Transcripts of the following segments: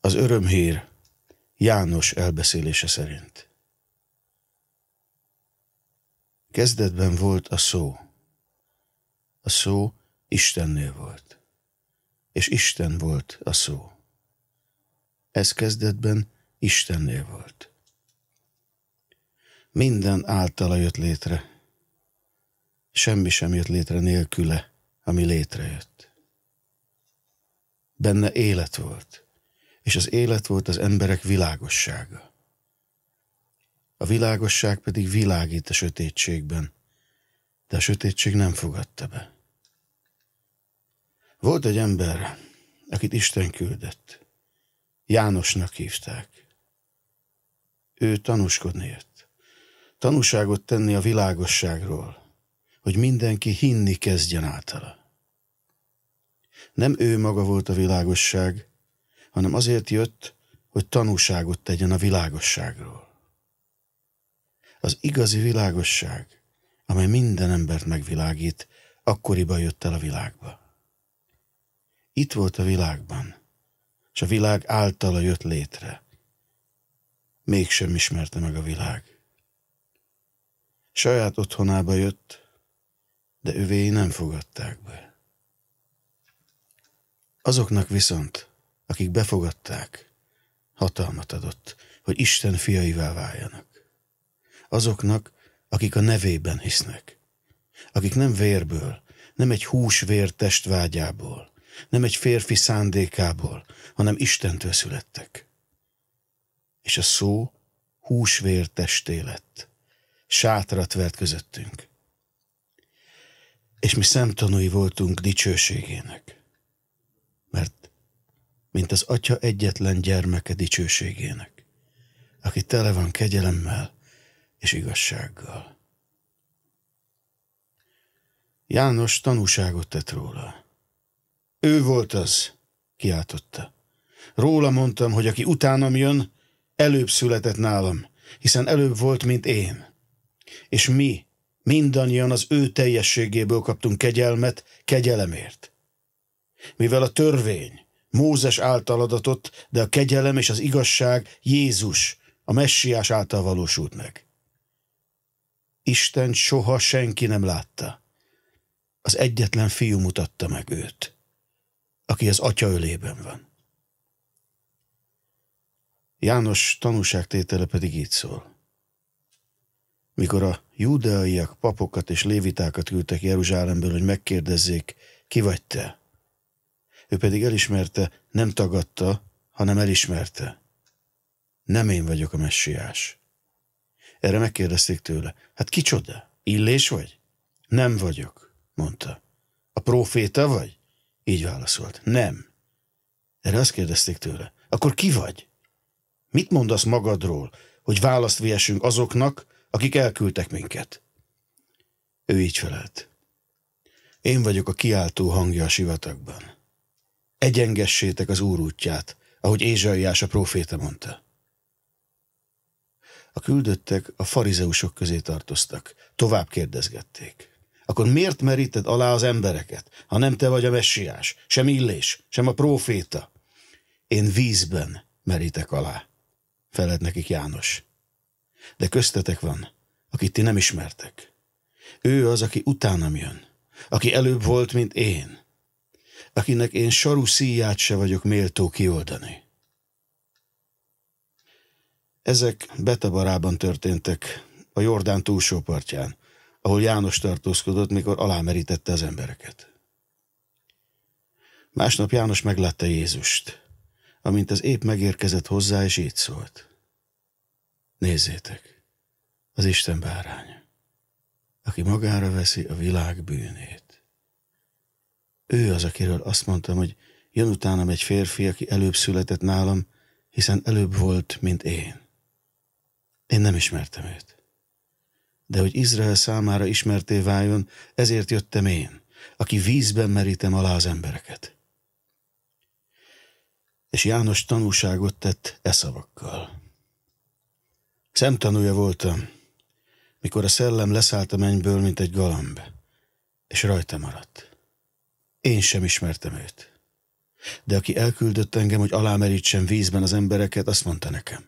Az örömhír János elbeszélése szerint. Kezdetben volt a szó. A szó Istennél volt. És Isten volt a szó. Ez kezdetben Istennél volt. Minden általa jött létre. Semmi sem jött létre nélküle, ami létrejött. Benne élet volt és az élet volt az emberek világossága. A világosság pedig világít a sötétségben, de a sötétség nem fogadta be. Volt egy ember, akit Isten küldött. Jánosnak hívták. Ő tanúskodni jött. Tanúságot tenni a világosságról, hogy mindenki hinni kezdjen általa. Nem ő maga volt a világosság, hanem azért jött, hogy tanúságot tegyen a világosságról. Az igazi világosság, amely minden embert megvilágít, akkoriban jött el a világba. Itt volt a világban, és a világ általa jött létre. Mégsem ismerte meg a világ. Saját otthonába jött, de övéi nem fogadták be. Azoknak viszont, akik befogadták, hatalmat adott, hogy Isten fiaivá váljanak. Azoknak, akik a nevében hisznek, akik nem vérből, nem egy húsvér testvágyából, nem egy férfi szándékából, hanem Istentől születtek. És a szó húsvér testé lett. Sátrat vert közöttünk. És mi szemtanúi voltunk dicsőségének mint az atya egyetlen gyermeke dicsőségének, aki tele van kegyelemmel és igazsággal. János tanúságot tett róla. Ő volt az, kiáltotta. Róla mondtam, hogy aki utánam jön, előbb született nálam, hiszen előbb volt, mint én. És mi, mindannyian az ő teljességéből kaptunk kegyelmet kegyelemért. Mivel a törvény, Mózes által adatott, de a kegyelem és az igazság Jézus, a messiás által valósult meg. Isten soha senki nem látta. Az egyetlen fiú mutatta meg őt, aki az atya ölében van. János tanúságtétele pedig így szól. Mikor a judeaiak papokat és lévitákat küldtek Jeruzsálemből, hogy megkérdezzék, ki vagy te? Ő pedig elismerte, nem tagadta, hanem elismerte. Nem én vagyok a messiás. Erre megkérdezték tőle, hát kicsoda? Illés vagy? Nem vagyok, mondta. A próféta vagy? Így válaszolt. Nem. Erre azt kérdezték tőle, akkor ki vagy? Mit mondasz magadról, hogy választ viesünk azoknak, akik elküldtek minket? Ő így felelt. Én vagyok a kiáltó hangja a sivatagban. Egyengessétek az Úr útját, ahogy Ézsaiás a próféta mondta. A küldöttek a farizeusok közé tartoztak. Tovább kérdezgették. Akkor miért meríted alá az embereket, ha nem te vagy a messiás, sem illés, sem a próféta? Én vízben merítek alá, feled nekik János. De köztetek van, akit ti nem ismertek. Ő az, aki utánam jön, aki előbb volt, mint én, akinek én saru szíját se vagyok méltó kioldani. Ezek Betabarában történtek, a Jordán túlsó partján, ahol János tartózkodott, mikor alámerítette az embereket. Másnap János meglátta Jézust, amint az épp megérkezett hozzá, és így szólt. Nézzétek, az Isten báránya, aki magára veszi a világ bűnét. Ő az, akiről azt mondtam, hogy jön utánam egy férfi, aki előbb született nálam, hiszen előbb volt, mint én. Én nem ismertem őt. De hogy Izrael számára ismerté váljon, ezért jöttem én, aki vízben merítem alá az embereket. És János tanúságot tett e szavakkal. Szemtanúja voltam, mikor a szellem leszállt a mennyből, mint egy galamb, és rajta maradt. Én sem ismertem őt. De aki elküldött engem, hogy alámerítsem vízben az embereket, azt mondta nekem.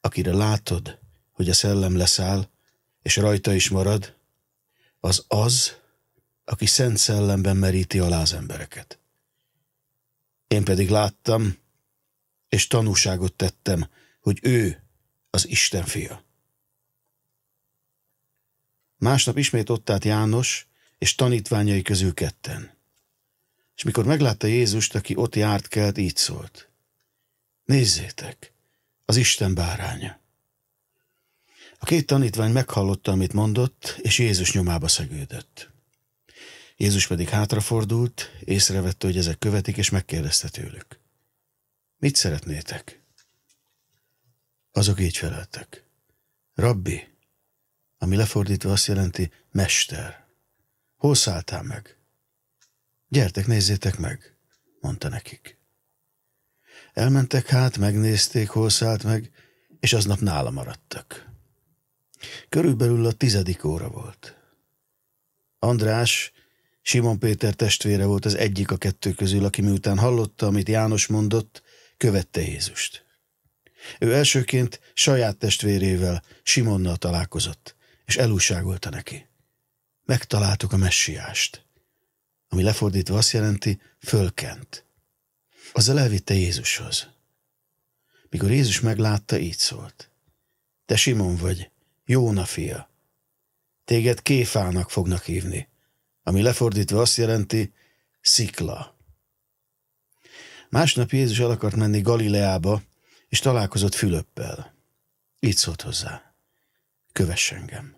Akire látod, hogy a szellem leszáll, és rajta is marad, az az, aki szent szellemben meríti alá az embereket. Én pedig láttam, és tanúságot tettem, hogy ő az Isten fia. Másnap ismét ott állt János, és tanítványai közül ketten. És mikor meglátta Jézust, aki ott járt kelt, így szólt. Nézzétek, az Isten báránya. A két tanítvány meghallotta, amit mondott, és Jézus nyomába szegődött. Jézus pedig hátrafordult, észrevette, hogy ezek követik, és megkérdezte tőlük. Mit szeretnétek? Azok így feleltek. Rabbi, ami lefordítva azt jelenti, mester. Hol szálltál meg? Gyertek, nézzétek meg, mondta nekik. Elmentek hát, megnézték, hol szállt meg, és aznap nála maradtak. Körülbelül a tizedik óra volt. András, Simon Péter testvére volt az egyik a kettő közül, aki miután hallotta, amit János mondott, követte Jézust. Ő elsőként saját testvérével, Simonnal találkozott, és elúságolta neki megtaláltuk a messiást, ami lefordítva azt jelenti, fölkent. Azzal elvitte Jézushoz. Mikor Jézus meglátta, így szólt. Te Simon vagy, Jóna fia. Téged Kéfának fognak hívni, ami lefordítva azt jelenti, szikla. Másnap Jézus el akart menni Galileába, és találkozott Fülöppel. Így szólt hozzá. Kövess engem.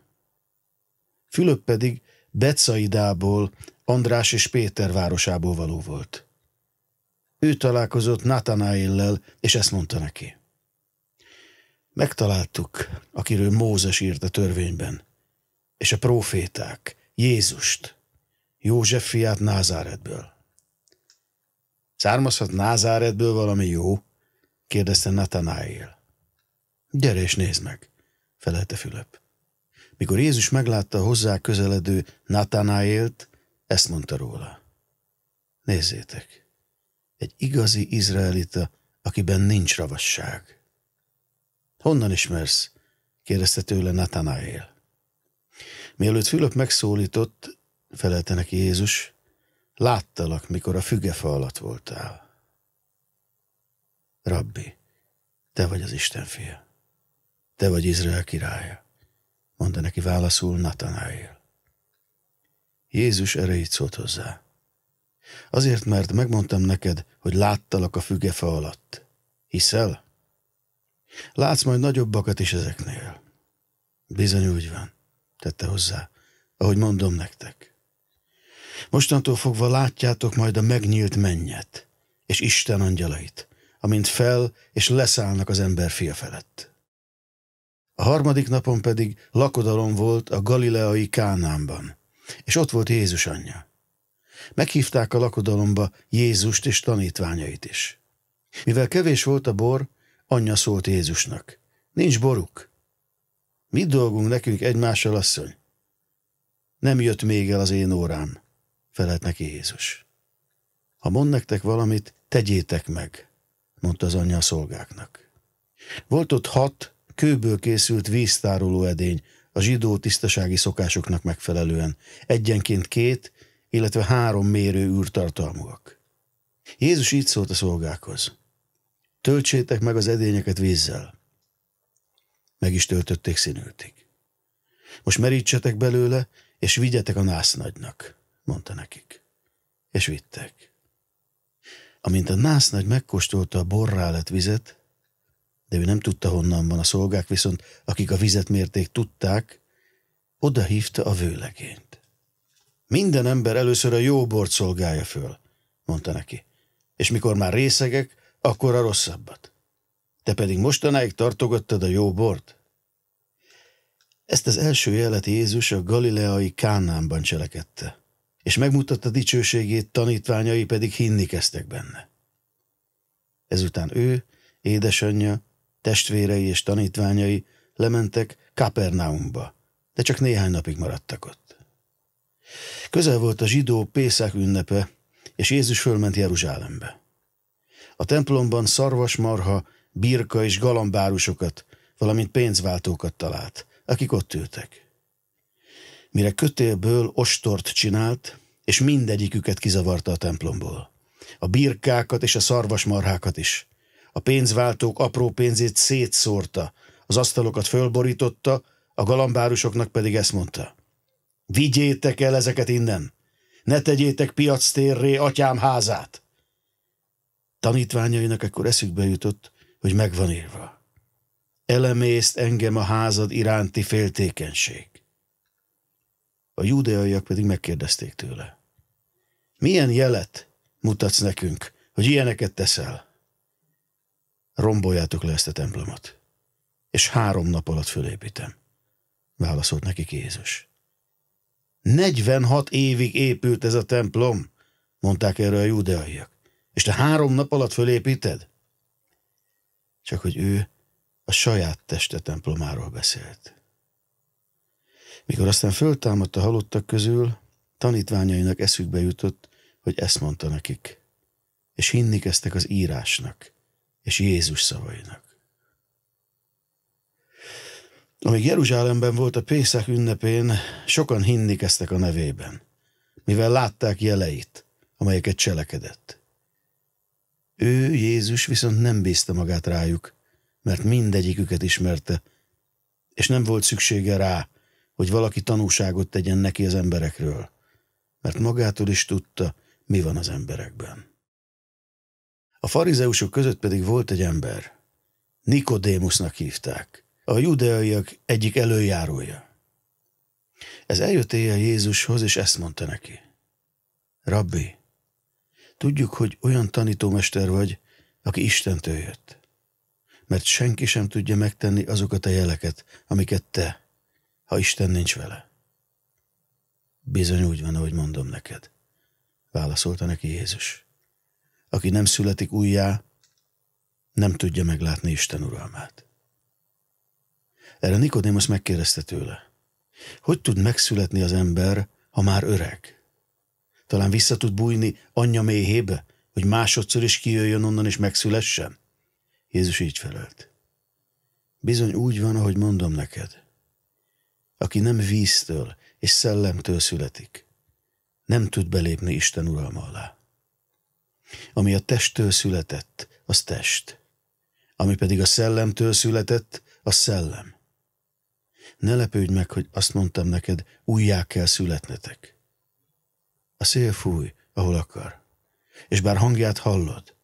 Fülöp pedig Becaidából, András és Péter városából való volt. Ő találkozott Natanaillel, és ezt mondta neki. Megtaláltuk, akiről Mózes írt a törvényben, és a proféták, Jézust, József fiát Názáredből. Származhat Názáredből valami jó? kérdezte Natanail. Gyere és nézd meg, felelte Fülöp. Mikor Jézus meglátta hozzá közeledő Nátánáélt, ezt mondta róla. Nézzétek, egy igazi izraelita, akiben nincs ravasság. Honnan ismersz? kérdezte tőle Nátánáél. Mielőtt Fülöp megszólított, felelte neki Jézus, láttalak, mikor a fügefa alatt voltál. Rabbi, te vagy az Isten fia, te vagy Izrael királya mondta neki válaszul Natanael. Jézus így szólt hozzá. Azért, mert megmondtam neked, hogy láttalak a fügefa alatt. Hiszel? Látsz majd nagyobbakat is ezeknél. Bizony úgy van, tette hozzá, ahogy mondom nektek. Mostantól fogva látjátok majd a megnyílt mennyet, és Isten angyalait, amint fel és leszállnak az ember fia felett. A harmadik napon pedig lakodalom volt a galileai Kánámban, és ott volt Jézus anyja. Meghívták a lakodalomba Jézust és tanítványait is. Mivel kevés volt a bor, anyja szólt Jézusnak. Nincs boruk. Mit dolgunk nekünk egymással, asszony? Nem jött még el az én órám, felelt neki Jézus. Ha mond nektek valamit, tegyétek meg, mondta az anyja a szolgáknak. Volt ott hat, kőből készült víztároló edény, a zsidó tisztasági szokásoknak megfelelően. Egyenként két, illetve három mérő űrtartalmúak. Jézus így szólt a szolgákhoz. Töltsétek meg az edényeket vízzel. Meg is töltötték színültig. Most merítsetek belőle, és vigyetek a násznagynak, mondta nekik. És vittek. Amint a násznagy megkóstolta a borrá lett vizet, de ő nem tudta, honnan van a szolgák, viszont akik a vizet mérték, tudták, oda hívta a vőlegényt. Minden ember először a jó bort szolgálja föl, mondta neki, és mikor már részegek, akkor a rosszabbat. Te pedig mostanáig tartogattad a jó bort? Ezt az első jelet Jézus a galileai Kánánban cselekedte, és megmutatta dicsőségét, tanítványai pedig hinni kezdtek benne. Ezután ő, édesanyja testvérei és tanítványai lementek Kapernaumba, de csak néhány napig maradtak ott. Közel volt a zsidó Pészák ünnepe, és Jézus fölment Jeruzsálembe. A templomban szarvasmarha, birka és galambárusokat, valamint pénzváltókat talált, akik ott ültek. Mire kötélből ostort csinált, és mindegyiküket kizavarta a templomból. A birkákat és a szarvasmarhákat is, a pénzváltók apró pénzét szétszórta, az asztalokat fölborította, a galambárusoknak pedig ezt mondta. Vigyétek el ezeket innen! Ne tegyétek piac térré atyám házát! Tanítványainak ekkor eszükbe jutott, hogy megvan írva. Elemészt engem a házad iránti féltékenység. A júdeaiak pedig megkérdezték tőle. Milyen jelet mutatsz nekünk, hogy ilyeneket teszel? romboljátok le ezt a templomot, és három nap alatt fölépítem. Válaszolt neki Jézus. 46 évig épült ez a templom, mondták erre a judeaiak. És te három nap alatt fölépíted? Csak hogy ő a saját teste templomáról beszélt. Mikor aztán föltámadt a halottak közül, tanítványainak eszükbe jutott, hogy ezt mondta nekik. És hinni kezdtek az írásnak, és Jézus szavainak. Amíg Jeruzsálemben volt a Pészek ünnepén, sokan hinni kezdtek a nevében, mivel látták jeleit, amelyeket cselekedett. Ő, Jézus viszont nem bízta magát rájuk, mert mindegyiküket ismerte, és nem volt szüksége rá, hogy valaki tanúságot tegyen neki az emberekről, mert magától is tudta, mi van az emberekben. A farizeusok között pedig volt egy ember. Nikodémusnak hívták, a judeaiak egyik előjárója. Ez eljött éjjel Jézushoz, és ezt mondta neki. Rabbi, tudjuk, hogy olyan tanítómester vagy, aki Istentől jött, mert senki sem tudja megtenni azokat a jeleket, amiket te, ha Isten nincs vele. Bizony úgy van, ahogy mondom neked, válaszolta neki Jézus aki nem születik újjá, nem tudja meglátni Isten uralmát. Erre Nikodémus megkérdezte tőle, hogy tud megszületni az ember, ha már öreg? Talán vissza tud bújni anyja méhébe, hogy másodszor is kijöjjön onnan és megszülessen? Jézus így felelt. Bizony úgy van, ahogy mondom neked. Aki nem víztől és szellemtől születik, nem tud belépni Isten uralma alá. Ami a testtől született, az test. Ami pedig a szellemtől született, a szellem. Ne lepődj meg, hogy azt mondtam neked, újjá kell születnetek. A szél fúj, ahol akar. És bár hangját hallod,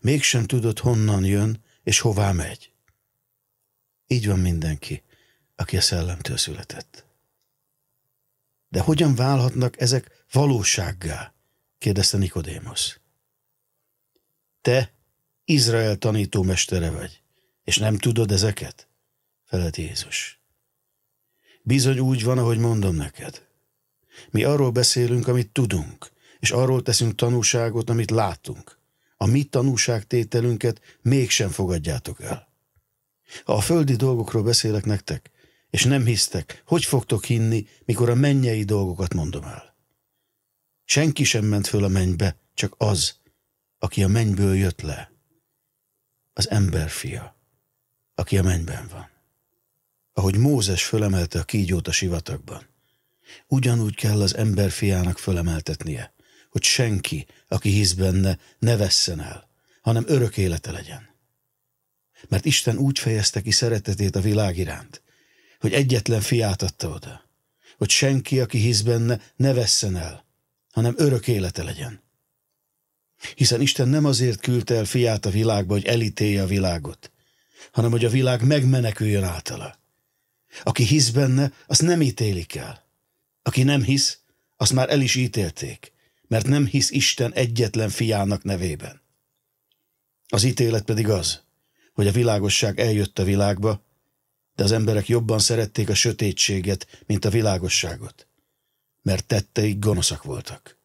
mégsem tudod, honnan jön és hová megy. Így van mindenki, aki a szellemtől született. De hogyan válhatnak ezek valósággá? kérdezte Nikodémosz. Te Izrael mestere vagy, és nem tudod ezeket? Felelt Jézus. Bizony úgy van, ahogy mondom neked. Mi arról beszélünk, amit tudunk, és arról teszünk tanúságot, amit látunk. A mi tanúságtételünket mégsem fogadjátok el. Ha a földi dolgokról beszélek nektek, és nem hisztek, hogy fogtok hinni, mikor a mennyei dolgokat mondom el? Senki sem ment föl a mennybe, csak az, aki a mennyből jött le, az emberfia, aki a mennyben van. Ahogy Mózes fölemelte a kígyót a sivatagban, ugyanúgy kell az fiának fölemeltetnie, hogy senki, aki hisz benne, ne vesszen el, hanem örök élete legyen. Mert Isten úgy fejezte ki szeretetét a világ iránt, hogy egyetlen fiát adta oda, hogy senki, aki hisz benne, ne vesszen el, hanem örök élete legyen. Hiszen Isten nem azért küldte el fiát a világba, hogy elítélje a világot, hanem hogy a világ megmeneküljön általa. Aki hisz benne, azt nem ítélik el. Aki nem hisz, azt már el is ítélték, mert nem hisz Isten egyetlen fiának nevében. Az ítélet pedig az, hogy a világosság eljött a világba, de az emberek jobban szerették a sötétséget, mint a világosságot, mert tetteik gonoszak voltak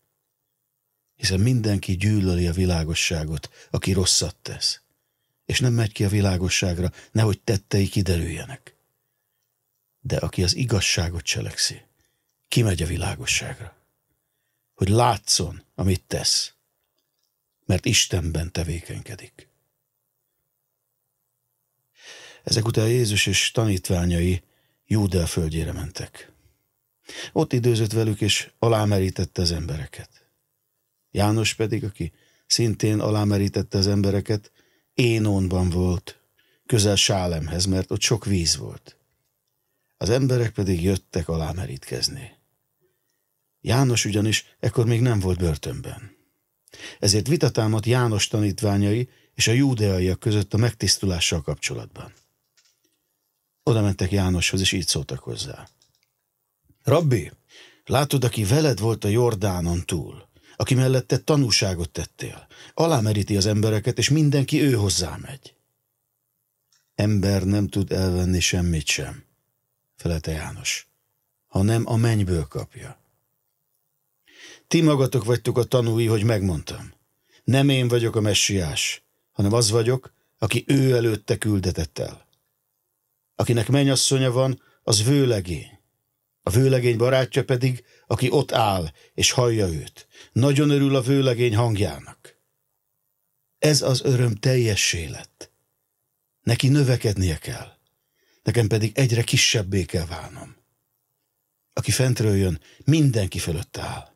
hiszen mindenki gyűlöli a világosságot, aki rosszat tesz, és nem megy ki a világosságra, nehogy tettei kiderüljenek. De aki az igazságot cselekszi, kimegy a világosságra, hogy látszon, amit tesz, mert Istenben tevékenykedik. Ezek után Jézus és tanítványai Júdea földjére mentek. Ott időzött velük, és alámerítette az embereket. János pedig, aki szintén alámerítette az embereket, Énonban volt, közel Sálemhez, mert ott sok víz volt. Az emberek pedig jöttek alámerítkezni. János ugyanis ekkor még nem volt börtönben. Ezért vitatámat János tanítványai és a júdeaiak között a megtisztulással kapcsolatban. Oda mentek Jánoshoz, és így szóltak hozzá. Rabbi, látod, aki veled volt a Jordánon túl, aki mellette tanúságot tettél. Alámeríti az embereket, és mindenki ő hozzá megy. Ember nem tud elvenni semmit sem, felelte János, hanem a mennyből kapja. Ti magatok vagytok a tanúi, hogy megmondtam. Nem én vagyok a messiás, hanem az vagyok, aki ő előtte küldetett el. Akinek mennyasszonya van, az vőlegény. A vőlegény barátja pedig, aki ott áll és hallja őt. Nagyon örül a vőlegény hangjának. Ez az öröm teljessé lett. Neki növekednie kell, nekem pedig egyre kisebbé kell válnom. Aki fentről jön, mindenki fölött áll.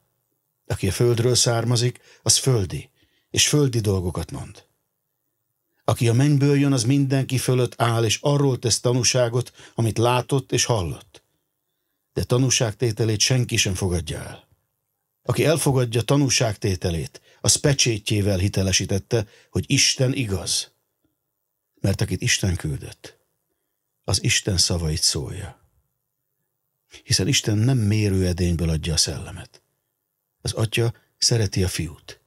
Aki a földről származik, az földi, és földi dolgokat mond. Aki a mennyből jön, az mindenki fölött áll, és arról tesz tanúságot, amit látott és hallott. De tanúságtételét senki sem fogadja el aki elfogadja tanúságtételét, az pecsétjével hitelesítette, hogy Isten igaz. Mert akit Isten küldött, az Isten szavait szólja. Hiszen Isten nem mérőedényből adja a szellemet. Az atya szereti a fiút,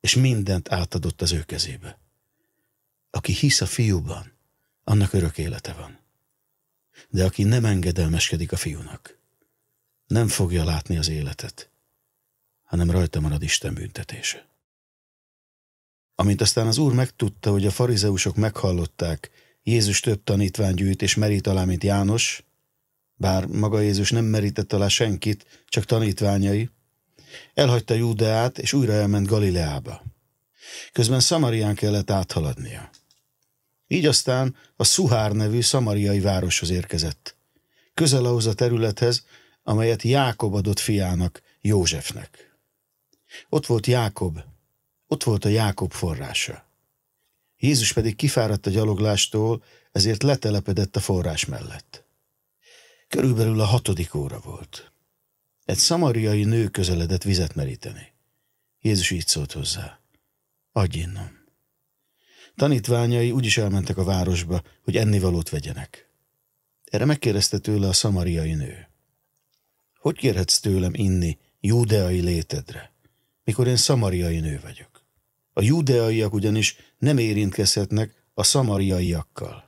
és mindent átadott az ő kezébe. Aki hisz a fiúban, annak örök élete van. De aki nem engedelmeskedik a fiúnak, nem fogja látni az életet, hanem rajta marad Isten büntetése. Amint aztán az úr megtudta, hogy a farizeusok meghallották, Jézus több tanítvány gyűjt és merít alá, mint János, bár maga Jézus nem merített alá senkit, csak tanítványai, elhagyta Júdeát, és újra elment Galileába. Közben Szamarián kellett áthaladnia. Így aztán a Szuhár nevű szamariai városhoz érkezett, közel ahhoz a területhez, amelyet Jákob adott fiának, Józsefnek. Ott volt Jákob, ott volt a Jákob forrása. Jézus pedig kifáradt a gyaloglástól, ezért letelepedett a forrás mellett. Körülbelül a hatodik óra volt. Egy szamariai nő közeledett vizet meríteni. Jézus így szólt hozzá. Adj innom. Tanítványai úgyis elmentek a városba, hogy ennivalót vegyenek. Erre megkérdezte tőle a szamariai nő. Hogy kérhetsz tőlem inni júdeai létedre? mikor én szamariai nő vagyok. A judeaiak ugyanis nem érintkezhetnek a szamariaiakkal.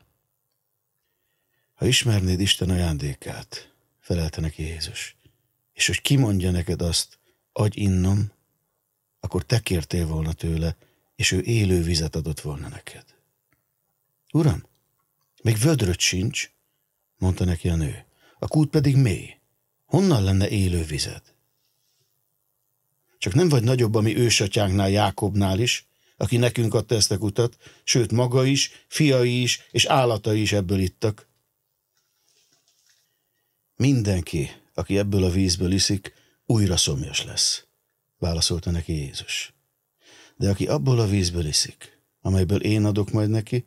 Ha ismernéd Isten ajándékát, felelte neki Jézus, és hogy kimondja neked azt, adj innom, akkor te kértél volna tőle, és ő élő vizet adott volna neked. Uram, még vödröt sincs, mondta neki a nő, a kút pedig mély. Honnan lenne élő vized? Csak nem vagy nagyobb a mi ősatyánknál, Jákobnál is, aki nekünk adta ezt a kutat, sőt maga is, fiai is és állatai is ebből ittak. Mindenki, aki ebből a vízből iszik, újra szomjas lesz, válaszolta neki Jézus. De aki abból a vízből iszik, amelyből én adok majd neki,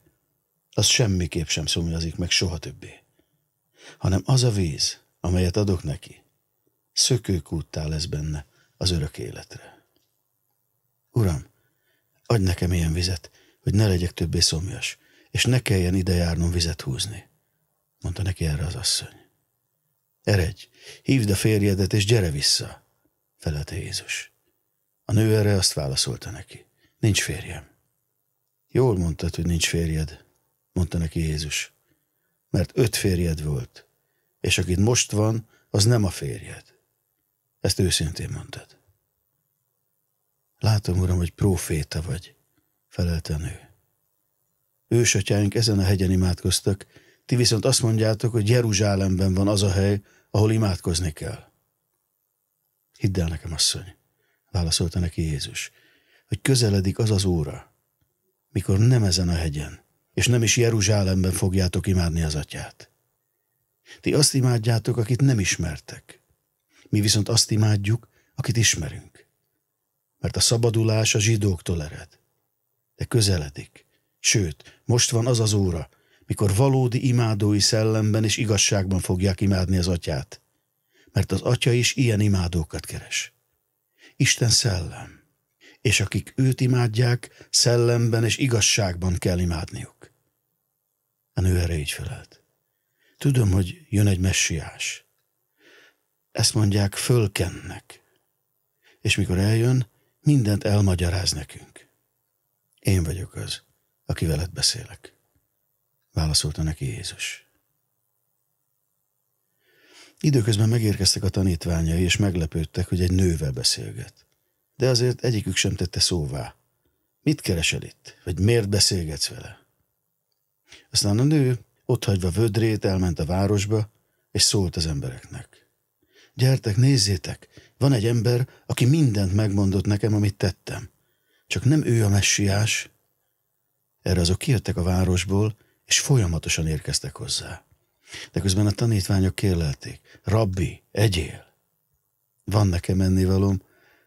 az semmiképp sem szomjazik meg soha többé. Hanem az a víz, amelyet adok neki, szökőkúttá lesz benne, az örök életre. Uram, adj nekem ilyen vizet, hogy ne legyek többé szomjas, és ne kelljen ide járnom vizet húzni, mondta neki erre az asszony. Eredj, hívd a férjedet, és gyere vissza, felelte Jézus. A nő erre azt válaszolta neki. Nincs férjem. Jól mondtad, hogy nincs férjed, mondta neki Jézus, mert öt férjed volt, és akit most van, az nem a férjed. Ezt őszintén mondtad. Látom, uram, hogy próféta vagy, felelte a nő. Ősatyáink ezen a hegyen imádkoztak, ti viszont azt mondjátok, hogy Jeruzsálemben van az a hely, ahol imádkozni kell. Hidd el nekem, asszony, válaszolta neki Jézus, hogy közeledik az az óra, mikor nem ezen a hegyen, és nem is Jeruzsálemben fogjátok imádni az atyát. Ti azt imádjátok, akit nem ismertek mi viszont azt imádjuk, akit ismerünk. Mert a szabadulás a zsidóktól ered. De közeledik. Sőt, most van az az óra, mikor valódi imádói szellemben és igazságban fogják imádni az atyát. Mert az atya is ilyen imádókat keres. Isten szellem, és akik őt imádják, szellemben és igazságban kell imádniuk. A nő erre így felelt. Tudom, hogy jön egy messiás. Ezt mondják, fölkennek. És mikor eljön, mindent elmagyaráz nekünk. Én vagyok az, aki veled beszélek. Válaszolta neki Jézus. Időközben megérkeztek a tanítványai, és meglepődtek, hogy egy nővel beszélget. De azért egyikük sem tette szóvá. Mit keresel itt? Vagy miért beszélgetsz vele? Aztán a nő, otthagyva vödrét, elment a városba, és szólt az embereknek gyertek, nézzétek, van egy ember, aki mindent megmondott nekem, amit tettem. Csak nem ő a messiás. Erre azok kijöttek a városból, és folyamatosan érkeztek hozzá. De közben a tanítványok kérlelték, rabbi, egyél. Van nekem ennivalom,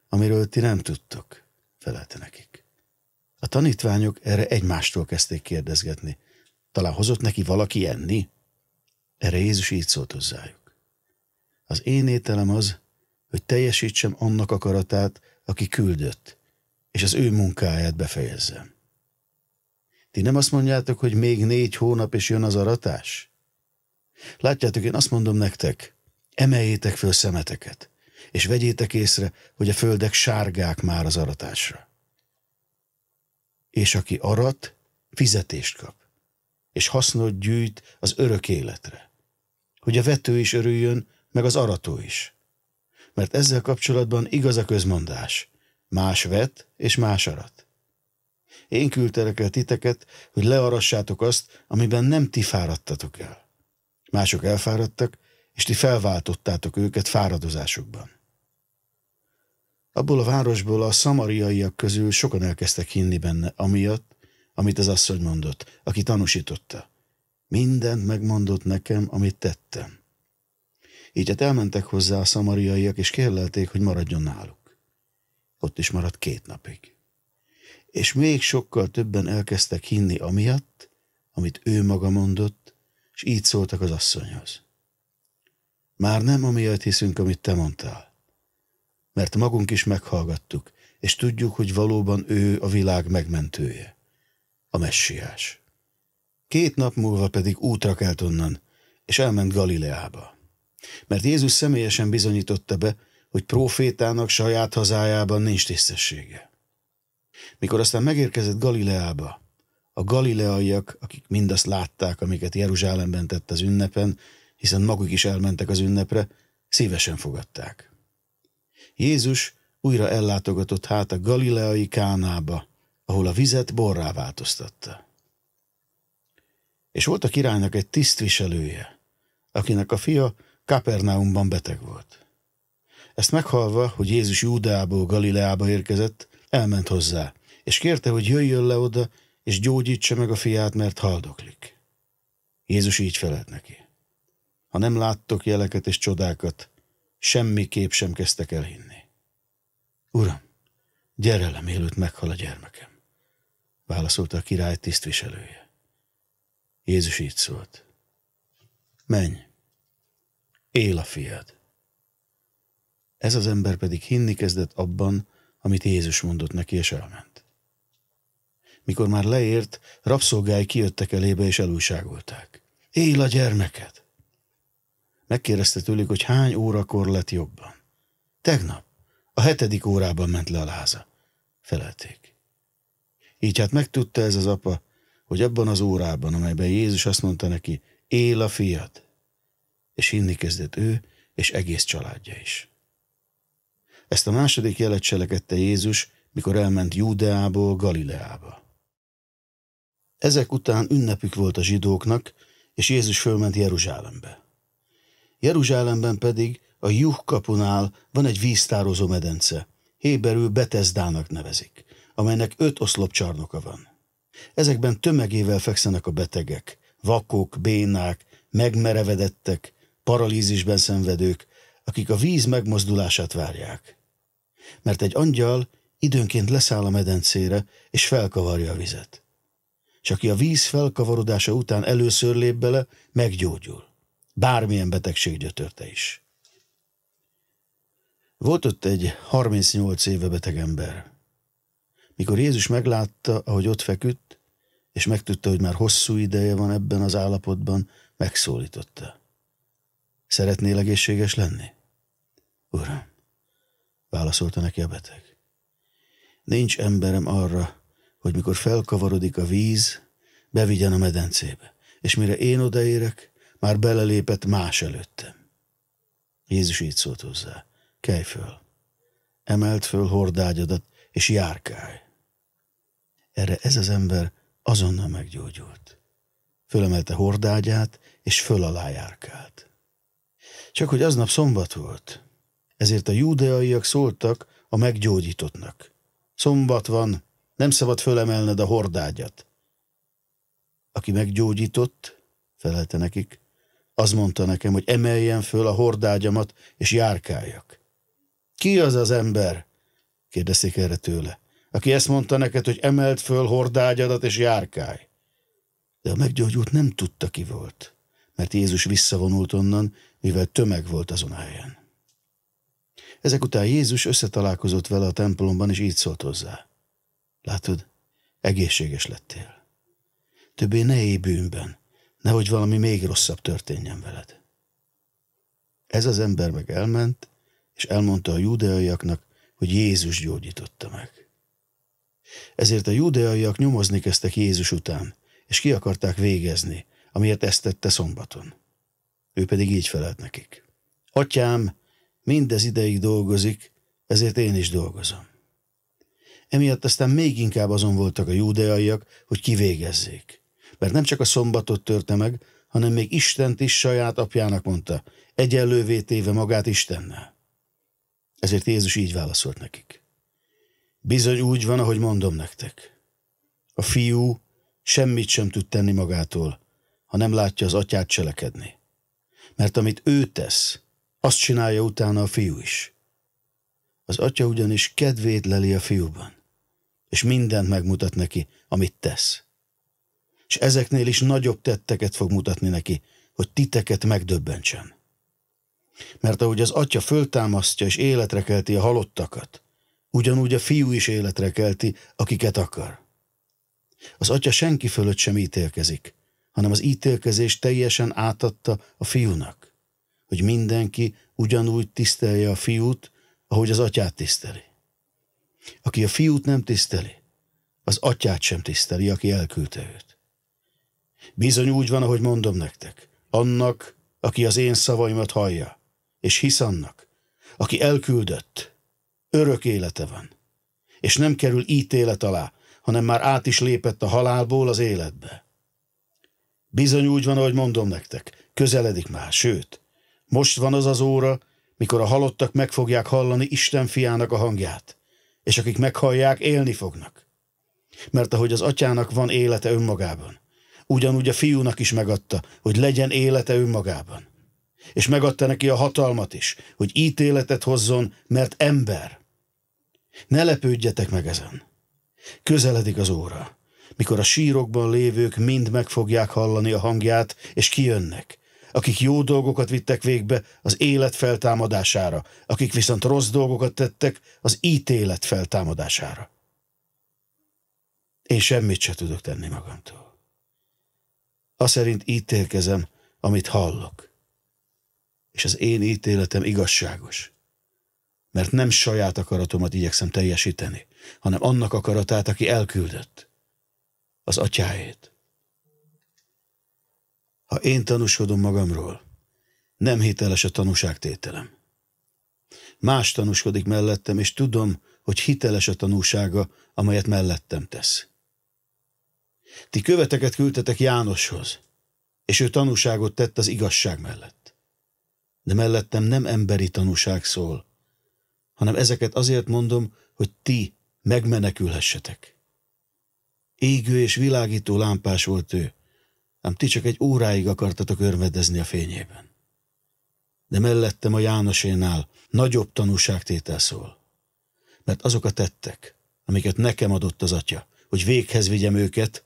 amiről ti nem tudtok, felelte nekik. A tanítványok erre egymástól kezdték kérdezgetni. Talán hozott neki valaki enni? Erre Jézus így szólt hozzájuk. Az én ételem az, hogy teljesítsem annak akaratát, aki küldött, és az ő munkáját befejezzem. Ti nem azt mondjátok, hogy még négy hónap és jön az aratás? Látjátok, én azt mondom nektek, emeljétek föl szemeteket, és vegyétek észre, hogy a földek sárgák már az aratásra. És aki arat, fizetést kap, és hasznot gyűjt az örök életre, hogy a vető is örüljön, meg az arató is. Mert ezzel kapcsolatban igaz a közmondás. Más vet és más arat. Én küldtelek el titeket, hogy learassátok azt, amiben nem ti fáradtatok el. Mások elfáradtak, és ti felváltottátok őket fáradozásukban. Abból a városból a szamariaiak közül sokan elkezdtek hinni benne, amiatt, amit az asszony mondott, aki tanúsította. Mindent megmondott nekem, amit tettem. Így hát elmentek hozzá a szamariaiak, és kérlelték, hogy maradjon náluk. Ott is maradt két napig. És még sokkal többen elkezdtek hinni amiatt, amit ő maga mondott, és így szóltak az asszonyhoz. Már nem amiatt hiszünk, amit te mondtál, mert magunk is meghallgattuk, és tudjuk, hogy valóban ő a világ megmentője, a messiás. Két nap múlva pedig útra kelt onnan, és elment Galileába. Mert Jézus személyesen bizonyította be, hogy profétának saját hazájában nincs tisztessége. Mikor aztán megérkezett Galileába, a galileaiak, akik mindazt látták, amiket Jeruzsálemben tett az ünnepen, hiszen maguk is elmentek az ünnepre, szívesen fogadták. Jézus újra ellátogatott hát a galileai kánába, ahol a vizet borrá változtatta. És volt a királynak egy tisztviselője, akinek a fia Kapernaumban beteg volt. Ezt meghalva, hogy Jézus Júdeából Galileába érkezett, elment hozzá, és kérte, hogy jöjjön le oda, és gyógyítsa meg a fiát, mert haldoklik. Jézus így felelt neki. Ha nem láttok jeleket és csodákat, semmi kép sem kezdtek el hinni. Uram, gyere le, mielőtt meghal a gyermekem, válaszolta a király tisztviselője. Jézus így szólt. Menj, él a fiad. Ez az ember pedig hinni kezdett abban, amit Jézus mondott neki, és elment. Mikor már leért, rabszolgái kijöttek elébe, és elújságolták. Él a gyermeket. Megkérdezte tőlük, hogy hány órakor lett jobban. Tegnap, a hetedik órában ment le a láza. Felelték. Így hát megtudta ez az apa, hogy abban az órában, amelyben Jézus azt mondta neki, él a fiad, és hinni kezdett ő, és egész családja is. Ezt a második jelet cselekedte Jézus, mikor elment Júdeából Galileába. Ezek után ünnepük volt a zsidóknak, és Jézus fölment Jeruzsálembe. Jeruzsálemben pedig a Juh kapunál van egy víztározó medence, héberül Betesdának nevezik, amelynek öt oszlopcsarnoka van. Ezekben tömegével fekszenek a betegek, vakok, bénák, megmerevedettek, paralízisben szenvedők, akik a víz megmozdulását várják. Mert egy angyal időnként leszáll a medencére, és felkavarja a vizet. És aki a víz felkavarodása után először lép bele, meggyógyul. Bármilyen betegség gyötörte is. Volt ott egy 38 éve beteg ember. Mikor Jézus meglátta, ahogy ott feküdt, és megtudta, hogy már hosszú ideje van ebben az állapotban, megszólította. Szeretnél egészséges lenni? Uram, válaszolta neki a beteg. Nincs emberem arra, hogy mikor felkavarodik a víz, bevigyen a medencébe, és mire én odaérek, már belelépett más előttem. Jézus így szólt hozzá. Kelj föl! Emelt föl hordágyadat, és járkálj! Erre ez az ember azonnal meggyógyult. Fölemelte hordágyát, és föl alá járkált. Csak hogy aznap szombat volt. Ezért a júdeaiak szóltak a meggyógyítottnak. Szombat van, nem szabad fölemelned a hordágyat. Aki meggyógyított, felelte nekik, az mondta nekem, hogy emeljen föl a hordágyamat, és járkáljak. Ki az az ember? kérdezték erre tőle. Aki ezt mondta neked, hogy emelt föl hordágyadat, és járkálj. De a meggyógyult nem tudta, ki volt, mert Jézus visszavonult onnan, mivel tömeg volt azon a helyen. Ezek után Jézus összetalálkozott vele a templomban, és így szólt hozzá. Látod, egészséges lettél. Többé ne élj bűnben, nehogy valami még rosszabb történjen veled. Ez az ember meg elment, és elmondta a júdeaiaknak, hogy Jézus gyógyította meg. Ezért a júdeaiak nyomozni kezdtek Jézus után, és ki akarták végezni, amiért ezt tette szombaton. Ő pedig így felelt nekik. Atyám, mindez ideig dolgozik, ezért én is dolgozom. Emiatt aztán még inkább azon voltak a júdeaiak, hogy kivégezzék. Mert nem csak a szombatot törte meg, hanem még Istent is saját apjának mondta, egyenlővé téve magát Istennel. Ezért Jézus így válaszolt nekik. Bizony úgy van, ahogy mondom nektek. A fiú semmit sem tud tenni magától, ha nem látja az atyát cselekedni mert amit ő tesz, azt csinálja utána a fiú is. Az atya ugyanis kedvét leli a fiúban, és mindent megmutat neki, amit tesz. És ezeknél is nagyobb tetteket fog mutatni neki, hogy titeket megdöbbentsen. Mert ahogy az atya föltámasztja és életre kelti a halottakat, ugyanúgy a fiú is életre kelti, akiket akar. Az atya senki fölött sem ítélkezik, hanem az ítélkezés teljesen átadta a fiúnak, hogy mindenki ugyanúgy tisztelje a fiút, ahogy az atyát tiszteli. Aki a fiút nem tiszteli, az atyát sem tiszteli, aki elküldte őt. Bizony úgy van, ahogy mondom nektek, annak, aki az én szavaimat hallja, és hisz annak, aki elküldött, örök élete van, és nem kerül ítélet alá, hanem már át is lépett a halálból az életbe. Bizony úgy van, ahogy mondom nektek, közeledik már, sőt, most van az az óra, mikor a halottak meg fogják hallani Isten fiának a hangját, és akik meghallják, élni fognak. Mert ahogy az atyának van élete önmagában, ugyanúgy a fiúnak is megadta, hogy legyen élete önmagában. És megadta neki a hatalmat is, hogy ítéletet hozzon, mert ember. Ne lepődjetek meg ezen. Közeledik az óra mikor a sírokban lévők mind meg fogják hallani a hangját, és kijönnek. Akik jó dolgokat vittek végbe, az élet feltámadására, akik viszont rossz dolgokat tettek, az ítélet feltámadására. Én semmit se tudok tenni magamtól. A szerint ítélkezem, amit hallok. És az én ítéletem igazságos mert nem saját akaratomat igyekszem teljesíteni, hanem annak akaratát, aki elküldött az atyáét. Ha én tanúskodom magamról, nem hiteles a tanúságtételem. Más tanúskodik mellettem, és tudom, hogy hiteles a tanúsága, amelyet mellettem tesz. Ti követeket küldtetek Jánoshoz, és ő tanúságot tett az igazság mellett. De mellettem nem emberi tanúság szól, hanem ezeket azért mondom, hogy ti megmenekülhessetek. Égő és világító lámpás volt ő, ám ti csak egy óráig akartatok örvedezni a fényében. De mellettem a Jánosénál nagyobb tanúságtétel szól. Mert azok a tettek, amiket nekem adott az atya, hogy véghez vigyem őket,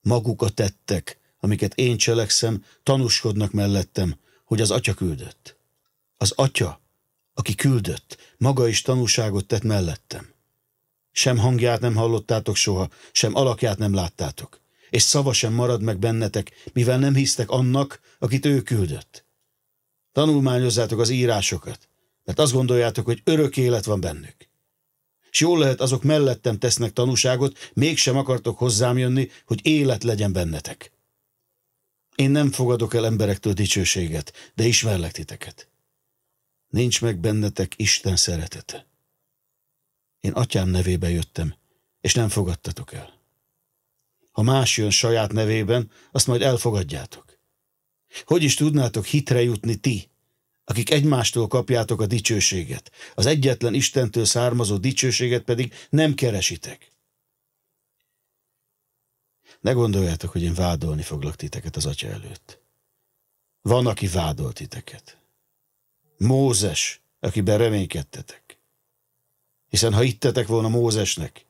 maguk a tettek, amiket én cselekszem, tanúskodnak mellettem, hogy az atya küldött. Az atya, aki küldött, maga is tanúságot tett mellettem. Sem hangját nem hallottátok soha, sem alakját nem láttátok. És szava sem marad meg bennetek, mivel nem hisztek annak, akit ő küldött. Tanulmányozzátok az írásokat, mert azt gondoljátok, hogy örök élet van bennük. És jól lehet, azok mellettem tesznek tanúságot, mégsem akartok hozzám jönni, hogy élet legyen bennetek. Én nem fogadok el emberektől dicsőséget, de ismerlek titeket. Nincs meg bennetek Isten szeretete. Én atyám nevébe jöttem, és nem fogadtatok el. Ha más jön saját nevében, azt majd elfogadjátok. Hogy is tudnátok hitre jutni ti, akik egymástól kapjátok a dicsőséget, az egyetlen Istentől származó dicsőséget pedig nem keresitek. Ne gondoljátok, hogy én vádolni foglak titeket az atya előtt. Van, aki vádolt titeket. Mózes, akiben reménykedtetek. Hiszen ha hittetek volna Mózesnek,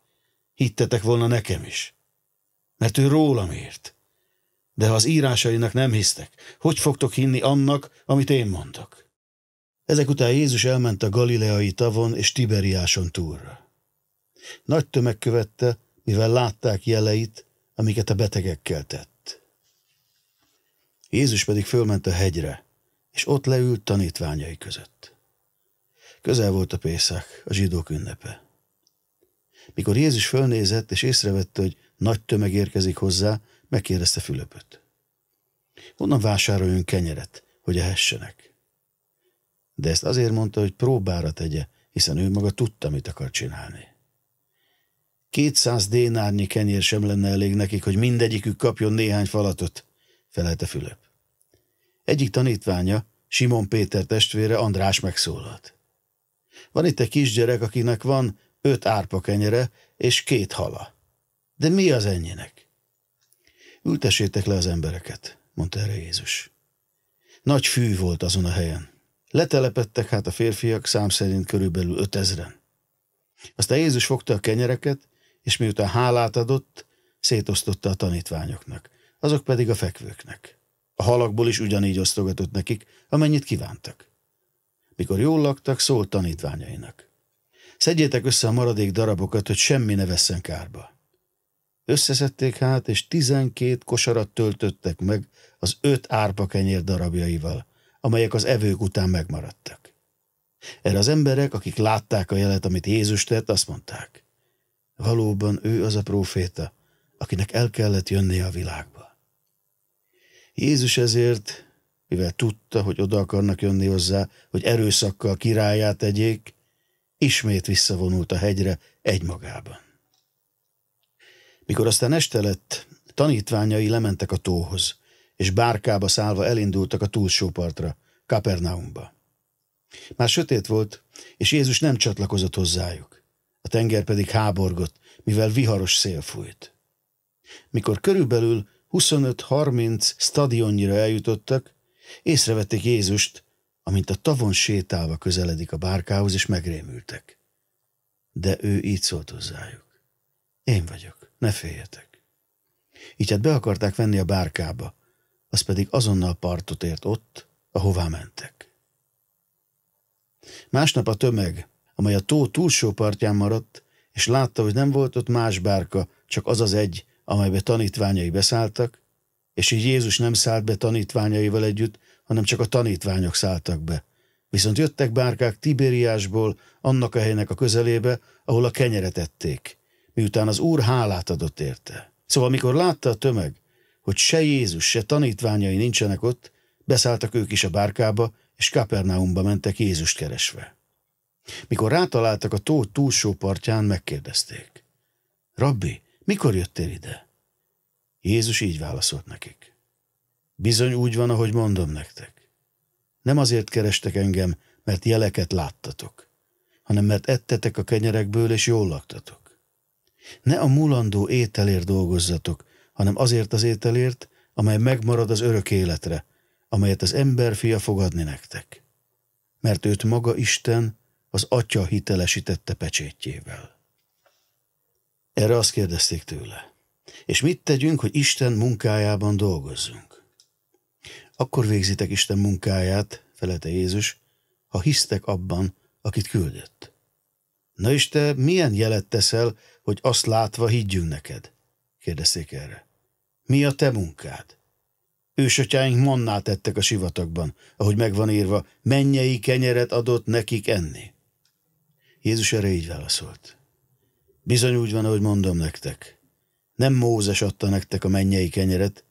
hittetek volna nekem is. Mert ő rólam írt. De ha az írásainak nem hisztek, hogy fogtok hinni annak, amit én mondok? Ezek után Jézus elment a galileai tavon és Tiberiáson túlra. Nagy tömeg követte, mivel látták jeleit, amiket a betegekkel tett. Jézus pedig fölment a hegyre, és ott leült tanítványai között. Közel volt a Pészak, a zsidók ünnepe. Mikor Jézus fölnézett és észrevette, hogy nagy tömeg érkezik hozzá, megkérdezte Fülöpöt. Honnan vásároljunk kenyeret, hogy ehessenek? De ezt azért mondta, hogy próbára tegye, hiszen ő maga tudta, mit akar csinálni. Kétszáz dénárnyi kenyér sem lenne elég nekik, hogy mindegyikük kapjon néhány falatot, felelte Fülöp. Egyik tanítványa, Simon Péter testvére András megszólalt. Van itt egy kisgyerek, akinek van öt árpa kenyere és két hala. De mi az ennyinek? Ültessétek le az embereket, mondta erre Jézus. Nagy fű volt azon a helyen. Letelepettek hát a férfiak szám szerint körülbelül ötezren. Aztán Jézus fogta a kenyereket, és miután hálát adott, szétosztotta a tanítványoknak, azok pedig a fekvőknek. A halakból is ugyanígy osztogatott nekik, amennyit kívántak. Mikor jól laktak, szólt tanítványainak. Szedjétek össze a maradék darabokat, hogy semmi ne vesszen kárba. Összeszedték hát, és tizenkét kosarat töltöttek meg az öt árpa kenyér darabjaival, amelyek az evők után megmaradtak. Erre az emberek, akik látták a jelet, amit Jézus tett, azt mondták, valóban ő az a próféta, akinek el kellett jönnie a világba. Jézus ezért mivel tudta, hogy oda akarnak jönni hozzá, hogy erőszakkal királyát egyék, ismét visszavonult a hegyre egymagában. Mikor aztán este lett, tanítványai lementek a tóhoz, és bárkába szállva elindultak a túlsó partra, Kapernaumba. Már sötét volt, és Jézus nem csatlakozott hozzájuk. A tenger pedig háborgott, mivel viharos szél fújt. Mikor körülbelül 25-30 stadionnyira eljutottak, Észrevették Jézust, amint a tavon sétálva közeledik a bárkához, és megrémültek. De ő így szólt hozzájuk. Én vagyok, ne féljetek. Így hát be akarták venni a bárkába, az pedig azonnal partot ért ott, ahová mentek. Másnap a tömeg, amely a tó túlsó partján maradt, és látta, hogy nem volt ott más bárka, csak az az egy, amelybe tanítványai beszálltak, és így Jézus nem szállt be tanítványaival együtt, hanem csak a tanítványok szálltak be. Viszont jöttek bárkák Tibériásból, annak a helynek a közelébe, ahol a kenyeret ették, miután az Úr hálát adott érte. Szóval, amikor látta a tömeg, hogy se Jézus, se tanítványai nincsenek ott, beszálltak ők is a bárkába, és Kapernaumba mentek Jézust keresve. Mikor rátaláltak a tó túlsó partján, megkérdezték. Rabbi, mikor jöttél ide? Jézus így válaszolt nekik. Bizony úgy van, ahogy mondom nektek. Nem azért kerestek engem, mert jeleket láttatok, hanem mert ettetek a kenyerekből, és jól laktatok. Ne a mulandó ételért dolgozzatok, hanem azért az ételért, amely megmarad az örök életre, amelyet az ember fia fogadni nektek. Mert őt maga Isten, az atya hitelesítette pecsétjével. Erre azt kérdezték tőle. És mit tegyünk, hogy Isten munkájában dolgozzunk? Akkor végzitek Isten munkáját, felete Jézus, ha hisztek abban, akit küldött. Na és te milyen jelet teszel, hogy azt látva higgyünk neked? kérdezték erre. Mi a te munkád? Ősatyáink manná tettek a sivatagban, ahogy megvan írva, mennyei kenyeret adott nekik enni. Jézus erre így válaszolt. Bizony úgy van, ahogy mondom nektek. Nem Mózes adta nektek a mennyei kenyeret,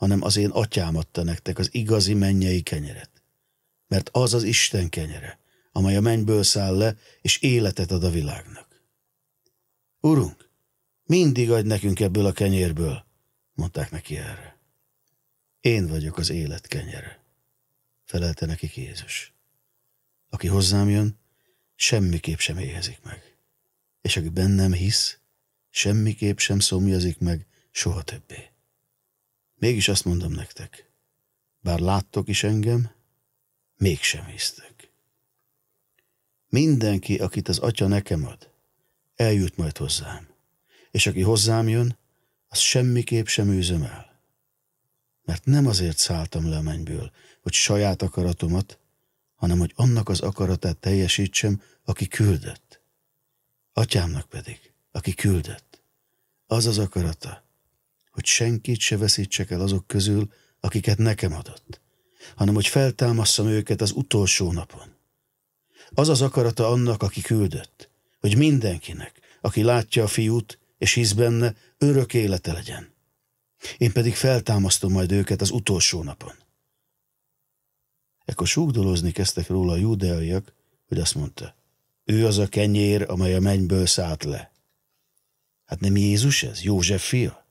hanem az én atyám adta nektek az igazi mennyei kenyeret. Mert az az Isten kenyere, amely a mennyből száll le, és életet ad a világnak. Urunk, mindig adj nekünk ebből a kenyérből, mondták neki erre. Én vagyok az élet kenyere, felelte nekik Jézus. Aki hozzám jön, semmiképp sem éhezik meg, és aki bennem hisz, semmiképp sem szomjazik meg soha többé. Mégis azt mondom nektek, bár láttok is engem, mégsem hisztek. Mindenki, akit az atya nekem ad, eljut majd hozzám, és aki hozzám jön, az semmiképp sem űzöm el. Mert nem azért szálltam le a mennyből, hogy saját akaratomat, hanem hogy annak az akaratát teljesítsem, aki küldött. Atyámnak pedig, aki küldött, az az akarata, hogy senkit se veszítsek el azok közül, akiket nekem adott, hanem hogy feltámasszam őket az utolsó napon. Az az akarata annak, aki küldött, hogy mindenkinek, aki látja a fiút és hisz benne, örök élete legyen. Én pedig feltámasztom majd őket az utolsó napon. Ekkor súgdolozni kezdtek róla a júdeaiak, hogy azt mondta, ő az a kenyér, amely a mennyből szállt le. Hát nem Jézus ez, József fia?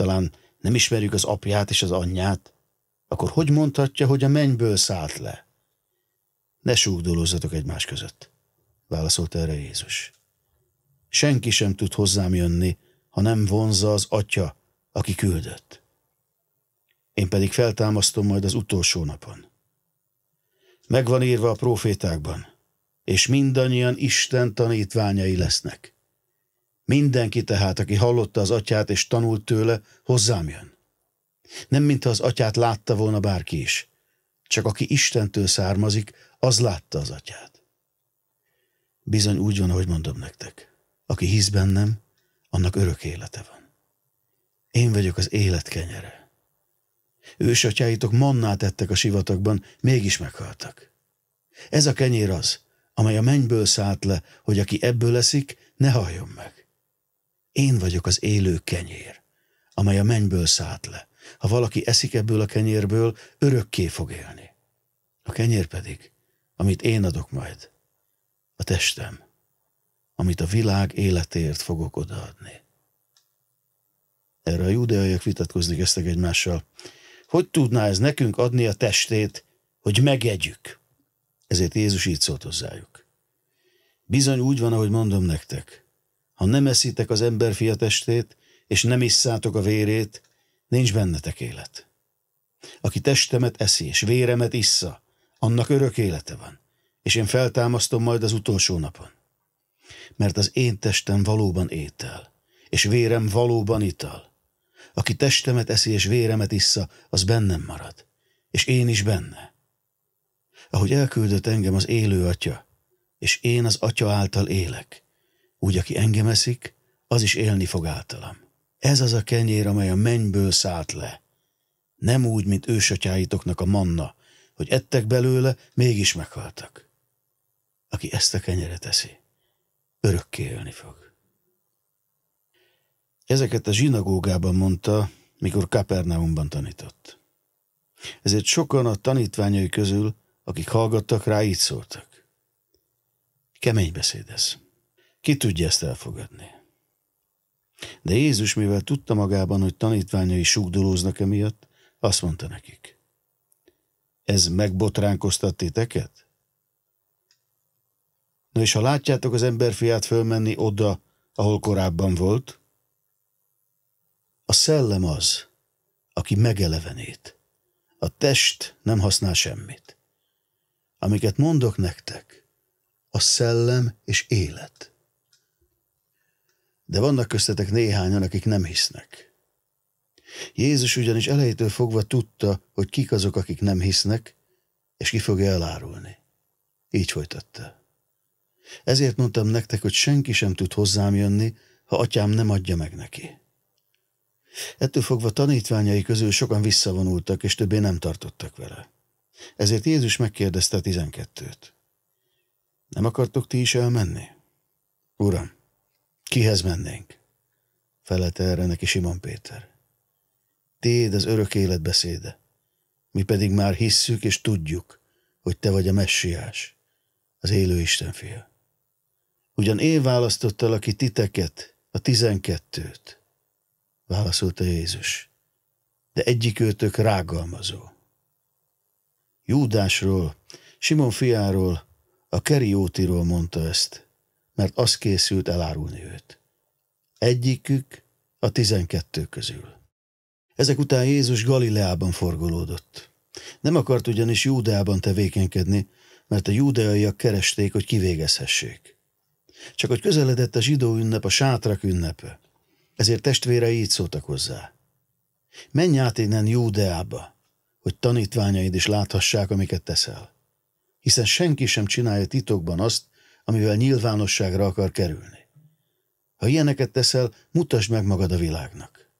talán nem ismerjük az apját és az anyját, akkor hogy mondhatja, hogy a mennyből szállt le? Ne súgdolózzatok egymás között, válaszolt erre Jézus. Senki sem tud hozzám jönni, ha nem vonza az atya, aki küldött. Én pedig feltámasztom majd az utolsó napon. Megvan írva a profétákban, és mindannyian Isten tanítványai lesznek. Mindenki tehát, aki hallotta az atyát és tanult tőle, hozzám jön. Nem mintha az atyát látta volna bárki is, csak aki Istentől származik, az látta az atyát. Bizony úgy van, ahogy mondom nektek. Aki hisz bennem, annak örök élete van. Én vagyok az élet kenyere. Ősatyáitok mannát ettek a sivatagban, mégis meghaltak. Ez a kenyér az, amely a mennyből szállt le, hogy aki ebből leszik, ne halljon meg. Én vagyok az élő kenyér, amely a mennyből szállt le. Ha valaki eszik ebből a kenyérből, örökké fog élni. A kenyér pedig, amit én adok majd, a testem, amit a világ életért fogok odaadni. Erre a judeaiak vitatkozni kezdtek egymással. Hogy tudná ez nekünk adni a testét, hogy megegyük? Ezért Jézus így szólt hozzájuk. Bizony úgy van, ahogy mondom nektek. Ha nem eszitek az ember testét, és nem isszátok a vérét, nincs bennetek élet. Aki testemet eszi, és véremet issza, annak örök élete van, és én feltámasztom majd az utolsó napon. Mert az én testem valóban étel, és vérem valóban ital. Aki testemet eszi és véremet issza, az bennem marad, és én is benne. Ahogy elküldött engem az élő atya, és én az atya által élek, úgy aki engem eszik, az is élni fog általam. Ez az a kenyér, amely a mennyből szállt le. Nem úgy, mint ősatyáitoknak a manna, hogy ettek belőle, mégis meghaltak. Aki ezt a kenyeret eszi, örökké élni fog. Ezeket a zsinagógában mondta, mikor Kapernaumban tanított. Ezért sokan a tanítványai közül, akik hallgattak rá, így szóltak. Kemény beszéd ez. Ki tudja ezt elfogadni? De Jézus, mivel tudta magában, hogy tanítványai sugdolóznak emiatt, azt mondta nekik. Ez megbotránkoztat titeket? Na és ha látjátok az emberfiát fölmenni oda, ahol korábban volt, a szellem az, aki megelevenít. A test nem használ semmit. Amiket mondok nektek, a szellem és élet de vannak köztetek néhányan, akik nem hisznek. Jézus ugyanis elejétől fogva tudta, hogy kik azok, akik nem hisznek, és ki fogja elárulni. Így folytatta. Ezért mondtam nektek, hogy senki sem tud hozzám jönni, ha atyám nem adja meg neki. Ettől fogva tanítványai közül sokan visszavonultak, és többé nem tartottak vele. Ezért Jézus megkérdezte a tizenkettőt. Nem akartok ti is elmenni? Uram, Kihez mennénk? Felelte erre neki Simon Péter. Téd az örök élet beszéde. Mi pedig már hisszük és tudjuk, hogy te vagy a messiás, az élő Isten fia. Ugyan én választottal, aki titeket, a tizenkettőt, válaszolta Jézus, de egyikőtök rágalmazó. Júdásról, Simon fiáról, a Keriótiról mondta ezt, mert az készült elárulni őt. Egyikük a tizenkettő közül. Ezek után Jézus Galileában forgolódott. Nem akart ugyanis Júdeában tevékenykedni, mert a júdeaiak keresték, hogy kivégezhessék. Csak hogy közeledett a zsidó ünnep, a sátrak ünnepe. Ezért testvérei így szóltak hozzá. Menj át innen Júdeába, hogy tanítványaid is láthassák, amiket teszel. Hiszen senki sem csinálja titokban azt, amivel nyilvánosságra akar kerülni. Ha ilyeneket teszel, mutasd meg magad a világnak,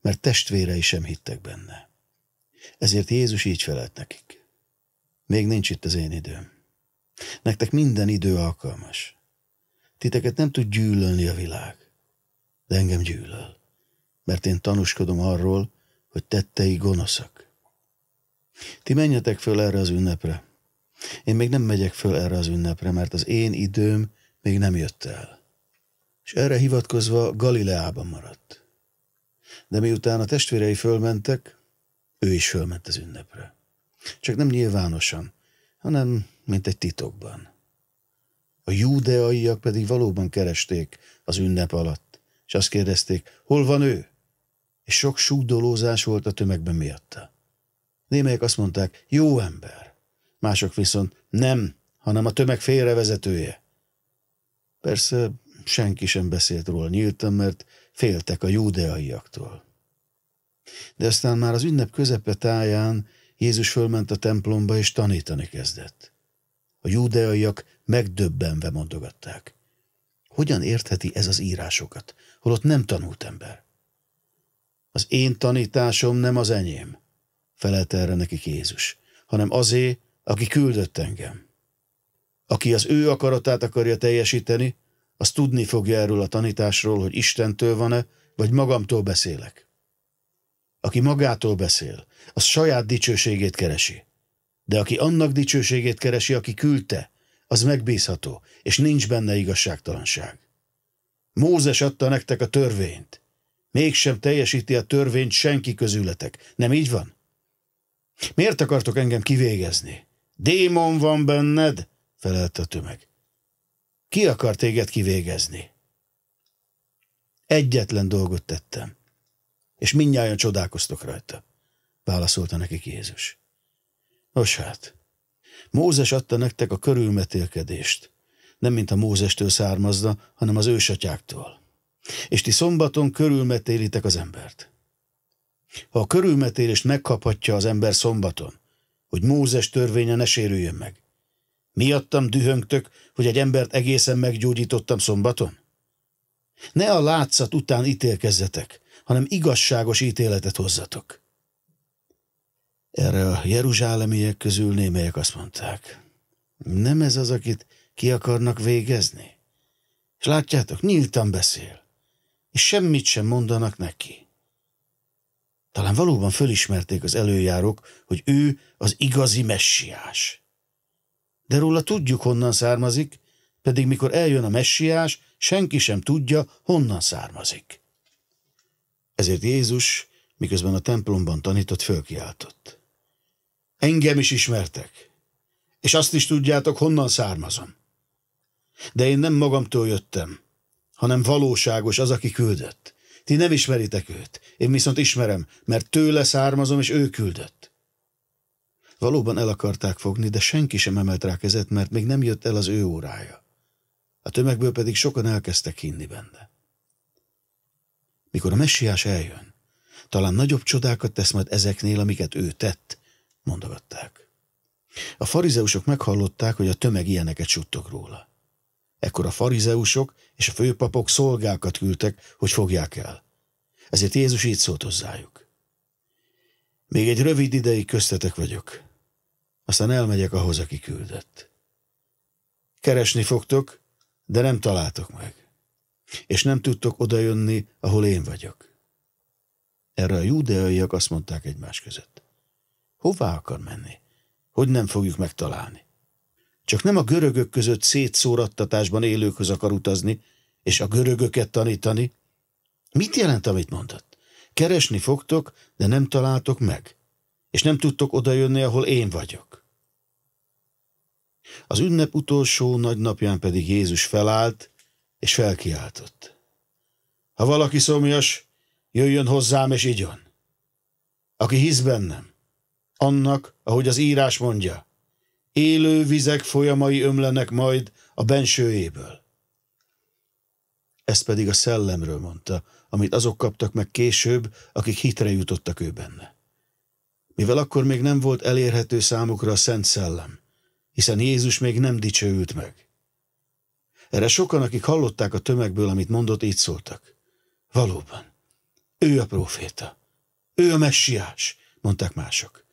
mert testvérei sem hittek benne. Ezért Jézus így felelt nekik. Még nincs itt az én időm. Nektek minden idő alkalmas. Titeket nem tud gyűlölni a világ, de engem gyűlöl, mert én tanúskodom arról, hogy tettei gonoszak. Ti menjetek föl erre az ünnepre, én még nem megyek föl erre az ünnepre, mert az én időm még nem jött el. És erre hivatkozva Galileában maradt. De miután a testvérei fölmentek, ő is fölment az ünnepre. Csak nem nyilvánosan, hanem mint egy titokban. A júdeaiak pedig valóban keresték az ünnep alatt, és azt kérdezték, hol van ő? És sok súdolózás volt a tömegben miatta. Némelyek azt mondták, jó ember, mások viszont nem, hanem a tömeg félrevezetője. Persze senki sem beszélt róla nyíltan, mert féltek a júdeaiaktól. De aztán már az ünnep közepe táján Jézus fölment a templomba és tanítani kezdett. A júdeaiak megdöbbenve mondogatták. Hogyan értheti ez az írásokat, holott nem tanult ember? Az én tanításom nem az enyém, felelt erre nekik Jézus, hanem azé, aki küldött engem. Aki az ő akaratát akarja teljesíteni, az tudni fogja erről a tanításról, hogy Istentől van-e, vagy magamtól beszélek. Aki magától beszél, az saját dicsőségét keresi. De aki annak dicsőségét keresi, aki küldte, az megbízható, és nincs benne igazságtalanság. Mózes adta nektek a törvényt. Mégsem teljesíti a törvényt senki közületek. Nem így van? Miért akartok engem kivégezni? Démon van benned, felelt a tömeg. Ki akar téged kivégezni? Egyetlen dolgot tettem, és mindnyájan csodálkoztok rajta, válaszolta neki Jézus. Nos hát, Mózes adta nektek a körülmetélkedést, nem mint a Mózestől származna, hanem az ősatyáktól. És ti szombaton körülmetélitek az embert. Ha a körülmetélést megkaphatja az ember szombaton, hogy Mózes törvénye ne sérüljön meg. Miattam dühöngtök, hogy egy embert egészen meggyógyítottam szombaton? Ne a látszat után ítélkezzetek, hanem igazságos ítéletet hozzatok. Erre a jeruzsálemiek közül némelyek azt mondták, nem ez az, akit ki akarnak végezni? És látjátok, nyíltan beszél, és semmit sem mondanak neki. Talán valóban fölismerték az előjárok, hogy ő az igazi messiás. De róla tudjuk, honnan származik, pedig mikor eljön a messiás, senki sem tudja, honnan származik. Ezért Jézus, miközben a templomban tanított, fölkiáltott. Engem is ismertek, és azt is tudjátok, honnan származom. De én nem magamtól jöttem, hanem valóságos az, aki küldött. Ti nem ismeritek őt, én viszont ismerem, mert tőle származom, és ő küldött. Valóban el akarták fogni, de senki sem emelt rá kezet, mert még nem jött el az ő órája. A tömegből pedig sokan elkezdtek hinni benne. Mikor a messiás eljön, talán nagyobb csodákat tesz majd ezeknél, amiket ő tett, mondogatták. A farizeusok meghallották, hogy a tömeg ilyeneket suttog róla. Ekkor a farizeusok és a főpapok szolgákat küldtek, hogy fogják el. Ezért Jézus így szólt hozzájuk. Még egy rövid ideig köztetek vagyok, aztán elmegyek ahhoz, aki küldött. Keresni fogtok, de nem találtok meg, és nem tudtok odajönni, ahol én vagyok. Erre a júdeaiak azt mondták egymás között. Hová akar menni? Hogy nem fogjuk megtalálni? Csak nem a görögök között szétszórattatásban élőköz akar utazni, és a görögöket tanítani. Mit jelent, amit mondott? Keresni fogtok, de nem találtok meg, és nem tudtok odajönni, ahol én vagyok. Az ünnep utolsó nagy napján pedig Jézus felállt, és felkiáltott. Ha valaki szomjas, jöjjön hozzám és igyon. Aki hisz bennem, annak, ahogy az írás mondja, élő vizek folyamai ömlenek majd a bensőjéből. Ez pedig a szellemről mondta, amit azok kaptak meg később, akik hitre jutottak ő benne. Mivel akkor még nem volt elérhető számukra a Szent Szellem, hiszen Jézus még nem dicsőült meg. Erre sokan, akik hallották a tömegből, amit mondott, így szóltak. Valóban, ő a proféta, ő a messiás, mondták mások.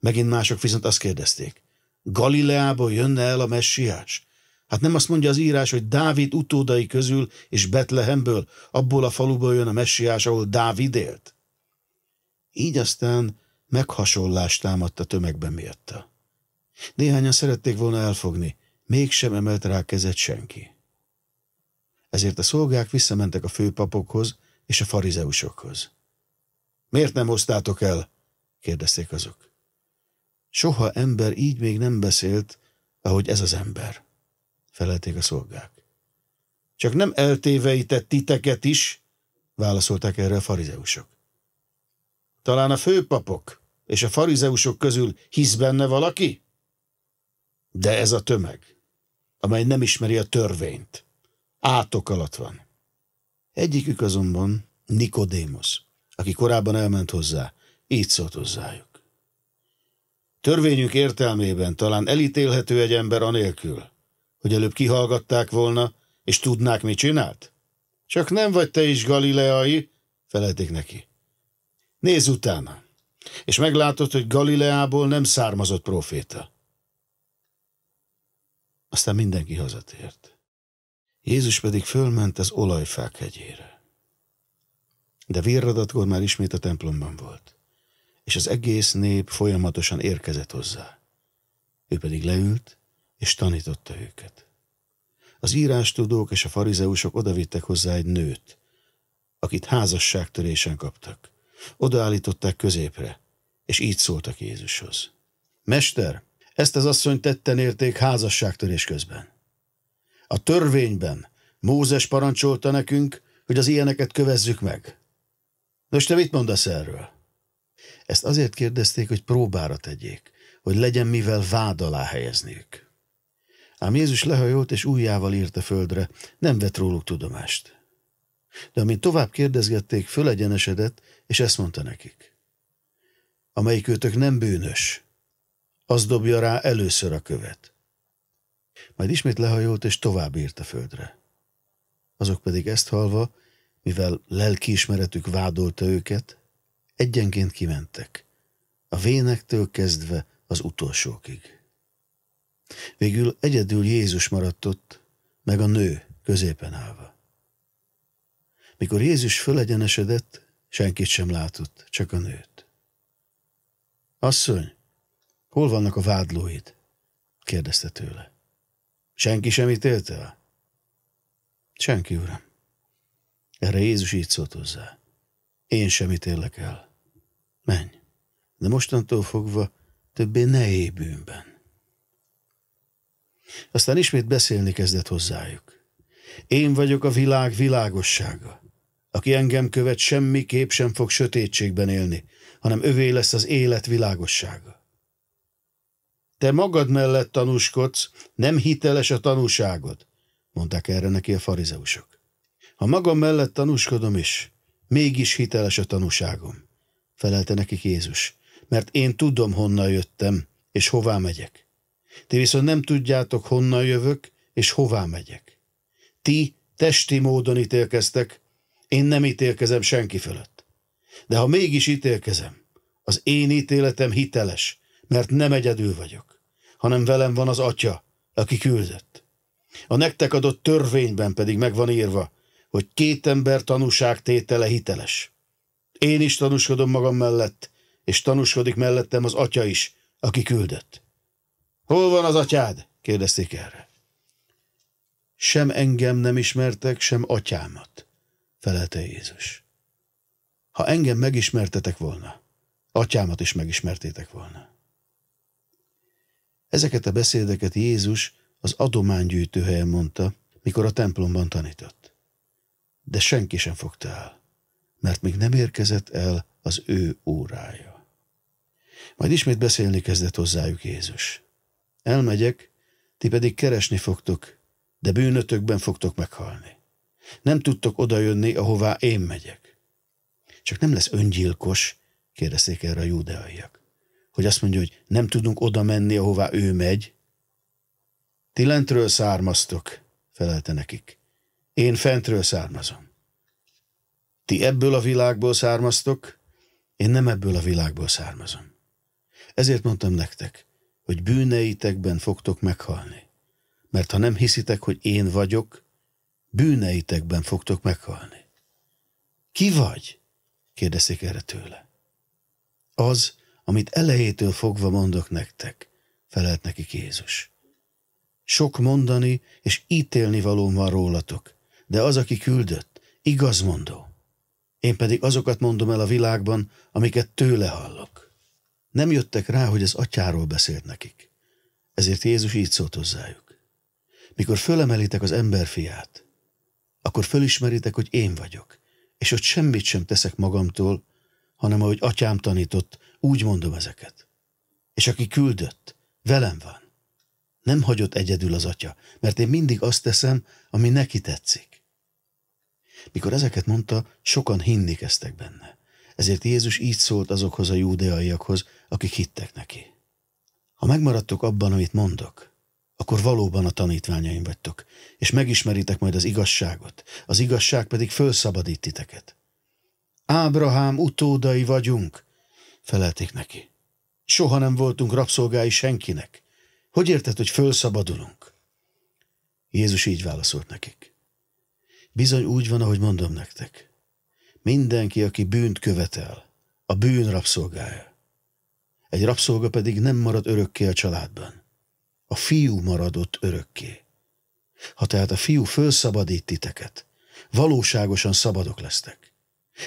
Megint mások viszont azt kérdezték, Galileából jönne el a messiás? Hát nem azt mondja az írás, hogy Dávid utódai közül és Betlehemből, abból a faluból jön a messiás, ahol Dávid élt? Így aztán meghasonlást támadt a tömegben miatta. Néhányan szerették volna elfogni, mégsem emelt rá kezet senki. Ezért a szolgák visszamentek a főpapokhoz és a farizeusokhoz. Miért nem hoztátok el? kérdezték azok. Soha ember így még nem beszélt, ahogy ez az ember, felelték a szolgák. Csak nem eltéveített titeket is, válaszolták erre a farizeusok. Talán a főpapok és a farizeusok közül hisz benne valaki? De ez a tömeg, amely nem ismeri a törvényt, átok alatt van. Egyikük azonban Nikodémus, aki korábban elment hozzá, így szólt hozzájuk. Törvényünk értelmében talán elítélhető egy ember anélkül, hogy előbb kihallgatták volna, és tudnák, mit csinált? Csak nem vagy te is galileai, feledik neki. Nézz utána, és meglátod, hogy Galileából nem származott proféta. Aztán mindenki hazatért. Jézus pedig fölment az olajfák hegyére. De vérradatkor már ismét a templomban volt és az egész nép folyamatosan érkezett hozzá. Ő pedig leült, és tanította őket. Az írástudók és a farizeusok odavittek hozzá egy nőt, akit házasságtörésen kaptak. Odaállították középre, és így szóltak Jézushoz. Mester, ezt az asszony tetten érték házasságtörés közben. A törvényben Mózes parancsolta nekünk, hogy az ilyeneket kövezzük meg. Nos, te mit mondasz erről? Ezt azért kérdezték, hogy próbára tegyék, hogy legyen mivel vád alá helyezniük. Ám Jézus lehajolt és újjával írta földre, nem vett róluk tudomást. De amint tovább kérdezgették, fölegyenesedett, és ezt mondta nekik. Amelyik őtök nem bűnös, az dobja rá először a követ. Majd ismét lehajolt, és tovább a földre. Azok pedig ezt halva, mivel lelkiismeretük vádolta őket, Egyenként kimentek. A vénektől kezdve az utolsókig. Végül egyedül Jézus maradt ott, meg a nő középen állva. Mikor Jézus fölegyenesedett, senkit sem látott, csak a nőt. Asszony, hol vannak a vádlóid? kérdezte tőle. Senki sem ítélt el? Senki, uram. Erre Jézus így szólt hozzá. Én sem ítélek el. Menj, de mostantól fogva többé ne élj bűnben. Aztán ismét beszélni kezdett hozzájuk. Én vagyok a világ világossága. Aki engem követ, semmiképp sem fog sötétségben élni, hanem övé lesz az élet világossága. Te magad mellett tanúskodsz, nem hiteles a tanúságod, mondták erre neki a farizeusok. Ha magam mellett tanúskodom is, mégis hiteles a tanúságom felelte nekik Jézus, mert én tudom, honnan jöttem, és hová megyek. Ti viszont nem tudjátok, honnan jövök, és hová megyek. Ti testi módon ítélkeztek, én nem ítélkezem senki fölött. De ha mégis ítélkezem, az én ítéletem hiteles, mert nem egyedül vagyok, hanem velem van az Atya, aki küldött. A nektek adott törvényben pedig megvan írva, hogy két ember tanúság tétele hiteles. Én is tanúskodom magam mellett, és tanúskodik mellettem az atya is, aki küldött. Hol van az atyád? kérdezték erre. Sem engem nem ismertek, sem atyámat, felelte Jézus. Ha engem megismertetek volna, atyámat is megismertétek volna. Ezeket a beszédeket Jézus az adománygyűjtőhelyen mondta, mikor a templomban tanított. De senki sem fogta el mert még nem érkezett el az ő órája. Majd ismét beszélni kezdett hozzájuk Jézus. Elmegyek, ti pedig keresni fogtok, de bűnötökben fogtok meghalni. Nem tudtok odajönni, ahová én megyek. Csak nem lesz öngyilkos, kérdezték erre a júdeaiak, hogy azt mondja, hogy nem tudunk oda menni, ahová ő megy. Ti lentről származtok, felelte nekik. Én fentről származom. Ti ebből a világból származtok, én nem ebből a világból származom. Ezért mondtam nektek, hogy bűneitekben fogtok meghalni. Mert ha nem hiszitek, hogy én vagyok, bűneitekben fogtok meghalni. Ki vagy? kérdezték erre tőle. Az, amit elejétől fogva mondok nektek, felelt neki Jézus. Sok mondani és ítélni valóm van rólatok, de az, aki küldött, igazmondó én pedig azokat mondom el a világban, amiket tőle hallok. Nem jöttek rá, hogy az atyáról beszélt nekik. Ezért Jézus így szólt hozzájuk. Mikor fölemelitek az emberfiát, akkor fölismeritek, hogy én vagyok, és hogy semmit sem teszek magamtól, hanem ahogy atyám tanított, úgy mondom ezeket. És aki küldött, velem van. Nem hagyott egyedül az atya, mert én mindig azt teszem, ami neki tetszik. Mikor ezeket mondta, sokan hinni kezdtek benne. Ezért Jézus így szólt azokhoz a júdeaiakhoz, akik hittek neki. Ha megmaradtok abban, amit mondok, akkor valóban a tanítványaim vagytok, és megismeritek majd az igazságot, az igazság pedig fölszabadít titeket. Ábrahám utódai vagyunk, felelték neki. Soha nem voltunk rabszolgái senkinek. Hogy érted, hogy fölszabadulunk? Jézus így válaszolt nekik. Bizony úgy van, ahogy mondom nektek. Mindenki, aki bűnt követel, a bűn rabszolgája. Egy rabszolga pedig nem marad örökké a családban. A fiú maradott örökké. Ha tehát a fiú fölszabadít titeket, valóságosan szabadok lesztek.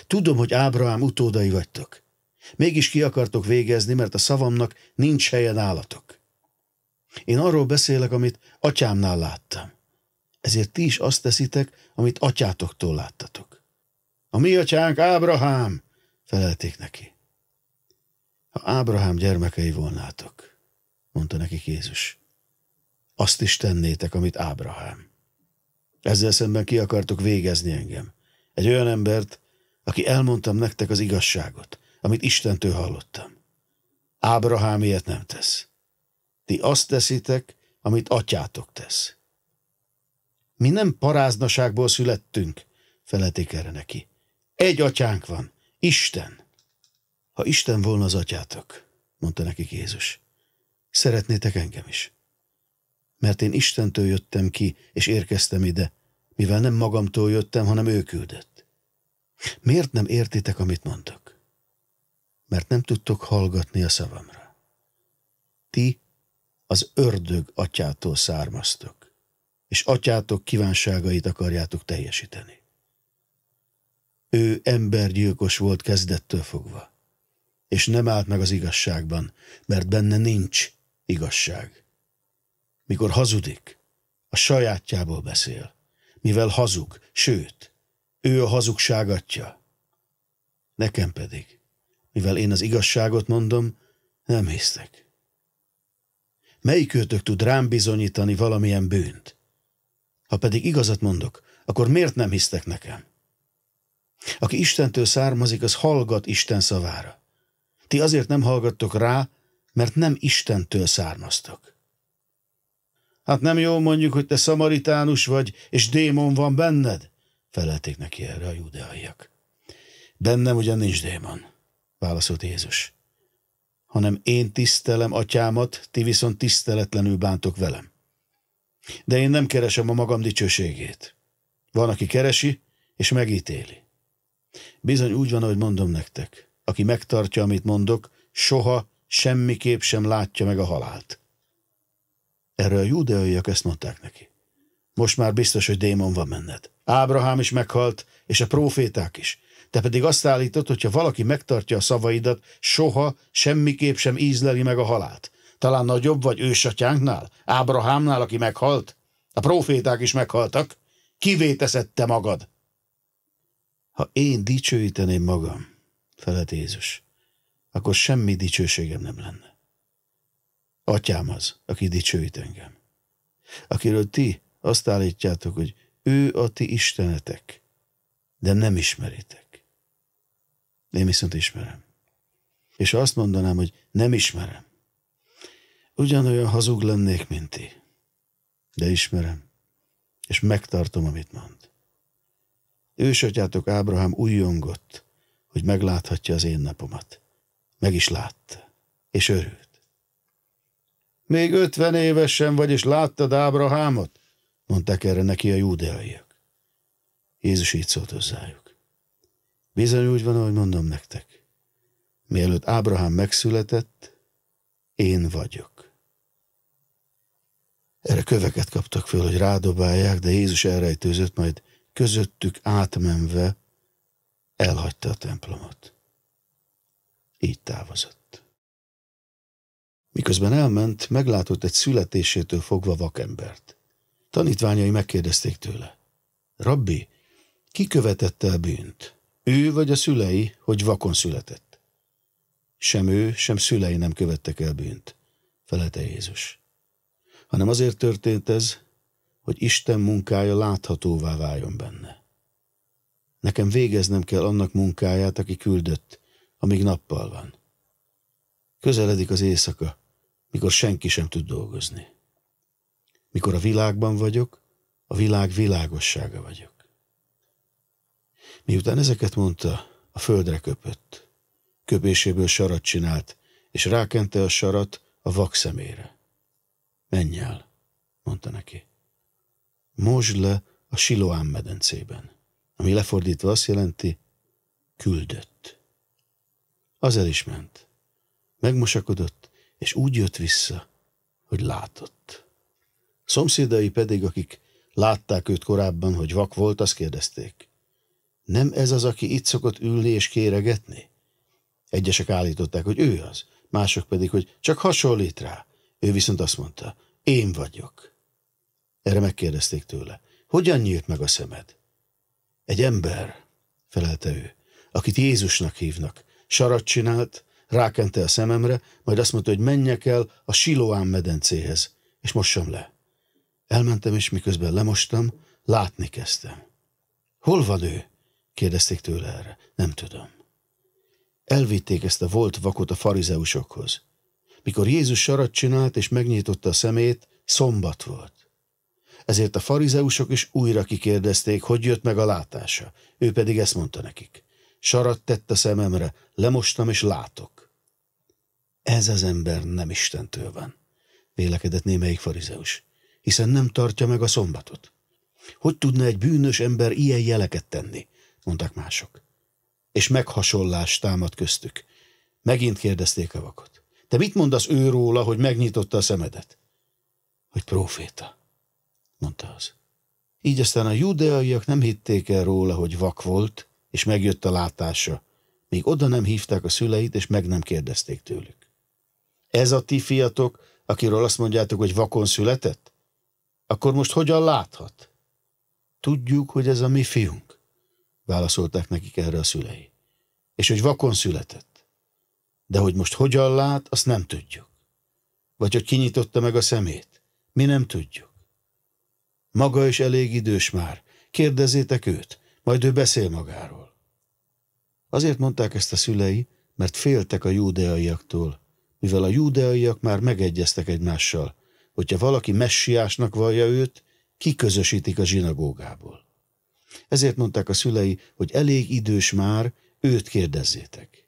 Tudom, hogy Ábrahám utódai vagytok. Mégis ki akartok végezni, mert a szavamnak nincs helye állatok. Én arról beszélek, amit atyámnál láttam ezért ti is azt teszitek, amit atyátoktól láttatok. A mi atyánk Ábrahám, felelték neki. Ha Ábrahám gyermekei volnátok, mondta neki Jézus, azt is tennétek, amit Ábrahám. Ezzel szemben ki akartok végezni engem. Egy olyan embert, aki elmondtam nektek az igazságot, amit Istentől hallottam. Ábrahám ilyet nem tesz. Ti azt teszitek, amit atyátok tesz. Mi nem paráznaságból születtünk, feleték erre neki. Egy atyánk van, Isten. Ha Isten volna az atyátok, mondta neki Jézus, szeretnétek engem is. Mert én Istentől jöttem ki, és érkeztem ide, mivel nem magamtól jöttem, hanem ő küldött. Miért nem értitek, amit mondok? Mert nem tudtok hallgatni a szavamra. Ti az ördög atyától származtok és atyátok kívánságait akarjátok teljesíteni. Ő embergyilkos volt kezdettől fogva, és nem állt meg az igazságban, mert benne nincs igazság. Mikor hazudik, a sajátjából beszél, mivel hazug, sőt, ő a hazugság atya. Nekem pedig, mivel én az igazságot mondom, nem hisztek. Melyikőtök tud rám bizonyítani valamilyen bűnt? Ha pedig igazat mondok, akkor miért nem hisztek nekem? Aki Istentől származik, az hallgat Isten szavára. Ti azért nem hallgattok rá, mert nem Istentől származtok. Hát nem jó mondjuk, hogy te szamaritánus vagy, és démon van benned? Felelték neki erre a judeaiak. Bennem ugyan nincs démon, válaszolt Jézus, hanem én tisztelem atyámat, ti viszont tiszteletlenül bántok velem. De én nem keresem a magam dicsőségét. Van, aki keresi, és megítéli. Bizony úgy van, ahogy mondom nektek. Aki megtartja, amit mondok, soha semmiképp sem látja meg a halált. Erre a júdeaiak ezt mondták neki. Most már biztos, hogy démon van menned. Ábrahám is meghalt, és a proféták is. Te pedig azt állítod, hogy ha valaki megtartja a szavaidat, soha semmiképp sem ízleli meg a halált. Talán nagyobb vagy ősatyánknál? Ábrahámnál, aki meghalt? A proféták is meghaltak. Kivé te magad? Ha én dicsőíteném magam, felett Jézus, akkor semmi dicsőségem nem lenne. Atyám az, aki dicsőít engem. Akiről ti azt állítjátok, hogy ő a ti istenetek, de nem ismeritek. Én viszont ismerem. És ha azt mondanám, hogy nem ismerem, Ugyanolyan hazug lennék, mint ti. De ismerem, és megtartom, amit mond. Ősatjátok Ábrahám újjongott, hogy megláthatja az én napomat. Meg is látta, és örült. Még ötven évesen vagy, és láttad Ábrahámot? Mondták erre neki a júdeaiak. Jézus így szólt hozzájuk. Bizony úgy van, ahogy mondom nektek. Mielőtt Ábrahám megszületett, én vagyok. Erre köveket kaptak föl, hogy rádobálják, de Jézus elrejtőzött, majd közöttük átmenve elhagyta a templomot. Így távozott. Miközben elment, meglátott egy születésétől fogva vakembert. Tanítványai megkérdezték tőle. Rabbi, ki követette a bűnt? Ő vagy a szülei, hogy vakon született? Sem ő, sem szülei nem követtek el bűnt, felelte Jézus hanem azért történt ez, hogy Isten munkája láthatóvá váljon benne. Nekem végeznem kell annak munkáját, aki küldött, amíg nappal van. Közeledik az éjszaka, mikor senki sem tud dolgozni. Mikor a világban vagyok, a világ világossága vagyok. Miután ezeket mondta, a földre köpött. Köpéséből sarat csinált, és rákente a sarat a vakszemére. Menj el, mondta neki. Mosd le a Siloán medencében, ami lefordítva azt jelenti, küldött. Az el is ment. Megmosakodott, és úgy jött vissza, hogy látott. Szomszédai pedig, akik látták őt korábban, hogy vak volt, azt kérdezték. Nem ez az, aki itt szokott ülni és kéregetni? Egyesek állították, hogy ő az, mások pedig, hogy csak hasonlít rá. Ő viszont azt mondta, én vagyok. Erre megkérdezték tőle, hogyan nyílt meg a szemed? Egy ember, felelte ő, akit Jézusnak hívnak. Sarat csinált, rákente a szememre, majd azt mondta, hogy menjek el a Siloán medencéhez, és mossam le. Elmentem, és miközben lemostam, látni kezdtem. Hol van ő? kérdezték tőle erre. Nem tudom. Elvitték ezt a volt vakot a farizeusokhoz. Mikor Jézus sarat csinált és megnyitotta a szemét, szombat volt. Ezért a farizeusok is újra kikérdezték, hogy jött meg a látása. Ő pedig ezt mondta nekik. Sarat tett a szememre, lemostam és látok. Ez az ember nem Istentől van, vélekedett némelyik farizeus, hiszen nem tartja meg a szombatot. Hogy tudna egy bűnös ember ilyen jeleket tenni? mondták mások. És meghasonlás támad köztük. Megint kérdezték a vakot. Te mit mondasz ő róla, hogy megnyitotta a szemedet? Hogy proféta, mondta az. Így aztán a judeaiak nem hitték el róla, hogy vak volt, és megjött a látása, még oda nem hívták a szüleit, és meg nem kérdezték tőlük. Ez a ti fiatok, akiről azt mondjátok, hogy vakon született? Akkor most hogyan láthat? Tudjuk, hogy ez a mi fiunk, válaszolták nekik erre a szülei. És hogy vakon született. De hogy most hogyan lát, azt nem tudjuk. Vagy hogy kinyitotta meg a szemét, mi nem tudjuk. Maga is elég idős már, kérdezzétek őt, majd ő beszél magáról. Azért mondták ezt a szülei, mert féltek a júdeaiaktól, mivel a júdeaiak már megegyeztek egymással, hogyha valaki messiásnak vallja őt, kiközösítik a zsinagógából. Ezért mondták a szülei, hogy elég idős már, őt kérdezzétek.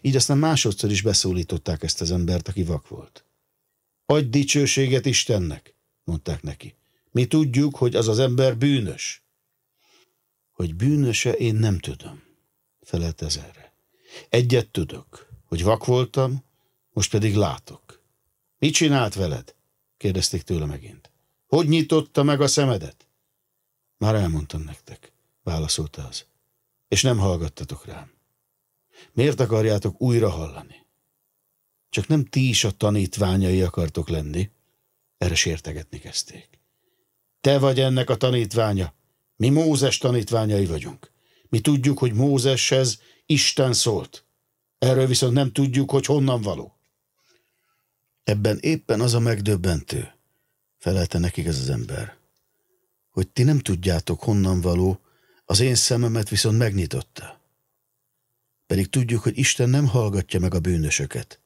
Így aztán másodszor is beszólították ezt az embert, aki vak volt. Adj dicsőséget Istennek, mondták neki. Mi tudjuk, hogy az az ember bűnös. Hogy bűnöse én nem tudom, felelt ez erre. Egyet tudok, hogy vak voltam, most pedig látok. Mit csinált veled? kérdezték tőle megint. Hogy nyitotta meg a szemedet? Már elmondtam nektek, válaszolta az. És nem hallgattatok rám. Miért akarjátok újra hallani? Csak nem ti is a tanítványai akartok lenni. Erre sértegetni kezdték. Te vagy ennek a tanítványa. Mi Mózes tanítványai vagyunk. Mi tudjuk, hogy Mózeshez Isten szólt. Erről viszont nem tudjuk, hogy honnan való. Ebben éppen az a megdöbbentő, felelte nekik ez az ember, hogy ti nem tudjátok, honnan való, az én szememet viszont megnyitotta. Pedig tudjuk, hogy Isten nem hallgatja meg a bűnösöket,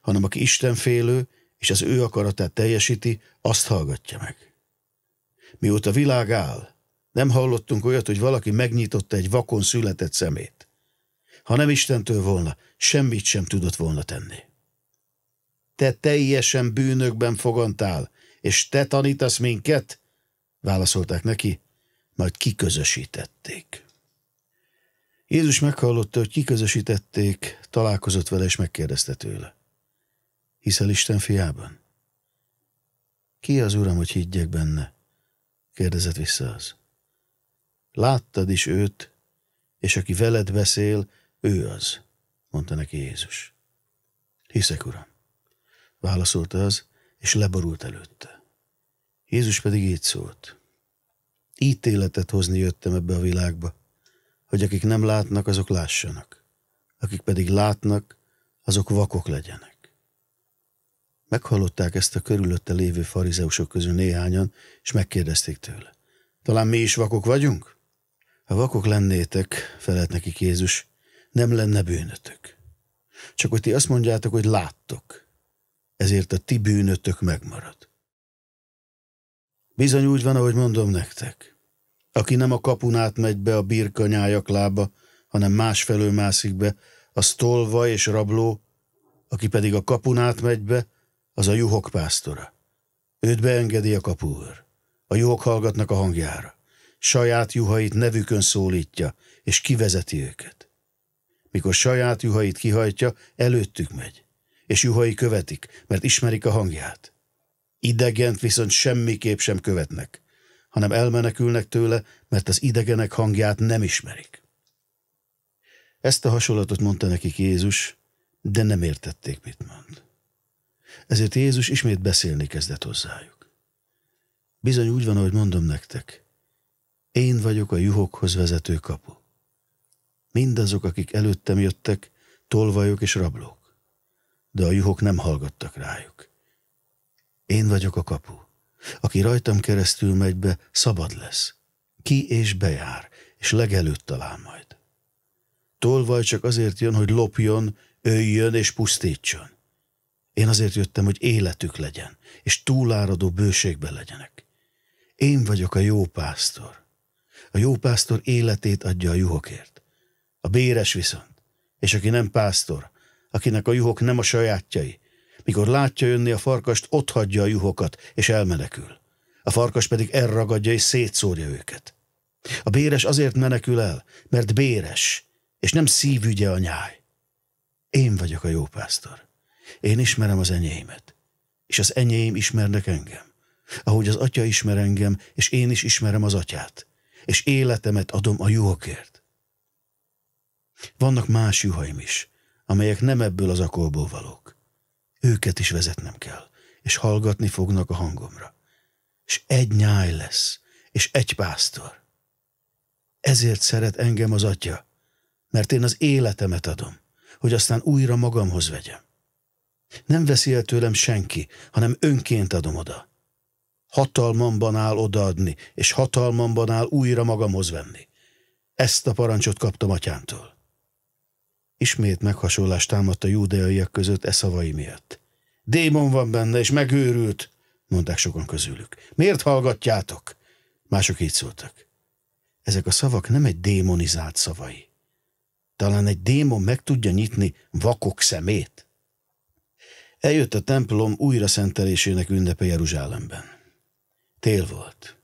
hanem aki Isten félő és az ő akaratát teljesíti, azt hallgatja meg. Mióta világ áll, nem hallottunk olyat, hogy valaki megnyitotta egy vakon született szemét. Ha nem Istentől volna, semmit sem tudott volna tenni. Te teljesen bűnökben fogantál, és te tanítasz minket? Válaszolták neki, majd kiközösítették. Jézus meghallotta, hogy kiközösítették, találkozott vele és megkérdezte tőle. Hiszel Isten fiában? Ki az Uram, hogy higgyek benne? kérdezett vissza az. Láttad is őt, és aki veled beszél, ő az, mondta neki Jézus. Hiszek, Uram, válaszolta az, és leborult előtte. Jézus pedig így szólt. Ítéletet hozni jöttem ebbe a világba, hogy akik nem látnak, azok lássanak, akik pedig látnak, azok vakok legyenek. Meghallották ezt a körülötte lévő farizeusok közül néhányan, és megkérdezték tőle. Talán mi is vakok vagyunk? Ha vakok lennétek, felelt neki Jézus, nem lenne bűnötök. Csak hogy ti azt mondjátok, hogy láttok, ezért a ti bűnötök megmarad. Bizony úgy van, ahogy mondom nektek. Aki nem a kapunát megy be a birkanyájak lába, hanem másfelől mászik be, az tolva és rabló, aki pedig a kapunát megy be, az a juhok pásztora. Őt beengedi a kapuőr. A juhok hallgatnak a hangjára. Saját juhait nevükön szólítja, és kivezeti őket. Mikor saját juhait kihajtja, előttük megy, és juhai követik, mert ismerik a hangját. Idegent viszont semmiképp sem követnek, hanem elmenekülnek tőle, mert az idegenek hangját nem ismerik. Ezt a hasonlatot mondta nekik Jézus, de nem értették, mit mond. Ezért Jézus ismét beszélni kezdett hozzájuk. Bizony úgy van, ahogy mondom nektek. Én vagyok a juhokhoz vezető kapu. Mindazok, akik előttem jöttek, tolvajok és rablók. De a juhok nem hallgattak rájuk. Én vagyok a kapu. Aki rajtam keresztül megy be, szabad lesz. Ki és bejár, és legelőtt talál majd. Tolvaj csak azért jön, hogy lopjon, öljön és pusztítson. Én azért jöttem, hogy életük legyen, és túláradó bőségben legyenek. Én vagyok a jó pásztor. A jó pásztor életét adja a juhokért. A béres viszont, és aki nem pásztor, akinek a juhok nem a sajátjai, mikor látja jönni a farkast, ott hagyja a juhokat, és elmenekül. A farkas pedig elragadja és szétszórja őket. A béres azért menekül el, mert béres, és nem szívügye a nyáj. Én vagyok a jó pásztor. Én ismerem az enyémet, és az enyém ismernek engem. Ahogy az atya ismer engem, és én is ismerem az atyát, és életemet adom a juhokért. Vannak más juhaim is, amelyek nem ebből az akolból valók. Őket is vezetnem kell, és hallgatni fognak a hangomra. És egy nyáj lesz, és egy pásztor. Ezért szeret engem az atya, mert én az életemet adom, hogy aztán újra magamhoz vegyem. Nem veszi el tőlem senki, hanem önként adom oda. Hatalmamban áll odaadni, és hatalmamban áll újra magamhoz venni. Ezt a parancsot kaptam atyántól. Ismét meghasonlás támadt a júdeaiak között e szavai miatt. Démon van benne, és megőrült, mondták sokan közülük. Miért hallgatjátok? Mások így szóltak. Ezek a szavak nem egy démonizált szavai. Talán egy démon meg tudja nyitni vakok szemét? Eljött a templom újra szentelésének ünnepe Jeruzsálemben. Tél volt.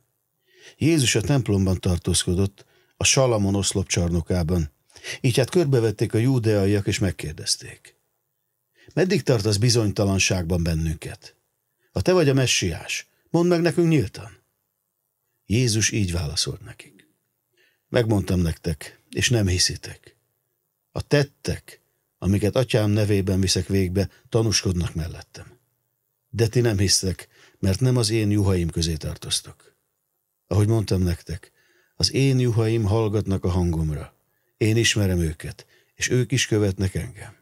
Jézus a templomban tartózkodott, a Salamon oszlopcsarnokában, így hát körbevették a júdeaiak, és megkérdezték. Meddig tartasz bizonytalanságban bennünket? Ha te vagy a messiás, mondd meg nekünk nyíltan. Jézus így válaszolt nekik. Megmondtam nektek, és nem hiszitek. A tettek, amiket atyám nevében viszek végbe, tanúskodnak mellettem. De ti nem hisztek, mert nem az én juhaim közé tartoztok. Ahogy mondtam nektek, az én juhaim hallgatnak a hangomra. Én ismerem őket, és ők is követnek engem.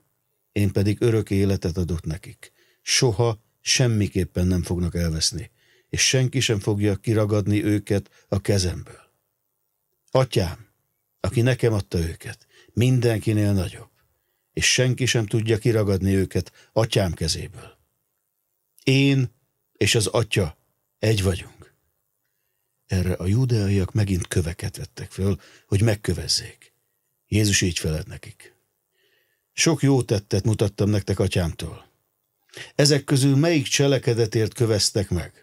Én pedig örök életet adott nekik. Soha semmiképpen nem fognak elveszni, és senki sem fogja kiragadni őket a kezemből. Atyám, aki nekem adta őket, mindenkinél nagyobb, és senki sem tudja kiragadni őket atyám kezéből. Én és az atya egy vagyunk. Erre a júdeaiak megint köveket vettek föl, hogy megkövezzék. Jézus így feled nekik. Sok jó tettet mutattam nektek atyámtól. Ezek közül melyik cselekedetért köveztek meg?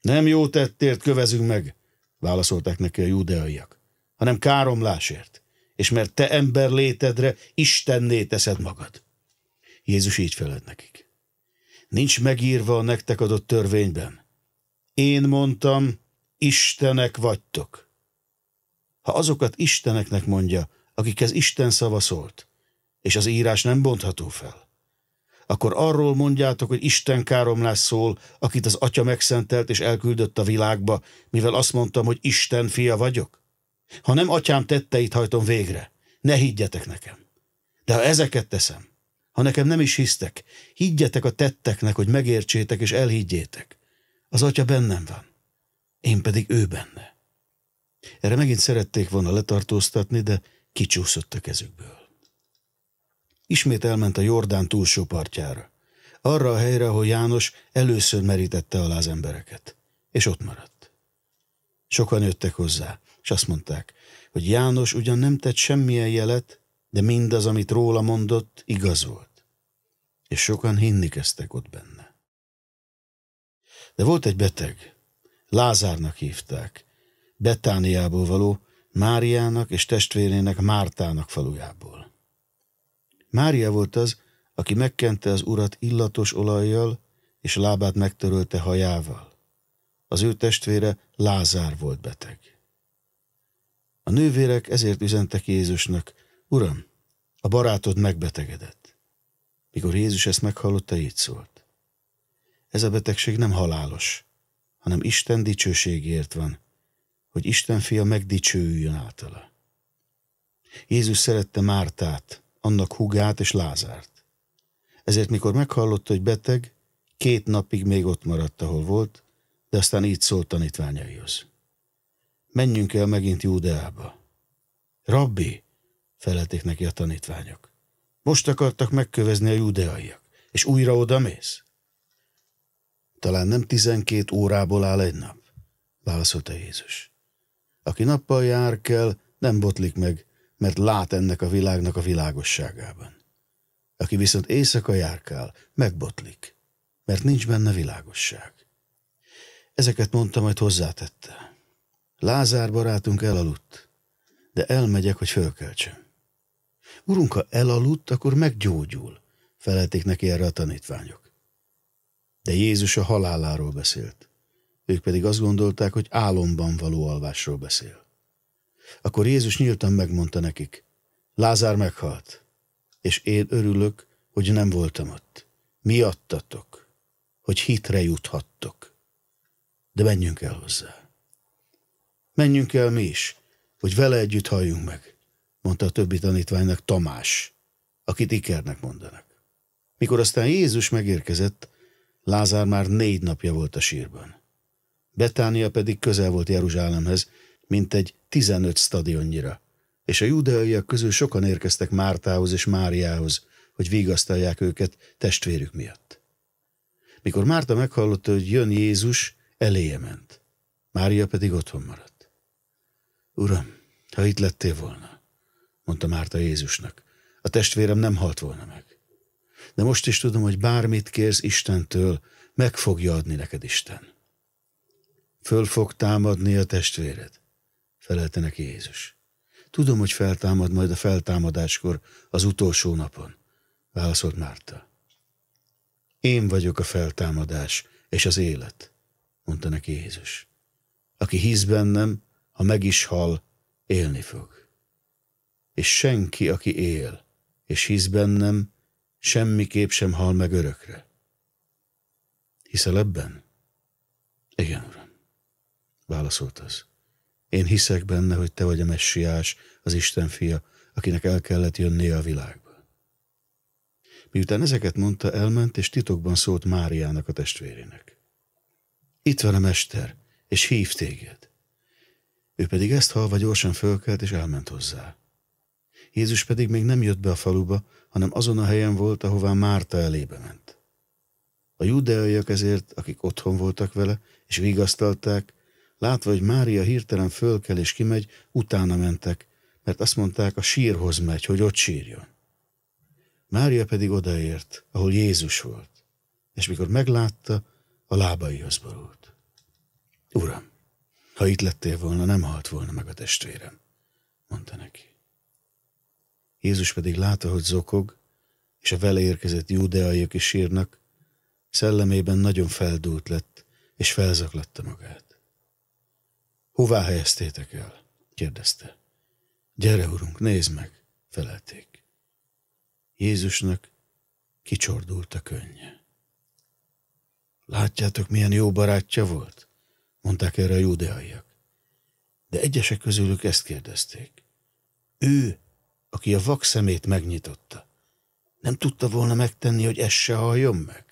Nem jó tettért kövezünk meg, válaszolták neki a júdeaiak, hanem káromlásért, és mert te ember létedre Istenné teszed magad. Jézus így feled nekik. Nincs megírva a nektek adott törvényben. Én mondtam, Istenek vagytok. Ha azokat Isteneknek mondja, akikhez Isten szava szólt, és az írás nem bontható fel, akkor arról mondjátok, hogy Isten káromlás szól, akit az Atya megszentelt és elküldött a világba, mivel azt mondtam, hogy Isten fia vagyok? Ha nem atyám tetteit hajtom végre, ne higgyetek nekem. De ha ezeket teszem, ha nekem nem is hisztek, higgyetek a tetteknek, hogy megértsétek és elhiggyétek. Az atya bennem van, én pedig ő benne. Erre megint szerették volna letartóztatni, de kicsúszott a kezükből. Ismét elment a Jordán túlsó partjára, arra a helyre, ahol János először merítette alá az embereket, és ott maradt. Sokan jöttek hozzá, és azt mondták, hogy János ugyan nem tett semmilyen jelet, de mindaz, amit róla mondott, igaz volt. És sokan hinni kezdtek ott benne. De volt egy beteg, Lázárnak hívták, Betániából való, Máriának és testvérének Mártának falujából. Mária volt az, aki megkente az urat illatos olajjal, és lábát megtörölte hajával. Az ő testvére Lázár volt beteg. A nővérek ezért üzentek Jézusnak, Uram, a barátod megbetegedett. Mikor Jézus ezt meghallotta, így szólt. Ez a betegség nem halálos, hanem Isten dicsőségért van, hogy Isten fia megdicsőüljön általa. Jézus szerette Mártát, annak hugát és Lázárt. Ezért mikor meghallotta, hogy beteg, két napig még ott maradt, ahol volt, de aztán így szólt tanítványaihoz. Menjünk el megint Júdeába. Rabbi, felelték neki a tanítványok. Most akartak megkövezni a Júdeaiak, és újra oda mész? Talán nem tizenkét órából áll egy nap, válaszolta Jézus. Aki nappal jár kell, nem botlik meg, mert lát ennek a világnak a világosságában. Aki viszont éjszaka járkál, megbotlik, mert nincs benne világosság. Ezeket mondta, majd hozzátette. Lázár barátunk elaludt, de elmegyek, hogy fölkeltsem. Urunk, ha elaludt, akkor meggyógyul, felelték neki erre a tanítványok. De Jézus a haláláról beszélt. Ők pedig azt gondolták, hogy álomban való alvásról beszél. Akkor Jézus nyíltan megmondta nekik, Lázár meghalt, és én örülök, hogy nem voltam ott. Miattatok, hogy hitre juthattok. De menjünk el hozzá. Menjünk el mi is, hogy vele együtt halljunk meg, mondta a többi tanítványnak Tamás, akit Ikernek mondanak. Mikor aztán Jézus megérkezett, Lázár már négy napja volt a sírban. Betánia pedig közel volt Jeruzsálemhez, mint egy 15 stadionnyira. És a judeaiak közül sokan érkeztek Mártához és Máriához, hogy vigasztalják őket testvérük miatt. Mikor Márta meghallotta, hogy jön Jézus, eléje ment. Mária pedig otthon maradt. Uram, ha itt lettél volna, mondta Márta Jézusnak, a testvérem nem halt volna meg. De most is tudom, hogy bármit kérsz Istentől, meg fogja adni neked Isten. Föl fog támadni a testvéred, felelte neki Jézus. Tudom, hogy feltámad majd a feltámadáskor, az utolsó napon, válaszolt Márta. Én vagyok a feltámadás és az élet, mondta neki Jézus. Aki hisz bennem, ha meg is hal, élni fog. És senki, aki él és hisz bennem, semmiképp sem hal meg örökre. Hiszel ebben? Igen, uram válaszolt az. Én hiszek benne, hogy te vagy a messiás, az Isten fia, akinek el kellett jönnie a világba. Miután ezeket mondta, elment, és titokban szólt Máriának a testvérének. Itt van a mester, és hív téged. Ő pedig ezt halva gyorsan fölkelt, és elment hozzá. Jézus pedig még nem jött be a faluba, hanem azon a helyen volt, ahová Márta elébe ment. A judeaiak ezért, akik otthon voltak vele, és vigasztalták, Látva, hogy Mária hirtelen fölkel és kimegy, utána mentek, mert azt mondták, a sírhoz megy, hogy ott sírjon. Mária pedig odaért, ahol Jézus volt, és mikor meglátta, a lábaihoz borult. Uram, ha itt lettél volna, nem halt volna meg a testvérem, mondta neki. Jézus pedig látta, hogy zokog, és a vele érkezett júdeaiak is sírnak, szellemében nagyon feldúlt lett, és felzaklatta magát. Hová helyeztétek el? kérdezte. Gyere, urunk, nézd meg, felelték. Jézusnak kicsordult a könnye. Látjátok, milyen jó barátja volt? mondták erre a júdeaiak. De egyesek közülük ezt kérdezték. Ő, aki a vak szemét megnyitotta, nem tudta volna megtenni, hogy ez se halljon meg?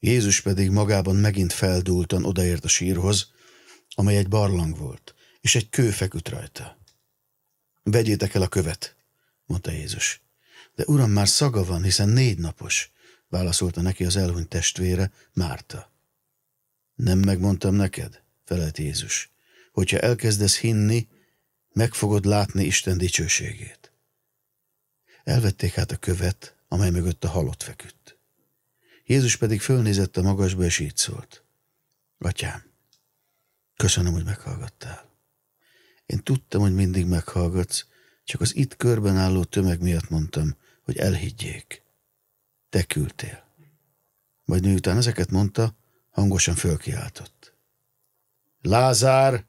Jézus pedig magában megint feldúltan odaért a sírhoz, amely egy barlang volt, és egy kő feküdt rajta. Vegyétek el a követ, mondta Jézus. De uram, már szaga van, hiszen négy napos, válaszolta neki az elhunyt testvére, Márta. Nem megmondtam neked, felelt Jézus, hogyha elkezdesz hinni, meg fogod látni Isten dicsőségét. Elvették hát a követ, amely mögött a halott feküdt. Jézus pedig fölnézett a magasba, és így szólt. Atyám, Köszönöm, hogy meghallgattál. Én tudtam, hogy mindig meghallgatsz, csak az itt körben álló tömeg miatt mondtam, hogy elhiggyék. Te küldtél. Majd miután ezeket mondta, hangosan fölkiáltott. Lázár,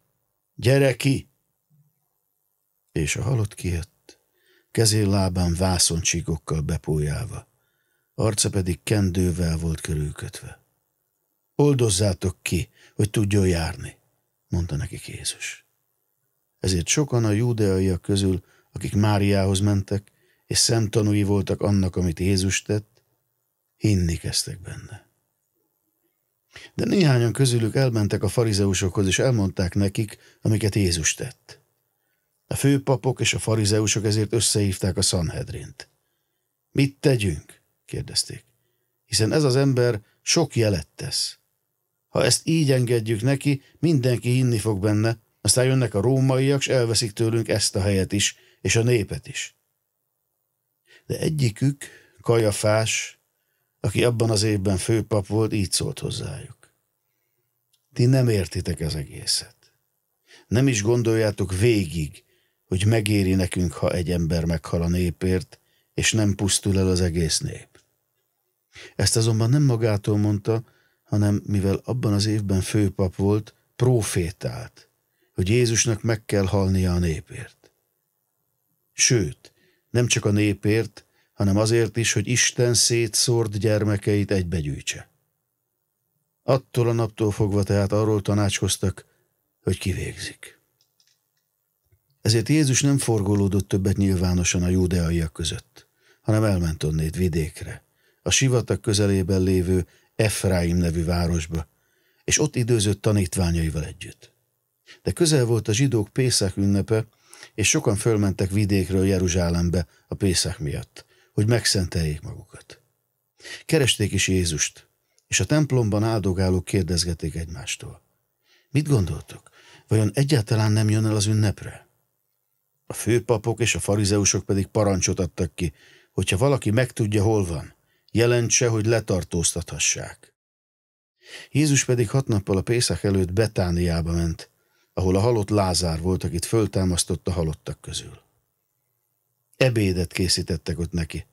gyere ki! És a halott kijött, kezén lábán vászoncsíkokkal bepójálva, arca pedig kendővel volt körülkötve. Oldozzátok ki, hogy tudjon járni mondta neki Jézus. Ezért sokan a júdeaiak közül, akik Máriához mentek, és szemtanúi voltak annak, amit Jézus tett, hinni kezdtek benne. De néhányan közülük elmentek a farizeusokhoz, és elmondták nekik, amiket Jézus tett. A főpapok és a farizeusok ezért összehívták a Sanhedrint. Mit tegyünk? kérdezték. Hiszen ez az ember sok jelet tesz. Ha ezt így engedjük neki, mindenki hinni fog benne, aztán jönnek a rómaiak, és elveszik tőlünk ezt a helyet is, és a népet is. De egyikük, Kajafás, aki abban az évben főpap volt, így szólt hozzájuk. Ti nem értitek az egészet. Nem is gondoljátok végig, hogy megéri nekünk, ha egy ember meghal a népért, és nem pusztul el az egész nép. Ezt azonban nem magától mondta, hanem mivel abban az évben főpap volt, profétált, hogy Jézusnak meg kell halnia a népért. Sőt, nem csak a népért, hanem azért is, hogy Isten szétszórt gyermekeit egybegyűjtse. Attól a naptól fogva tehát arról tanácskoztak, hogy kivégzik. Ezért Jézus nem forgolódott többet nyilvánosan a júdeaiak között, hanem elment onnét vidékre, a sivatag közelében lévő Efraim nevű városba, és ott időzött tanítványaival együtt. De közel volt a zsidók Pészek ünnepe, és sokan fölmentek vidékről Jeruzsálembe a Pészek miatt, hogy megszenteljék magukat. Keresték is Jézust, és a templomban áldogálók kérdezgették egymástól. Mit gondoltok? Vajon egyáltalán nem jön el az ünnepre? A főpapok és a farizeusok pedig parancsot adtak ki, hogyha valaki megtudja, hol van, jelentse, hogy letartóztathassák. Jézus pedig hat nappal a Pészak előtt Betániába ment, ahol a halott Lázár volt, akit föltámasztott a halottak közül. Ebédet készítettek ott neki.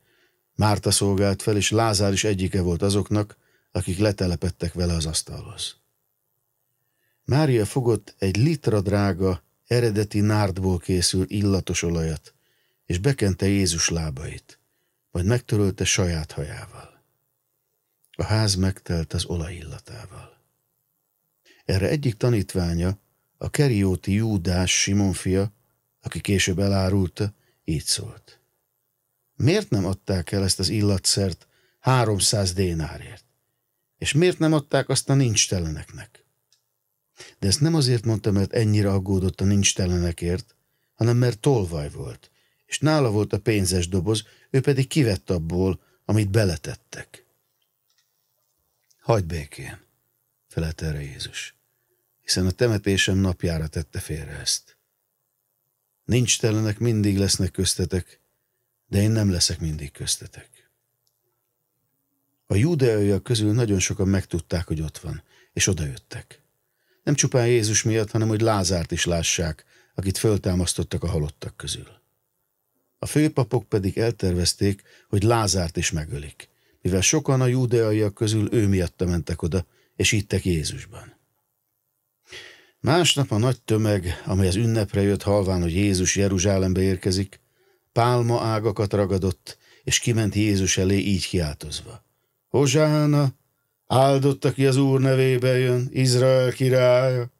Márta szolgált fel, és Lázár is egyike volt azoknak, akik letelepettek vele az asztalhoz. Mária fogott egy litra drága, eredeti nárdból készül illatos olajat, és bekente Jézus lábait majd megtörölte saját hajával. A ház megtelt az olajillatával. Erre egyik tanítványa, a kerióti Júdás Simon fia, aki később elárulta, így szólt. Miért nem adták el ezt az illatszert 300 dénárért? És miért nem adták azt a nincsteleneknek? De ezt nem azért mondta, mert ennyire aggódott a nincstelenekért, hanem mert tolvaj volt, és nála volt a pénzes doboz, ő pedig kivett abból, amit beletettek. Hagyd békén, felett erre Jézus, hiszen a temetésem napjára tette félre ezt. Nincs telenek, mindig lesznek köztetek, de én nem leszek mindig köztetek. A júdeaiak közül nagyon sokan megtudták, hogy ott van, és odajöttek. Nem csupán Jézus miatt, hanem hogy Lázárt is lássák, akit föltámasztottak a halottak közül. A főpapok pedig eltervezték, hogy Lázárt is megölik, mivel sokan a júdeaiak közül ő miatta mentek oda, és ittek Jézusban. Másnap a nagy tömeg, amely az ünnepre jött halván, hogy Jézus Jeruzsálembe érkezik, pálma ágakat ragadott, és kiment Jézus elé így kiáltozva. Hozsána, áldott, aki az Úr nevébe jön, Izrael királya.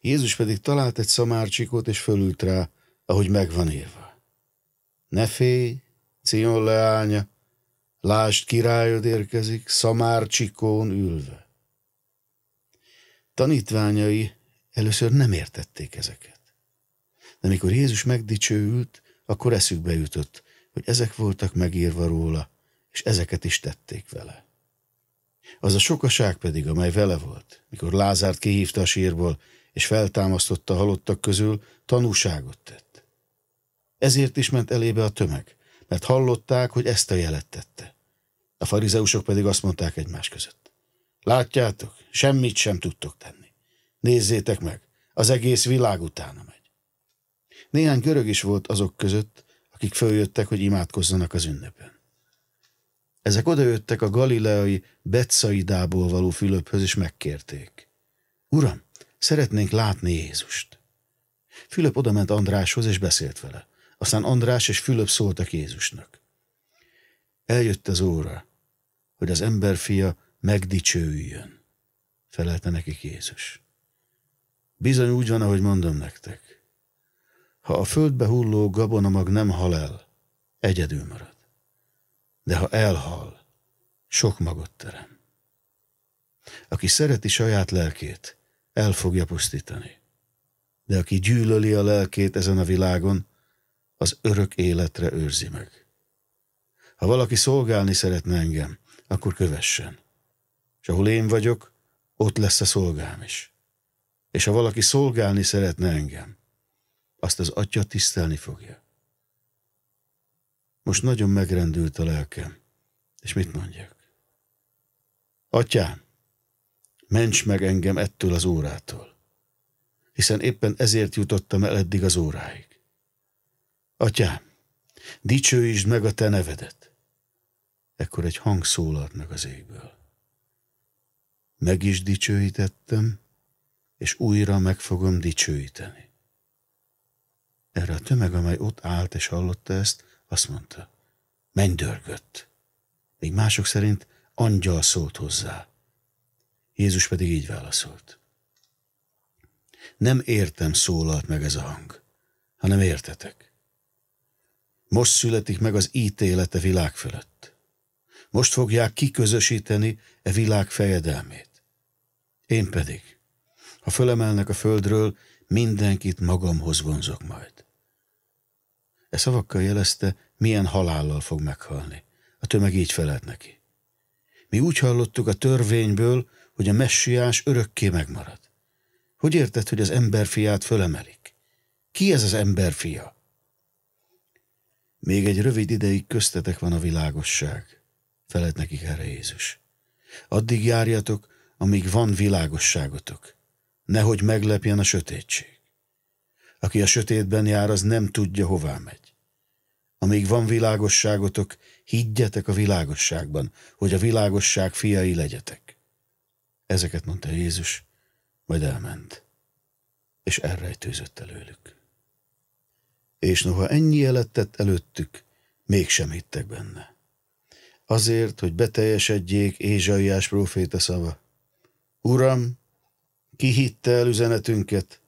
Jézus pedig talált egy szamárcsikot, és fölült rá, ahogy megvan írva. Ne félj, Cion leánya, lásd királyod érkezik, csikón ülve. Tanítványai először nem értették ezeket. De mikor Jézus megdicsőült, akkor eszükbe jutott, hogy ezek voltak megírva róla, és ezeket is tették vele. Az a sokaság pedig, amely vele volt, mikor Lázárt kihívta a sírból, és feltámasztotta halottak közül, tanúságot tett. Ezért is ment elébe a tömeg, mert hallották, hogy ezt a jelet tette. A farizeusok pedig azt mondták egymás között. Látjátok, semmit sem tudtok tenni. Nézzétek meg, az egész világ utána megy. Néhány görög is volt azok között, akik följöttek, hogy imádkozzanak az ünnepen. Ezek odajöttek a galileai Betsaidából való Fülöphöz, és megkérték. Uram, szeretnénk látni Jézust. Fülöp odament Andráshoz, és beszélt vele. Aztán András és Fülöp szóltak Jézusnak. Eljött az óra, hogy az fia megdicsőüljön, felelte nekik Jézus. Bizony úgy van, ahogy mondom nektek. Ha a földbe hulló gabonamag nem hal el, egyedül marad. De ha elhal, sok magot terem. Aki szereti saját lelkét, el fogja pusztítani. De aki gyűlöli a lelkét ezen a világon, az örök életre őrzi meg. Ha valaki szolgálni szeretne engem, akkor kövessen. És ahol én vagyok, ott lesz a szolgám is. És ha valaki szolgálni szeretne engem, azt az atya tisztelni fogja. Most nagyon megrendült a lelkem, és mit mondjak? Atyám, ments meg engem ettől az órától, hiszen éppen ezért jutottam el eddig az óráig. Atyám, dicsőítsd meg a te nevedet. Ekkor egy hang szólalt meg az égből. Meg is dicsőítettem, és újra meg fogom dicsőíteni. Erre a tömeg, amely ott állt és hallotta ezt, azt mondta, menj dörgött. Még mások szerint angyal szólt hozzá. Jézus pedig így válaszolt. Nem értem szólalt meg ez a hang, hanem értetek. Most születik meg az ítélete világ fölött. Most fogják kiközösíteni e világ fejedelmét. Én pedig, ha fölemelnek a földről, mindenkit magamhoz vonzok majd. E szavakkal jelezte, milyen halállal fog meghalni. A tömeg így felelt neki. Mi úgy hallottuk a törvényből, hogy a messiás örökké megmarad. Hogy érted, hogy az emberfiát fölemelik? Ki ez az emberfia? Még egy rövid ideig köztetek van a világosság. Feled nekik erre Jézus. Addig járjatok, amíg van világosságotok. Nehogy meglepjen a sötétség. Aki a sötétben jár, az nem tudja, hová megy. Amíg van világosságotok, higgyetek a világosságban, hogy a világosság fiai legyetek. Ezeket mondta Jézus, majd elment, és elrejtőzött előlük és noha ennyi jelet tett előttük, mégsem hittek benne. Azért, hogy beteljesedjék Ézsaiás próféta szava. Uram, ki hitte el üzenetünket,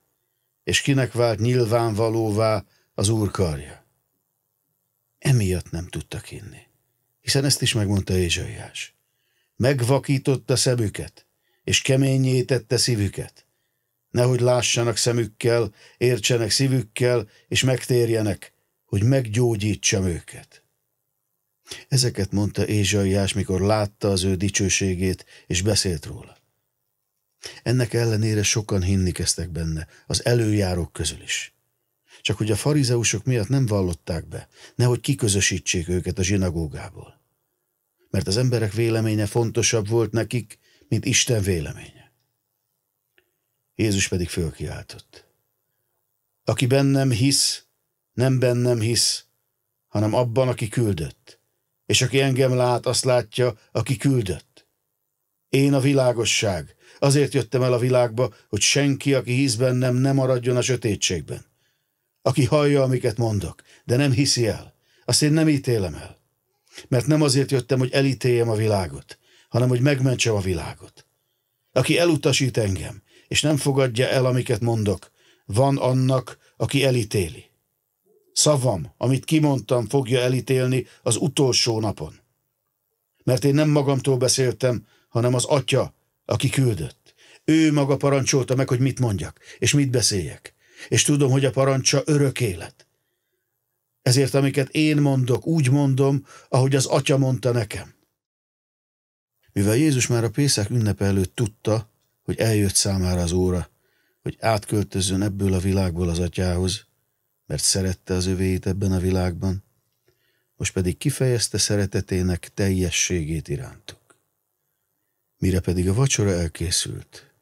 és kinek vált nyilvánvalóvá az Úr karja? Emiatt nem tudtak hinni, hiszen ezt is megmondta Ézsaiás. Megvakította szemüket, és keményítette szívüket nehogy lássanak szemükkel, értsenek szívükkel, és megtérjenek, hogy meggyógyítsam őket. Ezeket mondta Ézsaiás, mikor látta az ő dicsőségét, és beszélt róla. Ennek ellenére sokan hinni kezdtek benne, az előjárók közül is. Csak hogy a farizeusok miatt nem vallották be, nehogy kiközösítsék őket a zsinagógából. Mert az emberek véleménye fontosabb volt nekik, mint Isten vélemény. Jézus pedig fölkiáltott. Aki bennem hisz, nem bennem hisz, hanem abban, aki küldött. És aki engem lát, azt látja, aki küldött. Én a világosság, azért jöttem el a világba, hogy senki, aki hisz bennem, ne maradjon a sötétségben. Aki hallja, amiket mondok, de nem hiszi el, azt én nem ítélem el. Mert nem azért jöttem, hogy elítéljem a világot, hanem hogy megmentsem a világot. Aki elutasít engem, és nem fogadja el, amiket mondok. Van annak, aki elítéli. Szavam, amit kimondtam, fogja elítélni az utolsó napon. Mert én nem magamtól beszéltem, hanem az atya, aki küldött. Ő maga parancsolta meg, hogy mit mondjak, és mit beszéljek. És tudom, hogy a parancsa örök élet. Ezért, amiket én mondok, úgy mondom, ahogy az atya mondta nekem. Mivel Jézus már a Pészák ünnepe előtt tudta, hogy eljött számára az óra, hogy átköltözzön ebből a világból az atyához, mert szerette az övéit ebben a világban, most pedig kifejezte szeretetének teljességét irántuk. Mire pedig a vacsora elkészült,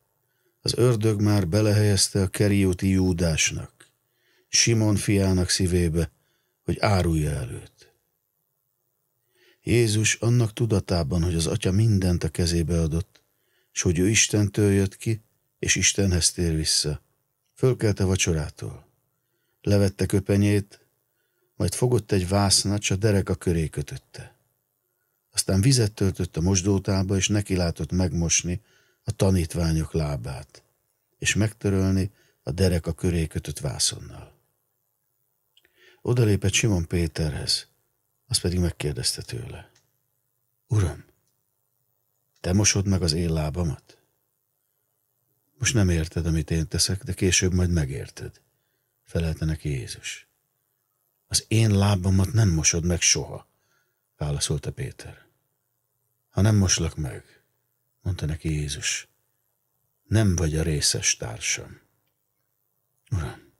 az ördög már belehelyezte a kerióti Júdásnak, Simon fiának szívébe, hogy árulja előtt. Jézus annak tudatában, hogy az atya mindent a kezébe adott, és hogy ő Istentől jött ki, és Istenhez tér vissza. Fölkelt a vacsorától. Levette köpenyét, majd fogott egy vásznat, s a köré kötötte. Aztán vizet töltött a mosdótába, és nekilátott megmosni a tanítványok lábát, és megtörölni a derek a köré kötött vászonnal. Odalépett Simon Péterhez, az pedig megkérdezte tőle. Uram, te mosod meg az én lábamat? Most nem érted, amit én teszek, de később majd megérted. Felelte neki Jézus. Az én lábamat nem mosod meg soha, válaszolta Péter. Ha nem moslak meg, mondta neki Jézus, nem vagy a részes társam. Uram,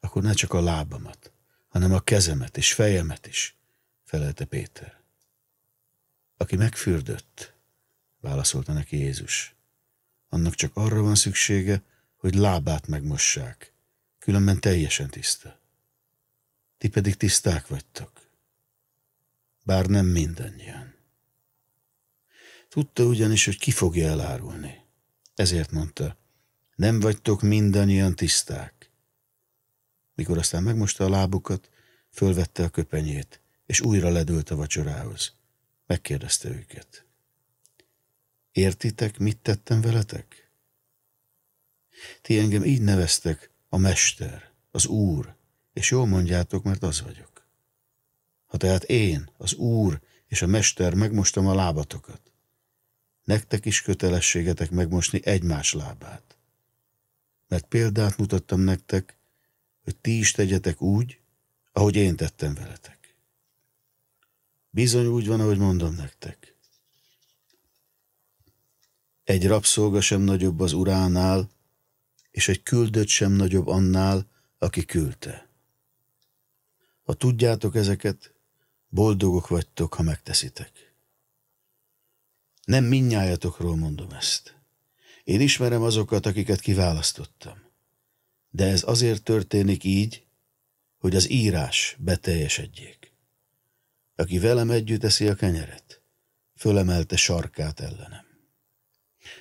akkor ne csak a lábamat, hanem a kezemet és fejemet is, felelte Péter. Aki megfürdött, válaszolta neki Jézus. Annak csak arra van szüksége, hogy lábát megmossák, különben teljesen tiszta. Ti pedig tiszták vagytok. Bár nem mindannyian. Tudta ugyanis, hogy ki fogja elárulni. Ezért mondta, nem vagytok mindannyian tiszták. Mikor aztán megmosta a lábukat, fölvette a köpenyét, és újra ledőlt a vacsorához. Megkérdezte őket. Értitek, mit tettem veletek? Ti engem így neveztek, a mester, az úr, és jól mondjátok, mert az vagyok. Ha tehát én, az úr és a mester megmostam a lábatokat, nektek is kötelességetek megmosni egymás lábát. Mert példát mutattam nektek, hogy ti is tegyetek úgy, ahogy én tettem veletek. Bizony úgy van, ahogy mondom nektek. Egy rabszolga sem nagyobb az uránál, és egy küldött sem nagyobb annál, aki küldte. Ha tudjátok ezeket, boldogok vagytok, ha megteszitek. Nem minnyájatokról mondom ezt. Én ismerem azokat, akiket kiválasztottam. De ez azért történik így, hogy az írás beteljesedjék. Aki velem együtt eszi a kenyeret, fölemelte sarkát ellenem.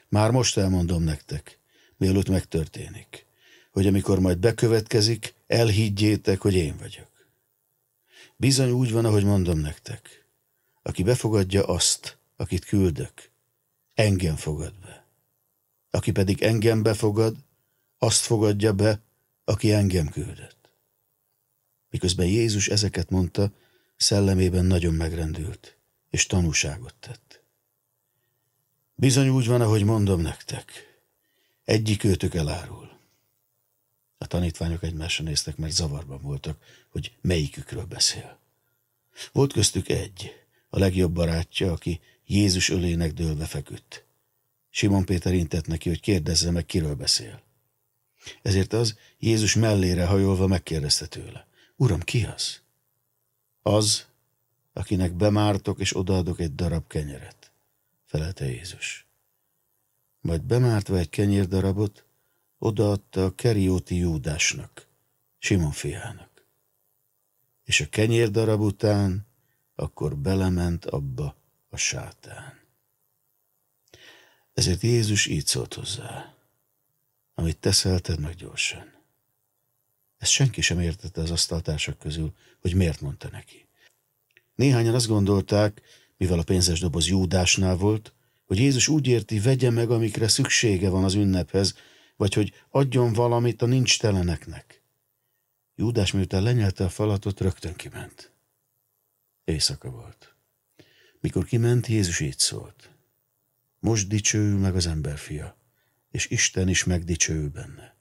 Már most elmondom nektek, mielőtt megtörténik, hogy amikor majd bekövetkezik, elhiggyétek, hogy én vagyok. Bizony úgy van, ahogy mondom nektek. Aki befogadja azt, akit küldök, engem fogad be. Aki pedig engem befogad, azt fogadja be, aki engem küldött. Miközben Jézus ezeket mondta, szellemében nagyon megrendült, és tanúságot tett. Bizony úgy van, ahogy mondom nektek. Egyik őtök elárul. A tanítványok egymásra néztek, mert zavarban voltak, hogy melyikükről beszél. Volt köztük egy, a legjobb barátja, aki Jézus ölének dőlve feküdt. Simon Péter intett neki, hogy kérdezze meg, kiről beszél. Ezért az Jézus mellére hajolva megkérdezte tőle. Uram, ki az? Az, akinek bemártok és odaadok egy darab kenyeret felelte Jézus. Majd bemártva egy kenyérdarabot, odaadta a kerióti Júdásnak, Simon fiának. És a kenyérdarab után akkor belement abba a sátán. Ezért Jézus így szólt hozzá, amit teszelted meg gyorsan. Ezt senki sem értette az asztaltársak közül, hogy miért mondta neki. Néhányan azt gondolták, mivel a pénzes doboz Júdásnál volt, hogy Jézus úgy érti, vegye meg, amikre szüksége van az ünnephez, vagy hogy adjon valamit a nincs teleneknek. Júdás miután lenyelte a falatot, rögtön kiment. Éjszaka volt. Mikor kiment, Jézus így szólt. Most dicsőül meg az emberfia, és Isten is megdicsőül benne.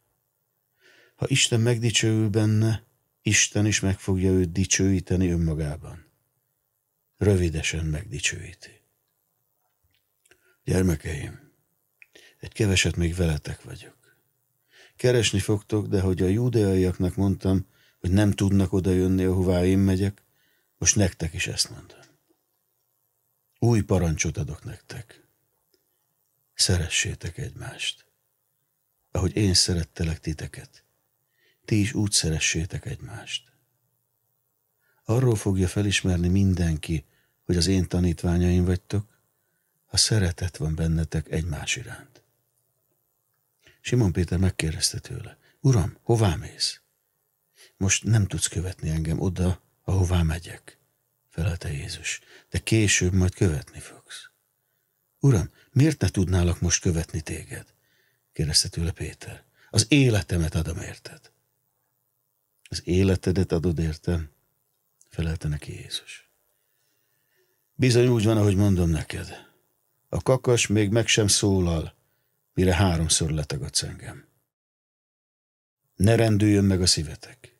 Ha Isten megdicsőül benne, Isten is meg fogja őt dicsőíteni önmagában rövidesen megdicsőíti. Gyermekeim, egy keveset még veletek vagyok. Keresni fogtok, de hogy a júdeaiaknak mondtam, hogy nem tudnak oda jönni, ahová én megyek, most nektek is ezt mondom. Új parancsot adok nektek. Szeressétek egymást. Ahogy én szerettelek titeket, ti is úgy szeressétek egymást. Arról fogja felismerni mindenki, hogy az én tanítványaim vagytok, a szeretet van bennetek egymás iránt. Simon Péter megkérdezte tőle, Uram, hová mész? Most nem tudsz követni engem oda, ahová megyek, felelte Jézus, de később majd követni fogsz. Uram, miért ne tudnálak most követni téged? kérdezte tőle Péter. Az életemet adom érted. Az életedet adod értem? Felelte neki Jézus. Bizony úgy van, ahogy mondom neked. A kakas még meg sem szólal, mire háromszor letagadsz engem. Ne rendüljön meg a szívetek.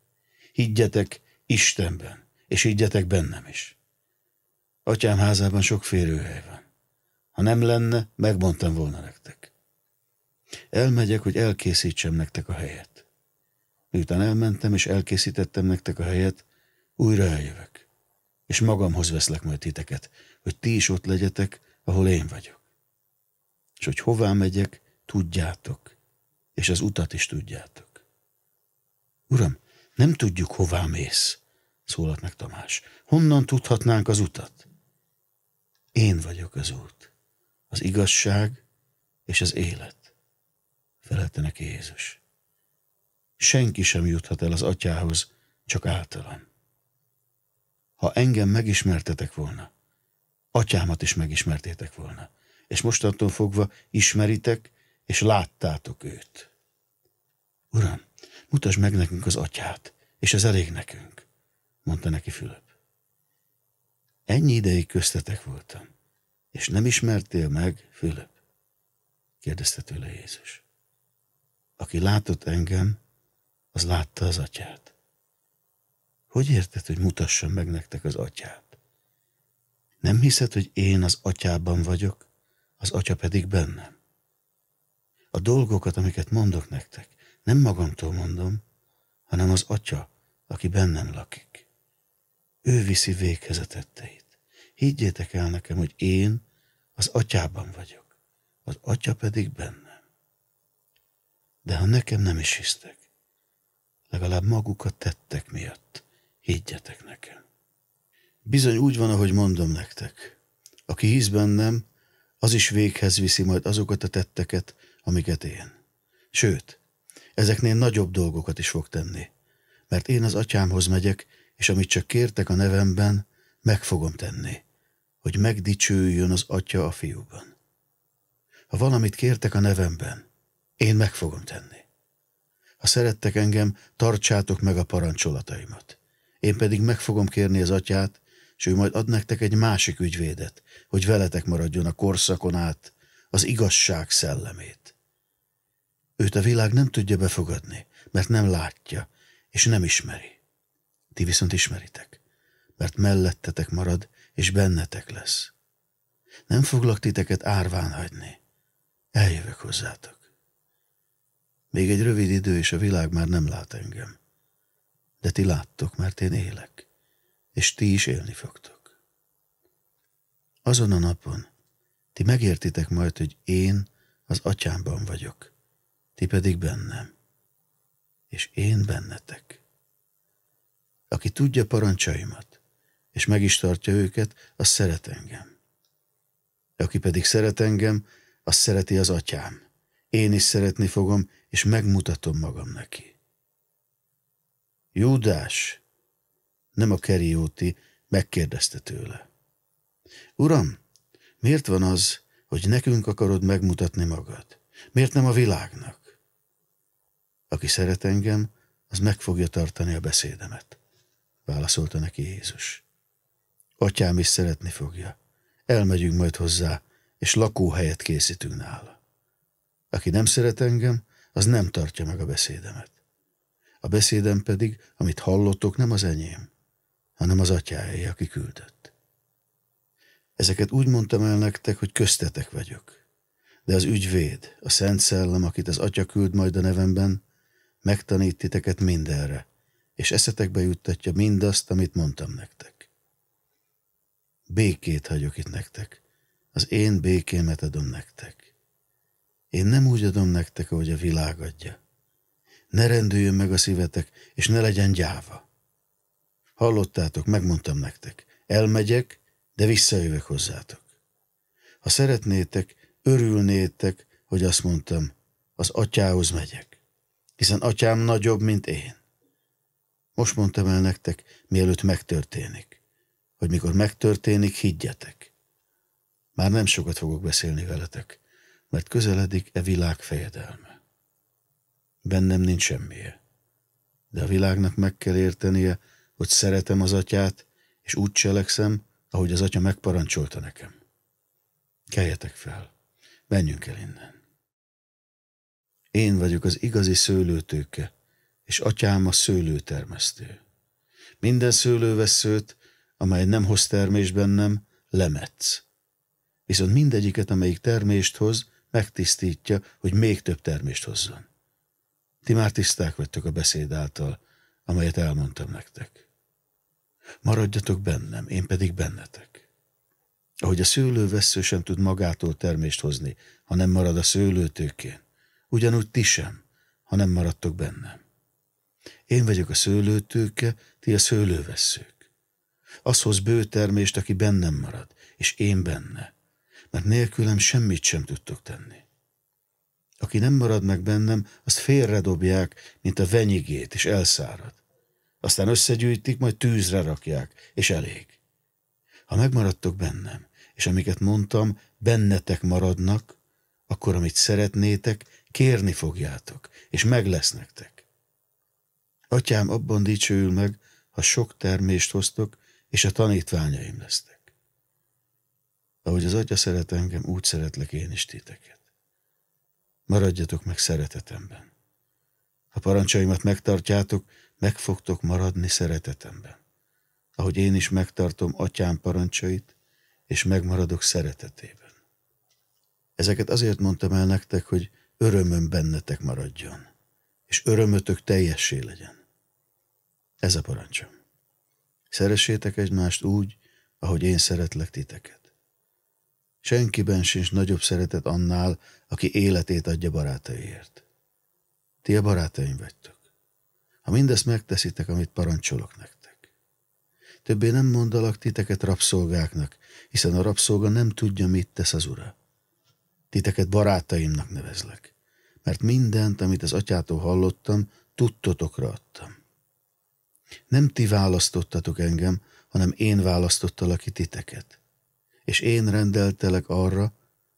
Higgyetek Istenben, és higgyetek bennem is. Atyám házában sok férőhely van. Ha nem lenne, megmondtam volna nektek. Elmegyek, hogy elkészítsem nektek a helyet. Miután elmentem és elkészítettem nektek a helyet, újra eljövök, és magamhoz veszlek majd titeket, hogy ti is ott legyetek, ahol én vagyok. És hogy hová megyek, tudjátok, és az utat is tudjátok. Uram, nem tudjuk, hová mész, szólalt meg Tamás. Honnan tudhatnánk az utat? Én vagyok az út, az igazság és az élet, felelte neki Jézus. Senki sem juthat el az atyához, csak általam ha engem megismertetek volna, atyámat is megismertétek volna, és mostantól fogva ismeritek és láttátok őt. Uram, mutasd meg nekünk az atyát, és ez elég nekünk, mondta neki Fülöp. Ennyi ideig köztetek voltam, és nem ismertél meg, Fülöp? kérdezte tőle Jézus. Aki látott engem, az látta az atyát. Hogy érted, hogy mutassam meg nektek az atyát? Nem hiszed, hogy én az atyában vagyok, az atya pedig bennem? A dolgokat, amiket mondok nektek, nem magamtól mondom, hanem az atya, aki bennem lakik. Ő viszi véghez a tetteit. Higgyétek el nekem, hogy én az atyában vagyok, az atya pedig bennem. De ha nekem nem is hisztek, legalább magukat tettek miatt – Higgyetek nekem. Bizony úgy van, ahogy mondom nektek. Aki hisz bennem, az is véghez viszi majd azokat a tetteket, amiket én. Sőt, ezeknél nagyobb dolgokat is fog tenni, mert én az atyámhoz megyek, és amit csak kértek a nevemben, meg fogom tenni, hogy megdicsőjön az atya a fiúban. Ha valamit kértek a nevemben, én meg fogom tenni. Ha szerettek engem, tartsátok meg a parancsolataimat. Én pedig meg fogom kérni az atyát, és ő majd ad nektek egy másik ügyvédet, hogy veletek maradjon a korszakon át az igazság szellemét. Őt a világ nem tudja befogadni, mert nem látja, és nem ismeri. Ti viszont ismeritek, mert mellettetek marad, és bennetek lesz. Nem foglak titeket árván hagyni. Eljövök hozzátok. Még egy rövid idő, és a világ már nem lát engem de ti láttok, mert én élek, és ti is élni fogtok. Azon a napon ti megértitek majd, hogy én az atyámban vagyok, ti pedig bennem, és én bennetek. Aki tudja parancsaimat, és meg is tartja őket, az szeret engem. Aki pedig szeret engem, az szereti az atyám. Én is szeretni fogom, és megmutatom magam neki. Júdás, nem a kerióti, megkérdezte tőle. Uram, miért van az, hogy nekünk akarod megmutatni magad? Miért nem a világnak? Aki szeret engem, az meg fogja tartani a beszédemet, válaszolta neki Jézus. Atyám is szeretni fogja. Elmegyünk majd hozzá, és lakóhelyet készítünk nála. Aki nem szeret engem, az nem tartja meg a beszédemet a beszédem pedig, amit hallottok, nem az enyém, hanem az atyáé, aki küldött. Ezeket úgy mondtam el nektek, hogy köztetek vagyok. De az ügyvéd, a Szent Szellem, akit az Atya küld majd a nevemben, megtanít titeket mindenre, és eszetekbe juttatja mindazt, amit mondtam nektek. Békét hagyok itt nektek, az én békémet adom nektek. Én nem úgy adom nektek, ahogy a világ adja ne rendüljön meg a szívetek, és ne legyen gyáva. Hallottátok, megmondtam nektek, elmegyek, de visszajövök hozzátok. Ha szeretnétek, örülnétek, hogy azt mondtam, az atyához megyek, hiszen atyám nagyobb, mint én. Most mondtam el nektek, mielőtt megtörténik, hogy mikor megtörténik, higgyetek. Már nem sokat fogok beszélni veletek, mert közeledik e világ fejedelme bennem nincs semmije. De a világnak meg kell értenie, hogy szeretem az atyát, és úgy cselekszem, ahogy az atya megparancsolta nekem. Keljetek fel, menjünk el innen. Én vagyok az igazi szőlőtőke, és atyám a szőlőtermesztő. Minden szőlőveszőt, amely nem hoz termés bennem, lemetsz. Viszont mindegyiket, amelyik termést hoz, megtisztítja, hogy még több termést hozzon. Ti már tiszták vagytok a beszéd által, amelyet elmondtam nektek. Maradjatok bennem, én pedig bennetek. Ahogy a szőlő vesző sem tud magától termést hozni, ha nem marad a szőlőtőkén, ugyanúgy ti sem, ha nem maradtok bennem. Én vagyok a szőlőtőke, ti a szőlővesszők. Az hoz bő termést, aki bennem marad, és én benne, mert nélkülem semmit sem tudtok tenni. Aki nem marad meg bennem, azt félredobják, mint a venyigét, és elszárad. Aztán összegyűjtik, majd tűzre rakják, és elég. Ha megmaradtok bennem, és amiket mondtam, bennetek maradnak, akkor amit szeretnétek, kérni fogjátok, és meg lesz nektek. Atyám abban dicsőül meg, ha sok termést hoztok, és a tanítványaim lesztek. Ahogy az Atya szeret engem, úgy szeretlek én is titeket maradjatok meg szeretetemben. Ha parancsaimat megtartjátok, meg fogtok maradni szeretetemben. Ahogy én is megtartom atyám parancsait, és megmaradok szeretetében. Ezeket azért mondtam el nektek, hogy örömöm bennetek maradjon, és örömötök teljessé legyen. Ez a parancsom. Szeressétek egymást úgy, ahogy én szeretlek titeket. Senkiben sincs nagyobb szeretet annál, aki életét adja barátaiért. Ti a barátaim vagytok. Ha mindezt megteszitek, amit parancsolok nektek. Többé nem mondalak titeket rabszolgáknak, hiszen a rabszolga nem tudja, mit tesz az ura. Titeket barátaimnak nevezlek, mert mindent, amit az atyától hallottam, tudtotokra adtam. Nem ti választottatok engem, hanem én választottalak ki titeket és én rendeltelek arra,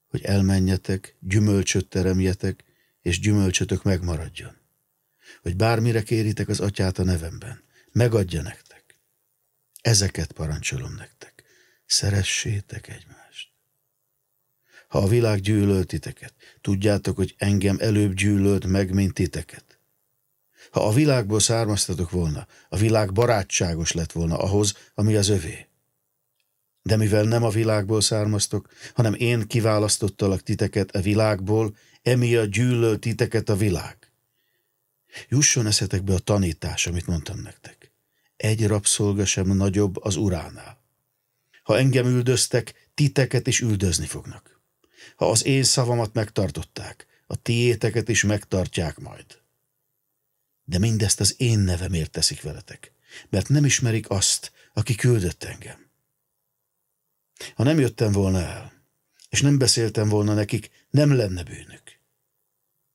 hogy elmenjetek, gyümölcsöt teremjetek, és gyümölcsötök megmaradjon. Hogy bármire kéritek az atyát a nevemben, megadja nektek. Ezeket parancsolom nektek. Szeressétek egymást. Ha a világ gyűlölt titeket, tudjátok, hogy engem előbb gyűlölt meg, mint titeket. Ha a világból származtatok volna, a világ barátságos lett volna ahhoz, ami az övé de mivel nem a világból származtok, hanem én kiválasztottalak titeket a e világból, emiatt gyűlöl titeket a világ. Jusson eszetekbe a tanítás, amit mondtam nektek. Egy rabszolga sem nagyobb az uránál. Ha engem üldöztek, titeket is üldözni fognak. Ha az én szavamat megtartották, a tiéteket is megtartják majd. De mindezt az én nevemért teszik veletek, mert nem ismerik azt, aki küldött engem. Ha nem jöttem volna el, és nem beszéltem volna nekik, nem lenne bűnük.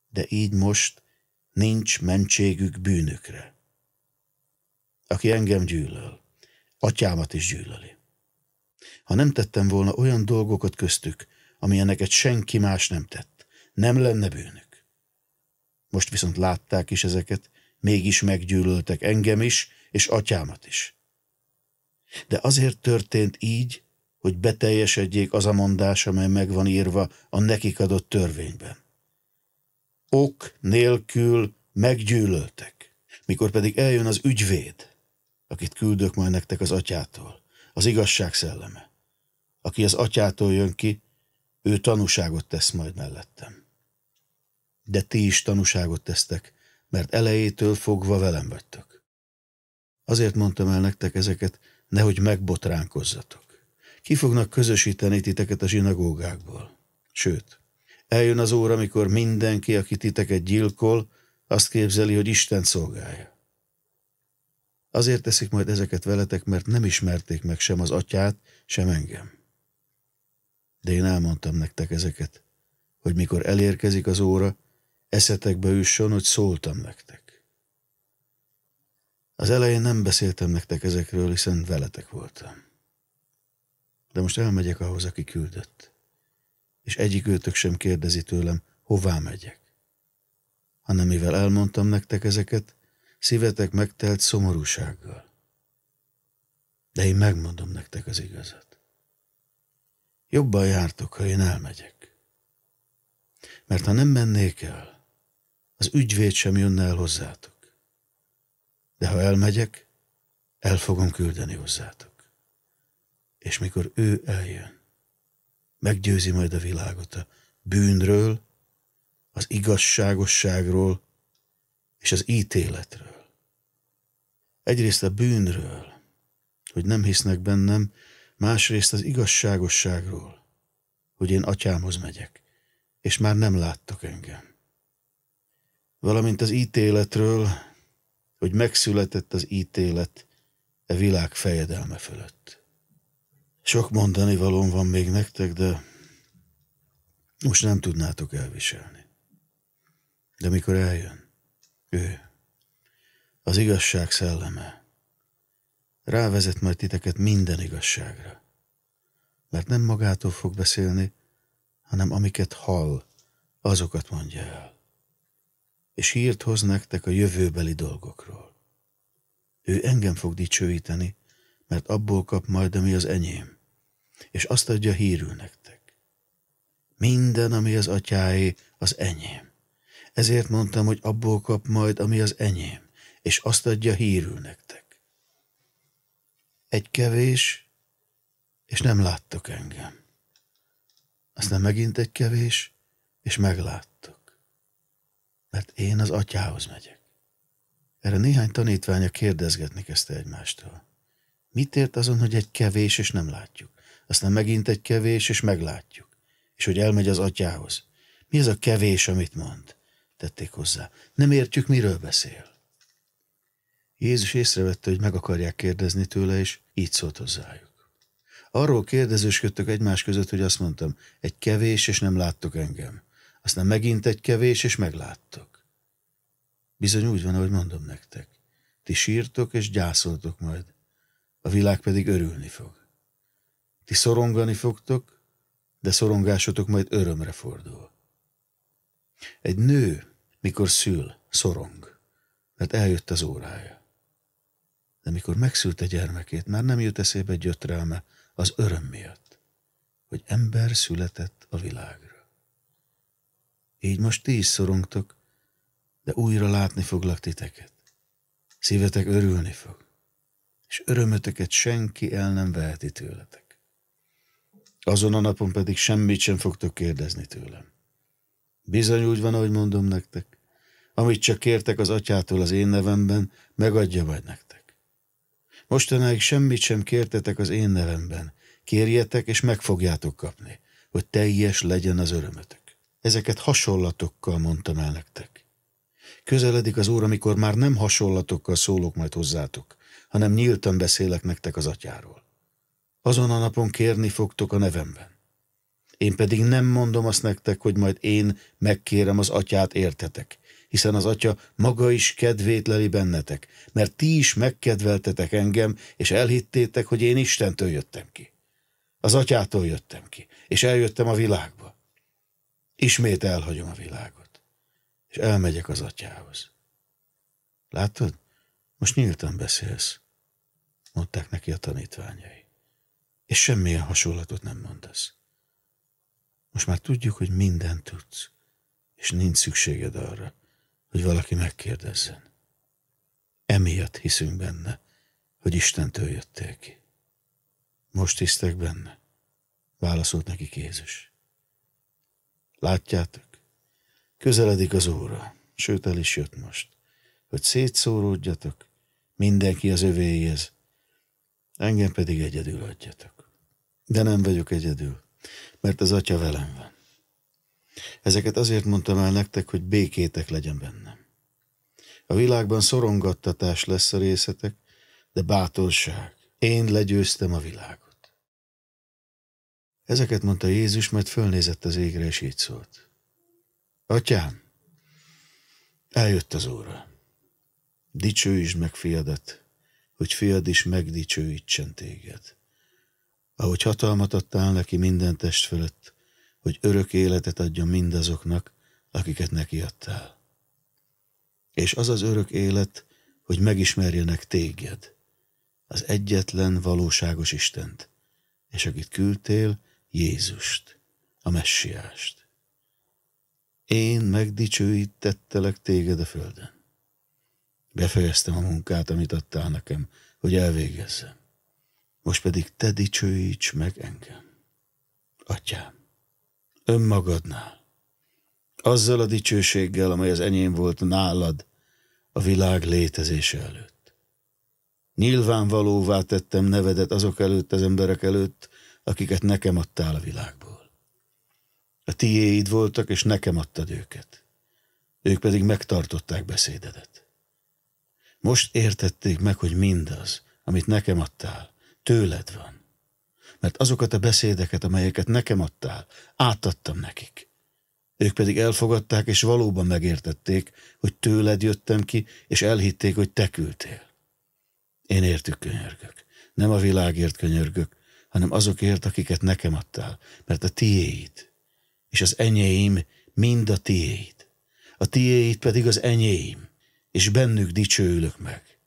De így most nincs mentségük bűnükre. Aki engem gyűlöl, atyámat is gyűlöli. Ha nem tettem volna olyan dolgokat köztük, amilyeneket senki más nem tett, nem lenne bűnük. Most viszont látták is ezeket, mégis meggyűlöltek engem is, és atyámat is. De azért történt így, hogy beteljesedjék az a mondás, amely megvan írva a nekik adott törvényben. Ok nélkül meggyűlöltek, mikor pedig eljön az ügyvéd, akit küldök majd nektek az atyától, az igazság szelleme. Aki az atyától jön ki, ő tanúságot tesz majd mellettem. De ti is tanúságot tesztek, mert elejétől fogva velem vagytok. Azért mondtam el nektek ezeket, nehogy megbotránkozzatok. Ki fognak közösíteni titeket a zsinagógákból. Sőt, eljön az óra, amikor mindenki, aki titeket gyilkol, azt képzeli, hogy Isten szolgálja. Azért teszik majd ezeket veletek, mert nem ismerték meg sem az atyát, sem engem. De én elmondtam nektek ezeket, hogy mikor elérkezik az óra, eszetekbe üsson, hogy szóltam nektek. Az elején nem beszéltem nektek ezekről, hiszen veletek voltam de most elmegyek ahhoz, aki küldött. És egyik őtök sem kérdezi tőlem, hová megyek. Hanem mivel elmondtam nektek ezeket, szívetek megtelt szomorúsággal. De én megmondom nektek az igazat. Jobban jártok, ha én elmegyek. Mert ha nem mennék el, az ügyvéd sem jönne el hozzátok. De ha elmegyek, el fogom küldeni hozzátok és mikor ő eljön, meggyőzi majd a világot a bűnről, az igazságosságról és az ítéletről. Egyrészt a bűnről, hogy nem hisznek bennem, másrészt az igazságosságról, hogy én atyámhoz megyek, és már nem láttok engem. Valamint az ítéletről, hogy megszületett az ítélet e világ fejedelme fölött. Sok mondani valóm van még nektek, de most nem tudnátok elviselni. De mikor eljön, ő, az igazság szelleme, rávezet majd titeket minden igazságra. Mert nem magától fog beszélni, hanem amiket hall, azokat mondja el. És hírt hoz nektek a jövőbeli dolgokról. Ő engem fog dicsőíteni, mert abból kap majd, ami az enyém és azt adja hírül nektek. Minden, ami az atyáé, az enyém. Ezért mondtam, hogy abból kap majd, ami az enyém, és azt adja hírül nektek. Egy kevés, és nem láttok engem. Aztán megint egy kevés, és megláttok. Mert én az atyához megyek. Erre néhány tanítványa kérdezgetni kezdte egymástól. Mit ért azon, hogy egy kevés, és nem látjuk? aztán megint egy kevés, és meglátjuk. És hogy elmegy az atyához. Mi ez a kevés, amit mond? Tették hozzá. Nem értjük, miről beszél. Jézus észrevette, hogy meg akarják kérdezni tőle, és így szólt hozzájuk. Arról kérdezősködtök egymás között, hogy azt mondtam, egy kevés, és nem láttok engem. Aztán megint egy kevés, és megláttok. Bizony úgy van, ahogy mondom nektek. Ti sírtok és gyászoltok majd, a világ pedig örülni fog. Ti szorongani fogtok, de szorongásotok majd örömre fordul. Egy nő, mikor szül, szorong, mert eljött az órája. De mikor a gyermekét, már nem jut eszébe gyötrelme az öröm miatt, hogy ember született a világra. Így most ti is szorongtok, de újra látni foglak titeket. Szívetek örülni fog, és örömöteket senki el nem veheti tőletek. Azon a napon pedig semmit sem fogtok kérdezni tőlem. Bizony úgy van, ahogy mondom nektek. Amit csak kértek az atyától az én nevemben, megadja majd nektek. Mostanáig semmit sem kértetek az én nevemben. Kérjetek, és meg fogjátok kapni, hogy teljes legyen az örömötök. Ezeket hasonlatokkal mondtam el nektek. Közeledik az óra, amikor már nem hasonlatokkal szólok majd hozzátok, hanem nyíltan beszélek nektek az atyáról. Azon a napon kérni fogtok a nevemben. Én pedig nem mondom azt nektek, hogy majd én megkérem az atyát értetek, hiszen az atya maga is kedvét leli bennetek, mert ti is megkedveltetek engem, és elhittétek, hogy én Istentől jöttem ki. Az atyától jöttem ki, és eljöttem a világba. Ismét elhagyom a világot, és elmegyek az atyához. Látod? Most nyíltan beszélsz, mondták neki a tanítványai és semmilyen hasonlatot nem mondasz. Most már tudjuk, hogy mindent tudsz, és nincs szükséged arra, hogy valaki megkérdezzen. Emiatt hiszünk benne, hogy Istentől jöttél ki. Most hisztek benne? Válaszolt neki Jézus. Látjátok? Közeledik az óra, sőt el is jött most, hogy szétszóródjatok, mindenki az övéhez, engem pedig egyedül adjatok. De nem vagyok egyedül, mert az atya velem van. Ezeket azért mondtam el nektek, hogy békétek legyen bennem. A világban szorongattatás lesz a részetek, de bátorság. Én legyőztem a világot. Ezeket mondta Jézus, mert fölnézett az égre, és így szólt. Atyám, eljött az óra. Dicsőítsd meg fiadat, hogy fiad is megdicsőítsen téged. Ahogy hatalmat adtál neki minden test fölött, hogy örök életet adjon mindazoknak, akiket neki adtál. És az az örök élet, hogy megismerjenek téged, az egyetlen valóságos Istent, és akit küldtél, Jézust, a messiást. Én megdicsőítettelek téged a földön. Befejeztem a munkát, amit adtál nekem, hogy elvégezzem. Most pedig te dicsőíts meg engem. Atyám, önmagadnál, azzal a dicsőséggel, amely az enyém volt nálad a világ létezése előtt. Nyilvánvalóvá tettem nevedet azok előtt, az emberek előtt, akiket nekem adtál a világból. A tiéid voltak, és nekem adtad őket. Ők pedig megtartották beszédedet. Most értették meg, hogy mindaz, amit nekem adtál, tőled van. Mert azokat a beszédeket, amelyeket nekem adtál, átadtam nekik. Ők pedig elfogadták, és valóban megértették, hogy tőled jöttem ki, és elhitték, hogy te küldtél. Én értük könyörgök. Nem a világért könyörgök, hanem azokért, akiket nekem adtál, mert a tiéid, és az enyéim mind a tiéid, a tiéid pedig az enyéim és bennük dicsőülök meg.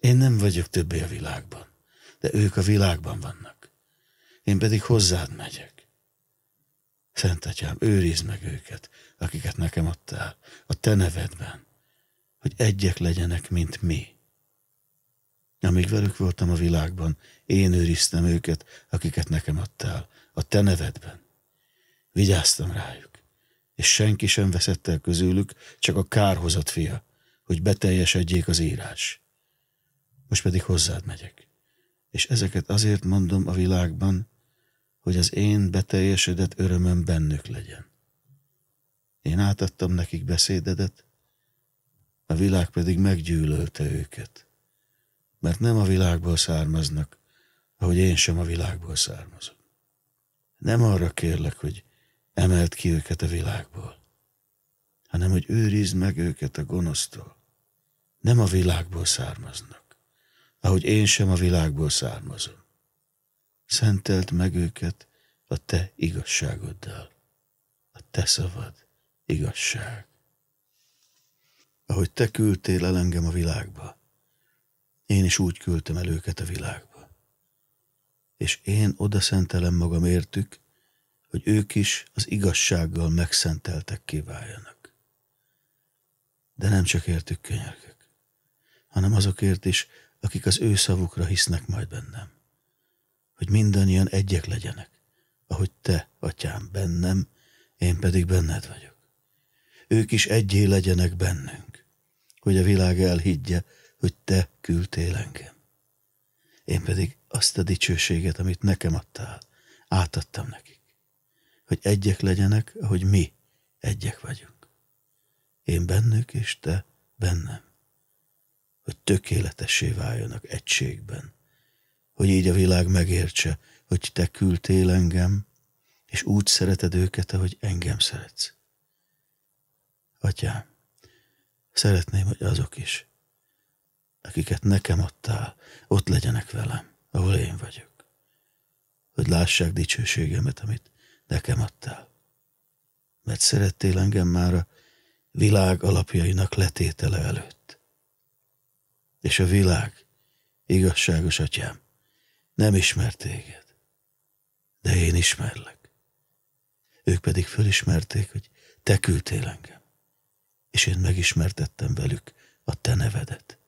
Én nem vagyok többé a világban, de ők a világban vannak. Én pedig hozzád megyek. Szent Atyám, őrizd meg őket, akiket nekem adtál, a te nevedben, hogy egyek legyenek, mint mi. Amíg velük voltam a világban, én őriztem őket, akiket nekem adtál, a te nevedben. Vigyáztam rájuk és senki sem veszett el közülük, csak a kárhozat fia, hogy beteljesedjék az írás. Most pedig hozzád megyek, és ezeket azért mondom a világban, hogy az én beteljesedett örömöm bennük legyen. Én átadtam nekik beszédedet, a világ pedig meggyűlölte őket, mert nem a világból származnak, ahogy én sem a világból származom. Nem arra kérlek, hogy emelt ki őket a világból, hanem hogy őrizd meg őket a gonosztól. Nem a világból származnak, ahogy én sem a világból származom. Szentelt meg őket a te igazságoddal. A te szavad igazság. Ahogy te küldtél el engem a világba, én is úgy küldtem el őket a világba. És én oda szentelem magam értük, hogy ők is az igazsággal megszenteltek kiváljanak. De nem csak értük könyörgök, hanem azokért is, akik az ő szavukra hisznek majd bennem. Hogy mindannyian egyek legyenek, ahogy te, atyám, bennem, én pedig benned vagyok. Ők is egyé legyenek bennünk, hogy a világ elhiggye, hogy te küldtél engem. Én pedig azt a dicsőséget, amit nekem adtál, átadtam neki hogy egyek legyenek, ahogy mi egyek vagyunk. Én bennük, és te bennem. Hogy tökéletessé váljanak egységben. Hogy így a világ megértse, hogy te küldtél engem, és úgy szereted őket, ahogy engem szeretsz. Atyám, szeretném, hogy azok is, akiket nekem adtál, ott legyenek velem, ahol én vagyok. Hogy lássák dicsőségemet, amit nekem adtál. Mert szerettél engem már a világ alapjainak letétele előtt. És a világ, igazságos atyám, nem ismert téged, de én ismerlek. Ők pedig fölismerték, hogy te küldtél engem, és én megismertettem velük a te nevedet,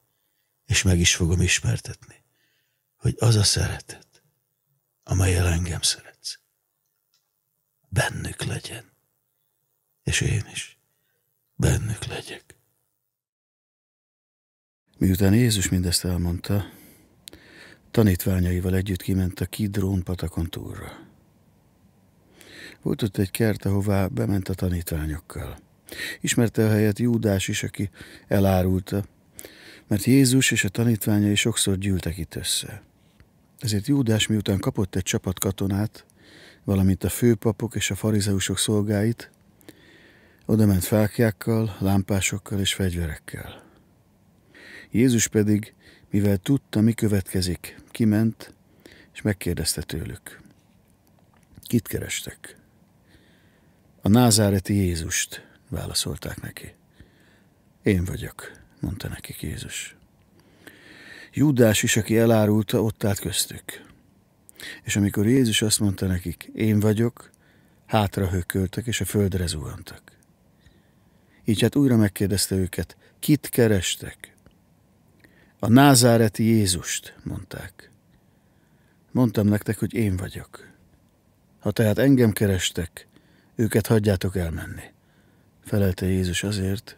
és meg is fogom ismertetni, hogy az a szeretet, amelyel engem szeret bennük legyen. És én is bennük legyek. Miután Jézus mindezt elmondta, tanítványaival együtt kiment a Kidrón patakon túlra. Volt ott egy kert, ahová bement a tanítványokkal. Ismerte a helyet Júdás is, aki elárulta, mert Jézus és a tanítványai sokszor gyűltek itt össze. Ezért Júdás miután kapott egy csapat katonát, valamint a főpapok és a farizeusok szolgáit, odament fákjákkal, lámpásokkal és fegyverekkel. Jézus pedig, mivel tudta, mi következik, kiment, és megkérdezte tőlük. Kit kerestek? A názáreti Jézust, válaszolták neki. Én vagyok, mondta nekik Jézus. Júdás is, aki elárulta, ott állt köztük. És amikor Jézus azt mondta nekik, én vagyok, hátra hököltek, és a földre zuhantak. Így hát újra megkérdezte őket, kit kerestek? A názáreti Jézust, mondták. Mondtam nektek, hogy én vagyok. Ha tehát engem kerestek, őket hagyjátok elmenni. Felelte Jézus azért,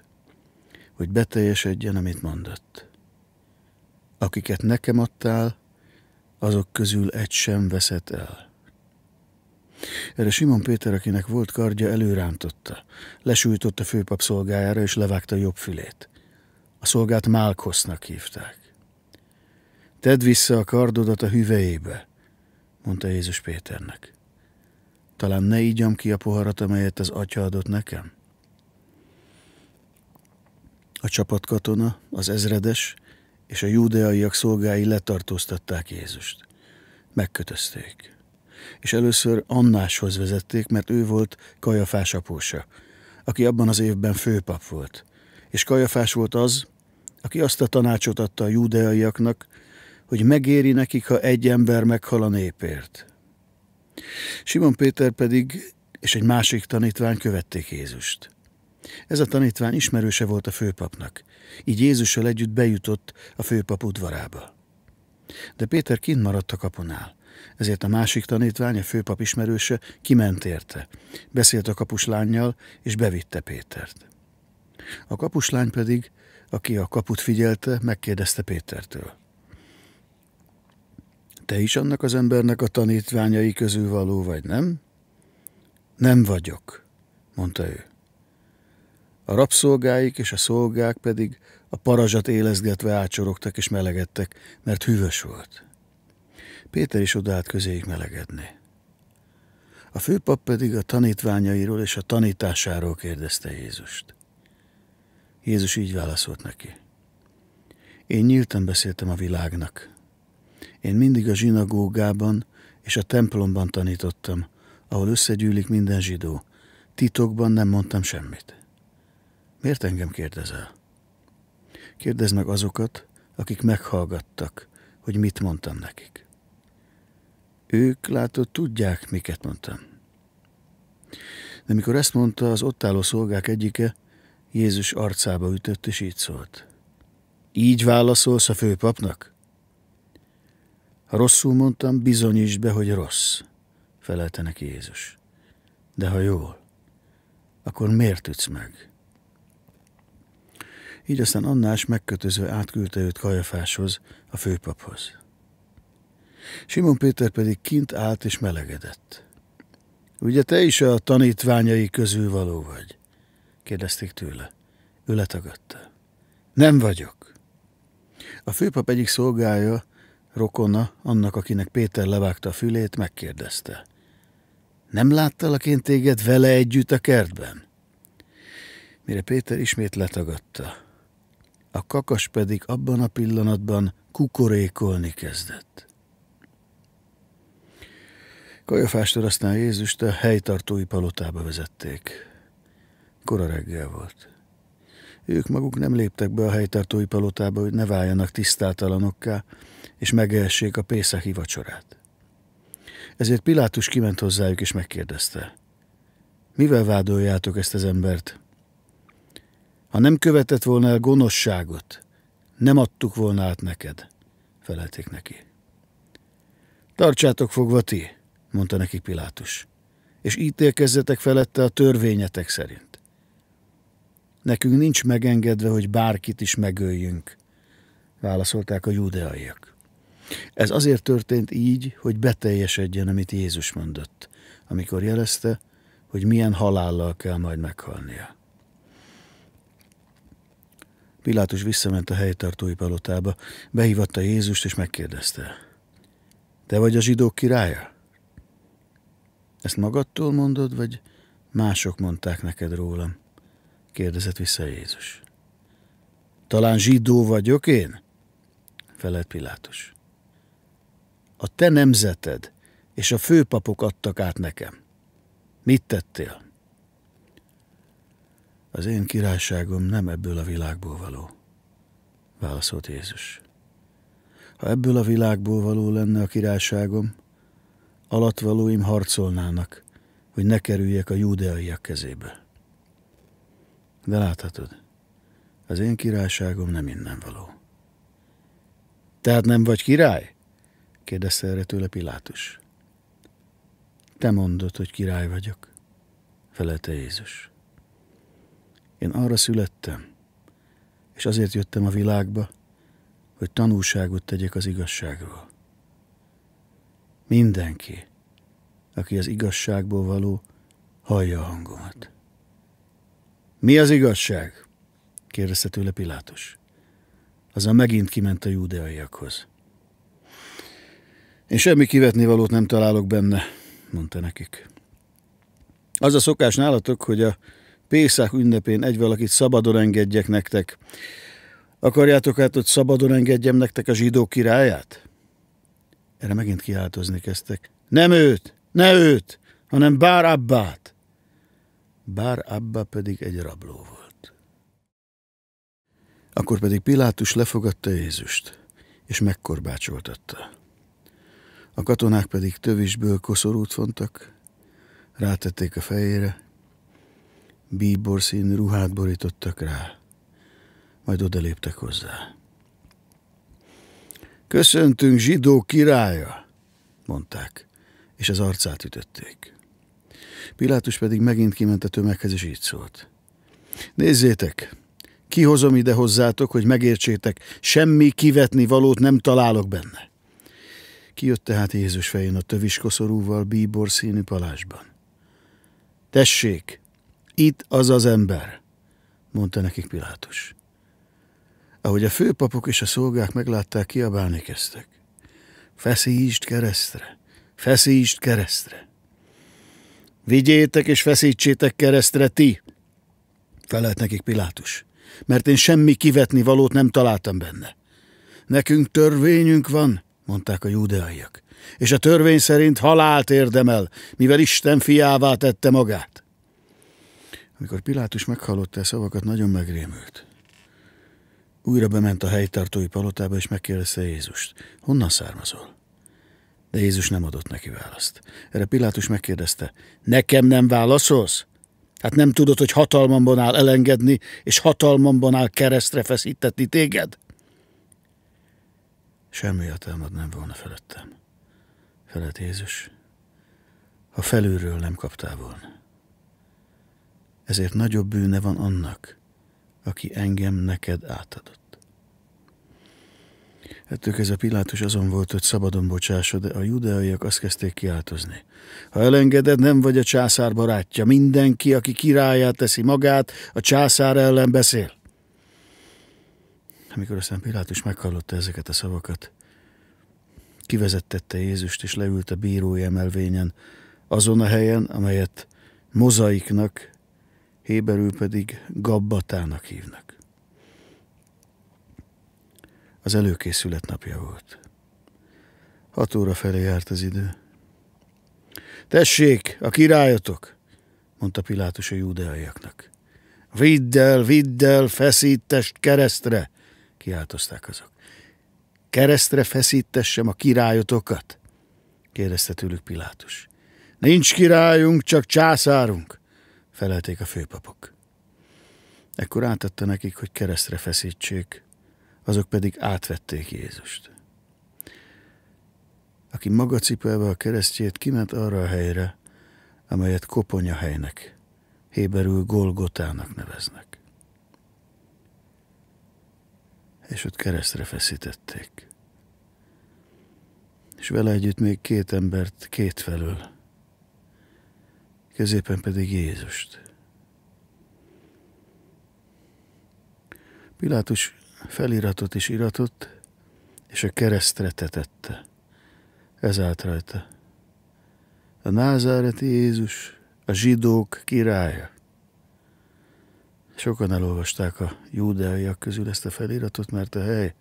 hogy beteljesedjen, amit mondott. Akiket nekem adtál, azok közül egy sem veszett el. Erre Simon Péter, akinek volt kardja, előrántotta. Lesújtott a főpap szolgájára, és levágta jobb fülét. A szolgát Málkosznak hívták. Tedd vissza a kardodat a hüvejébe, mondta Jézus Péternek. Talán ne ígyam ki a poharat, amelyet az atya adott nekem? A csapatkatona, az ezredes, és a júdeaiak szolgái letartóztatták Jézust. Megkötözték. És először Annáshoz vezették, mert ő volt Kajafás apósa, aki abban az évben főpap volt. És Kajafás volt az, aki azt a tanácsot adta a júdeaiaknak, hogy megéri nekik, ha egy ember meghal a népért. Simon Péter pedig és egy másik tanítvány követték Jézust. Ez a tanítvány ismerőse volt a főpapnak, így Jézussal együtt bejutott a főpap udvarába. De Péter kint maradt a kapunál, ezért a másik tanítvány, a főpap ismerőse kiment érte, beszélt a kapuslányjal, és bevitte Pétert. A kapuslány pedig, aki a kaput figyelte, megkérdezte Pétertől. Te is annak az embernek a tanítványai közül való vagy, nem? Nem vagyok, mondta ő a rabszolgáik és a szolgák pedig a parazsat élezgetve ácsorogtak és melegedtek, mert hűvös volt. Péter is odállt közéig melegedni. A főpap pedig a tanítványairól és a tanításáról kérdezte Jézust. Jézus így válaszolt neki. Én nyíltan beszéltem a világnak. Én mindig a zsinagógában és a templomban tanítottam, ahol összegyűlik minden zsidó. Titokban nem mondtam semmit. Miért engem kérdezel? Kérdezd meg azokat, akik meghallgattak, hogy mit mondtam nekik. Ők látod, tudják, miket mondtam. De mikor ezt mondta, az ott álló szolgák egyike Jézus arcába ütött, és így szólt. Így válaszolsz a főpapnak? Ha rosszul mondtam, bizonyíts be, hogy rossz, felelte neki Jézus. De ha jól, akkor miért tudsz meg? így aztán Annás megkötöző átküldte őt Kajafáshoz, a főpaphoz. Simon Péter pedig kint állt és melegedett. Ugye te is a tanítványai közül való vagy? kérdezték tőle. Ő letagadta. Nem vagyok. A főpap egyik szolgája, rokona, annak, akinek Péter levágta a fülét, megkérdezte. Nem láttalak én téged vele együtt a kertben? Mire Péter ismét letagadta a kakas pedig abban a pillanatban kukorékolni kezdett. Kajafástor aztán Jézust a helytartói palotába vezették. Kora reggel volt. Ők maguk nem léptek be a helytartói palotába, hogy ne váljanak tisztátalanokká, és megehessék a pészaki vacsorát. Ezért Pilátus kiment hozzájuk, és megkérdezte. Mivel vádoljátok ezt az embert? Ha nem követett volna el gonoszságot, nem adtuk volna át neked, felelték neki. Tartsátok fogva ti, mondta neki Pilátus, és ítélkezzetek felette a törvényetek szerint. Nekünk nincs megengedve, hogy bárkit is megöljünk, válaszolták a judeaiak. Ez azért történt így, hogy beteljesedjen, amit Jézus mondott, amikor jelezte, hogy milyen halállal kell majd meghalnia. Pilátus visszament a helytartói palotába, behívatta Jézust és megkérdezte. Te vagy a zsidók királya? Ezt magadtól mondod, vagy mások mondták neked rólam? kérdezett vissza Jézus. Talán zsidó vagyok én? felelt Pilátus. A te nemzeted és a főpapok adtak át nekem. Mit tettél? Az én királyságom nem ebből a világból való. Válaszolt Jézus. Ha ebből a világból való lenne a királyságom, alatvalóim harcolnának, hogy ne kerüljek a júdeaiak kezébe. De láthatod, az én királyságom nem innen való. Tehát nem vagy király? kérdezte erre tőle Pilátus. Te mondod, hogy király vagyok, felelte Jézus. Én arra születtem, és azért jöttem a világba, hogy tanulságot tegyek az igazságról. Mindenki, aki az igazságból való, hallja a hangomat. Mi az igazság? kérdezte tőle Pilátus. Azzal megint kiment a júdeaiakhoz. Én semmi kivetni valót nem találok benne, mondta nekik. Az a szokás nálatok, hogy a Pészák ünnepén egy valakit szabadon engedjek nektek. Akarjátok hát, hogy szabadon engedjem nektek a zsidó királyát? Erre megint kiáltozni kezdtek. Nem őt, ne őt, hanem Bár Abbát. Bár Abba pedig egy rabló volt. Akkor pedig Pilátus lefogadta Jézust, és megkorbácsoltatta. A katonák pedig tövisből koszorút fontak, rátették a fejére, bíbor színű ruhát borítottak rá, majd odaléptek hozzá. Köszöntünk zsidó királya, mondták, és az arcát ütötték. Pilátus pedig megint kiment a tömeghez, és így szólt. Nézzétek, kihozom ide hozzátok, hogy megértsétek, semmi kivetni valót nem találok benne. Kijött tehát Jézus fején a töviskoszorúval bíbor színű palásban. Tessék, itt az az ember, mondta nekik Pilátus. Ahogy a főpapok és a szolgák meglátták, kiabálni kezdtek. Feszítsd keresztre, feszítsd keresztre. Vigyétek és feszítsétek keresztre ti, felelt nekik Pilátus, mert én semmi kivetni valót nem találtam benne. Nekünk törvényünk van, mondták a júdeaiak, és a törvény szerint halált érdemel, mivel Isten fiává tette magát. Amikor Pilátus meghallotta a szavakat, nagyon megrémült. Újra bement a helytartói palotába, és megkérdezte Jézust, honnan származol? De Jézus nem adott neki választ. Erre Pilátus megkérdezte, nekem nem válaszolsz? Hát nem tudod, hogy hatalmamban áll elengedni, és hatalmamban áll keresztre feszítetni téged? Semmi hatalmad nem volna fölöttem, felett Jézus, ha felülről nem kaptál volna ezért nagyobb bűne van annak, aki engem neked átadott. Ettől ez a Pilátus azon volt, hogy szabadon bocsásod, de a judeaiak azt kezdték kiáltozni. Ha elengeded, nem vagy a császár barátja. Mindenki, aki királyát teszi magát, a császár ellen beszél. Amikor aztán Pilátus meghallotta ezeket a szavakat, kivezettette Jézust, és leült a bírói emelvényen, azon a helyen, amelyet mozaiknak, héberül pedig Gabbatának hívnak. Az előkészület napja volt. Hat óra felé járt az idő. Tessék, a királyotok, mondta Pilátus a júdeaiaknak. Vidd el, vidd el, feszítest keresztre, kiáltozták azok. Keresztre feszítessem a királyotokat? kérdezte tőlük Pilátus. Nincs királyunk, csak császárunk felelték a főpapok. Ekkor átadta nekik, hogy keresztre feszítsék, azok pedig átvették Jézust. Aki maga cipelve a keresztjét, kiment arra a helyre, amelyet koponya helynek, héberül Golgotának neveznek. És ott keresztre feszítették. És vele együtt még két embert két felől, középen pedig Jézust. Pilátus feliratot is iratott, és a keresztre tetette. Ez állt rajta. A názáreti Jézus, a zsidók királya. Sokan elolvasták a júdeaiak közül ezt a feliratot, mert a hely,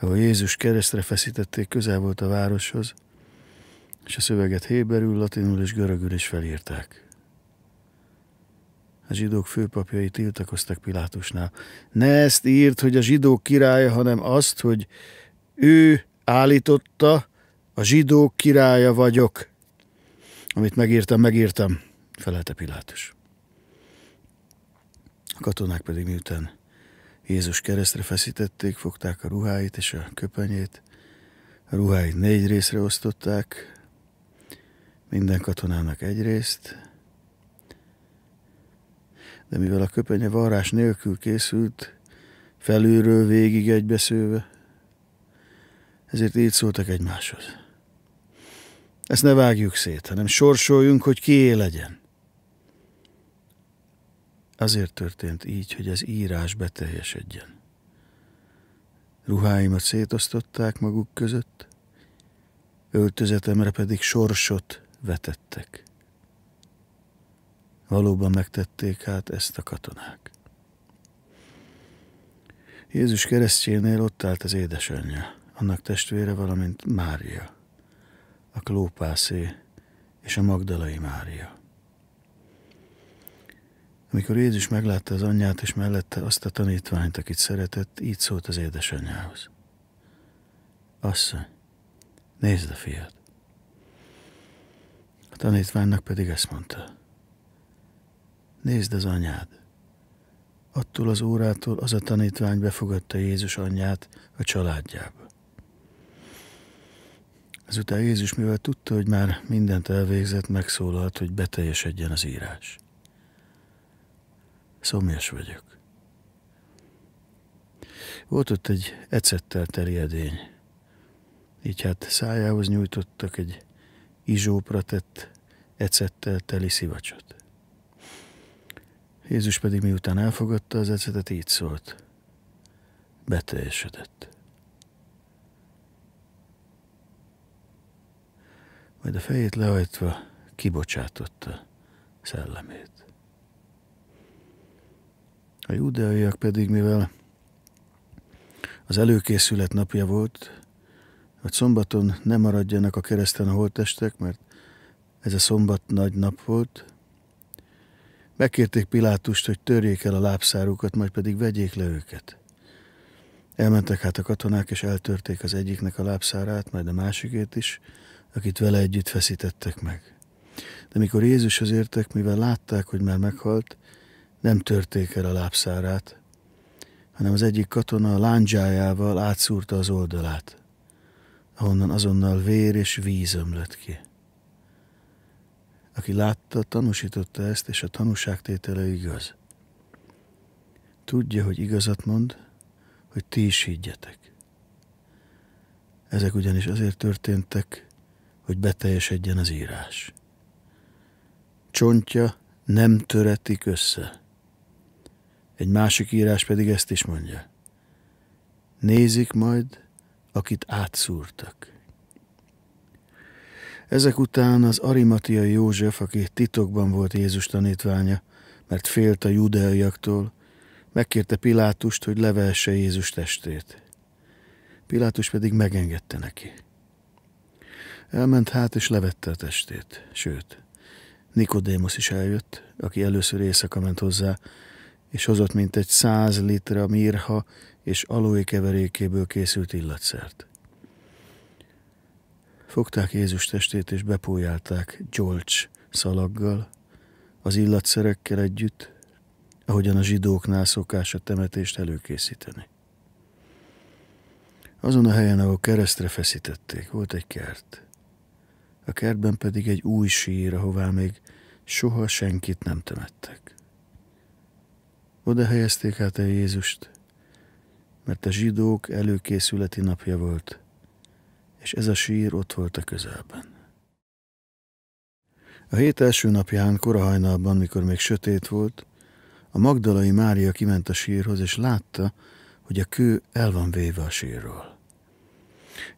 ahol Jézus keresztre feszítették, közel volt a városhoz, és a szöveget héberül, latinul és görögül is felírták. A zsidók főpapjai tiltakoztak Pilátusnál. Ne ezt írt, hogy a zsidók királya, hanem azt, hogy ő állította, a zsidók királya vagyok. Amit megírtam, megírtam, felelte Pilátus. A katonák pedig miután Jézus keresztre feszítették, fogták a ruháit és a köpenyét, a ruháit négy részre osztották, minden katonának egyrészt, de mivel a köpenye varrás nélkül készült, felülről végig egybeszőve, ezért így szóltak egymáshoz. Ezt ne vágjuk szét, hanem sorsoljunk, hogy kié legyen. Azért történt így, hogy az írás beteljesedjen. Ruháimat szétosztották maguk között, öltözetemre pedig sorsot, vetettek. Valóban megtették hát ezt a katonák. Jézus keresztjénél ott állt az édesanyja, annak testvére, valamint Mária, a klópászé és a magdalai Mária. Amikor Jézus meglátta az anyját és mellette azt a tanítványt, akit szeretett, így szólt az édesanyjához. Asszony, nézd a fiat. A tanítványnak pedig ezt mondta. Nézd az anyád! Attól az órától az a tanítvány befogadta Jézus anyját a családjába. Ezután Jézus, mivel tudta, hogy már mindent elvégzett, megszólalt, hogy beteljesedjen az írás. Szomjas vagyok. Volt ott egy ecettel teri edény, így hát szájához nyújtottak egy izsópra tett ecettel teli szivacsot. Jézus pedig miután elfogadta az ecetet, így szólt. Beteljesedett. Majd a fejét lehajtva kibocsátotta szellemét. A judeaiak pedig, mivel az előkészület napja volt, hogy szombaton ne maradjanak a kereszten a holttestek, mert ez a szombat nagy nap volt. Megkérték Pilátust, hogy törjék el a lábszárukat, majd pedig vegyék le őket. Elmentek hát a katonák, és eltörték az egyiknek a lábszárát, majd a másikét is, akit vele együtt feszítettek meg. De mikor Jézushoz értek, mivel látták, hogy már meghalt, nem törték el a lábszárát, hanem az egyik katona a lándzsájával átszúrta az oldalát ahonnan azonnal vér és víz ömlött ki. Aki látta, tanúsította ezt, és a tanúságtétele igaz. Tudja, hogy igazat mond, hogy ti is higgyetek. Ezek ugyanis azért történtek, hogy beteljesedjen az írás. Csontja nem töretik össze. Egy másik írás pedig ezt is mondja. Nézik majd, akit átszúrtak. Ezek után az Arimatia József, aki titokban volt Jézus tanítványa, mert félt a judeaiaktól, megkérte Pilátust, hogy levehesse Jézus testét. Pilátus pedig megengedte neki. Elment hát és levette a testét, sőt, Nikodémus is eljött, aki először éjszaka ment hozzá, és hozott mint egy száz litra mirha és alói keverékéből készült illatszert. Fogták Jézus testét és bepójálták gyolcs szalaggal, az illatszerekkel együtt, ahogyan a zsidóknál szokás a temetést előkészíteni. Azon a helyen, ahol keresztre feszítették, volt egy kert. A kertben pedig egy új sír, ahová még soha senkit nem temettek. Oda helyezték át el Jézust, mert a zsidók előkészületi napja volt, és ez a sír ott volt a közelben. A hét első napján, korahajnalban, mikor még sötét volt, a magdalai Mária kiment a sírhoz, és látta, hogy a kő el van véve a sírról.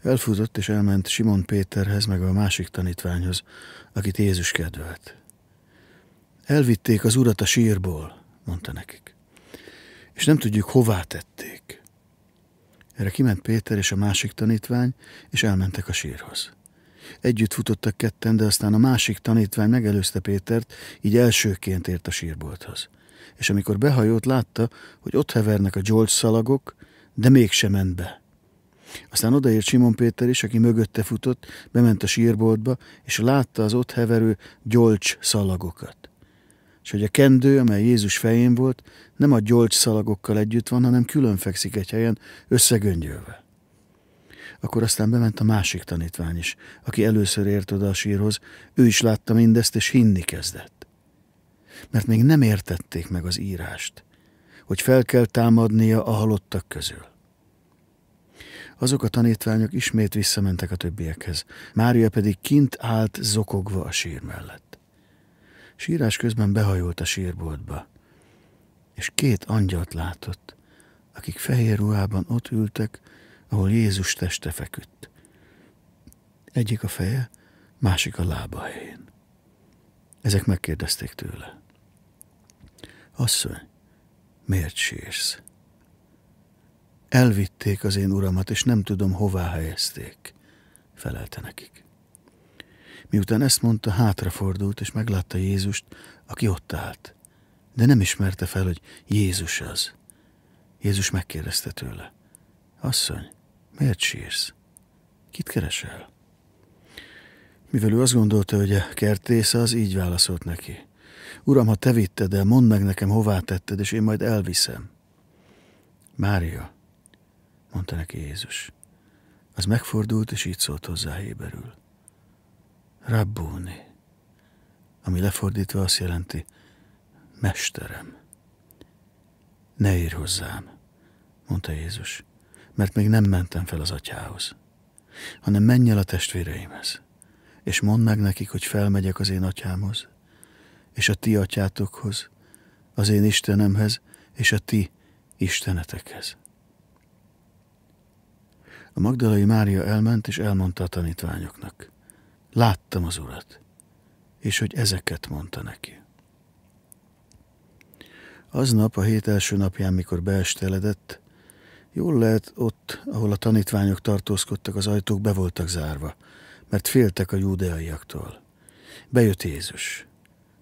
Elfúzott és elment Simon Péterhez, meg a másik tanítványhoz, akit Jézus kedvelt. Elvitték az urat a sírból, mondta nekik, és nem tudjuk, hová tették. Erre kiment Péter és a másik tanítvány, és elmentek a sírhoz. Együtt futottak ketten, de aztán a másik tanítvány megelőzte Pétert, így elsőként ért a sírbolthoz. És amikor behajolt, látta, hogy ott hevernek a gyolcs szalagok, de mégsem ment be. Aztán odaért Simon Péter is, aki mögötte futott, bement a sírboltba, és látta az ott heverő gyolcs szalagokat és hogy a kendő, amely Jézus fején volt, nem a gyolcs szalagokkal együtt van, hanem külön fekszik egy helyen, összegöngyölve. Akkor aztán bement a másik tanítvány is, aki először ért oda a sírhoz, ő is látta mindezt, és hinni kezdett. Mert még nem értették meg az írást, hogy fel kell támadnia a halottak közül. Azok a tanítványok ismét visszamentek a többiekhez, Mária pedig kint állt zokogva a sír mellett. Sírás közben behajolt a sírboltba, és két angyalt látott, akik fehér ruhában ott ültek, ahol Jézus teste feküdt. Egyik a feje, másik a lába helyén. Ezek megkérdezték tőle. Asszony, miért sírsz? Elvitték az én uramat, és nem tudom, hová helyezték, felelte nekik. Miután ezt mondta, hátrafordult, és meglátta Jézust, aki ott állt. De nem ismerte fel, hogy Jézus az. Jézus megkérdezte tőle. Asszony, miért sírsz? Kit keresel? Mivel ő azt gondolta, hogy a kertész az, így válaszolt neki. Uram, ha te vitted el, mondd meg nekem, hová tetted, és én majd elviszem. Mária, mondta neki Jézus. Az megfordult, és így szólt hozzá héberül. Rabbuni, ami lefordítva azt jelenti, Mesterem, ne ír hozzám, mondta Jézus, mert még nem mentem fel az atyához, hanem menj el a testvéreimhez, és mondd meg nekik, hogy felmegyek az én atyámhoz, és a ti atyátokhoz, az én Istenemhez, és a ti Istenetekhez. A Magdalai Mária elment és elmondta a tanítványoknak láttam az urat, és hogy ezeket mondta neki. Aznap, a hét első napján, mikor beesteledett, jól lehet ott, ahol a tanítványok tartózkodtak, az ajtók be voltak zárva, mert féltek a júdeaiaktól. Bejött Jézus.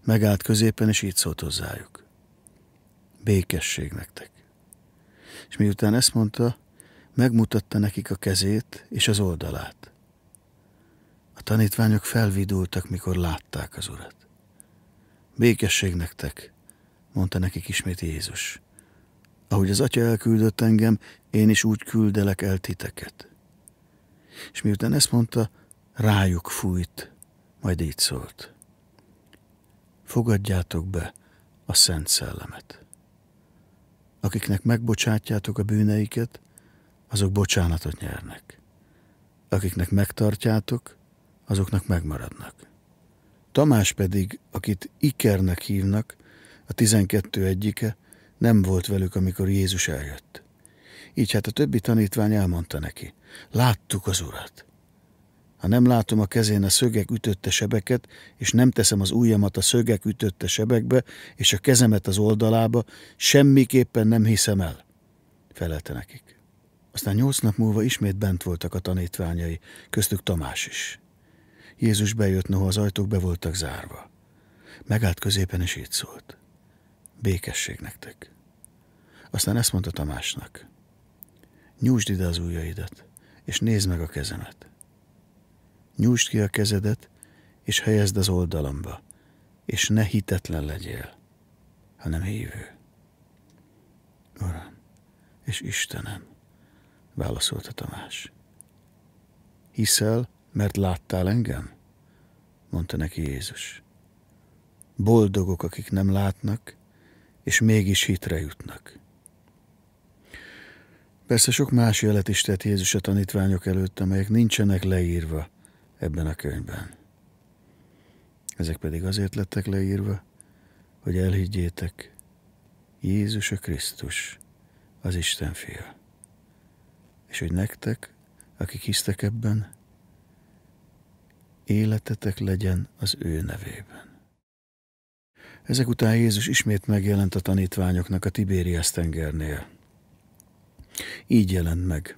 Megállt középen, és így szólt hozzájuk. Békesség nektek. És miután ezt mondta, megmutatta nekik a kezét és az oldalát. A tanítványok felvidultak, mikor látták az urat. Békesség nektek, mondta nekik ismét Jézus. Ahogy az atya elküldött engem, én is úgy küldelek el titeket. És miután ezt mondta, rájuk fújt, majd így szólt. Fogadjátok be a Szent Szellemet. Akiknek megbocsátjátok a bűneiket, azok bocsánatot nyernek. Akiknek megtartjátok, azoknak megmaradnak. Tamás pedig, akit Ikernek hívnak, a tizenkettő egyike, nem volt velük, amikor Jézus eljött. Így hát a többi tanítvány elmondta neki, láttuk az urat. Ha nem látom a kezén a szögek ütötte sebeket, és nem teszem az ujjamat a szögek ütötte sebekbe, és a kezemet az oldalába, semmiképpen nem hiszem el, felelte nekik. Aztán nyolc nap múlva ismét bent voltak a tanítványai, köztük Tamás is. Jézus bejött, noha az ajtók be voltak zárva. Megállt középen, és így szólt. Békesség nektek. Aztán ezt mondta Tamásnak. Nyújtsd ide az ujjaidat, és nézd meg a kezemet. Nyújtsd ki a kezedet, és helyezd az oldalamba, és ne hitetlen legyél, hanem hívő. Uram, és Istenem, válaszolta Tamás. Hiszel, mert láttál engem? mondta neki Jézus. Boldogok, akik nem látnak, és mégis hitre jutnak. Persze sok más jelet is tett Jézus a tanítványok előtt, amelyek nincsenek leírva ebben a könyvben. Ezek pedig azért lettek leírva, hogy elhiggyétek, Jézus a Krisztus, az Isten fia, és hogy nektek, akik hisztek ebben, életetek legyen az ő nevében. Ezek után Jézus ismét megjelent a tanítványoknak a Tibériás tengernél. Így jelent meg.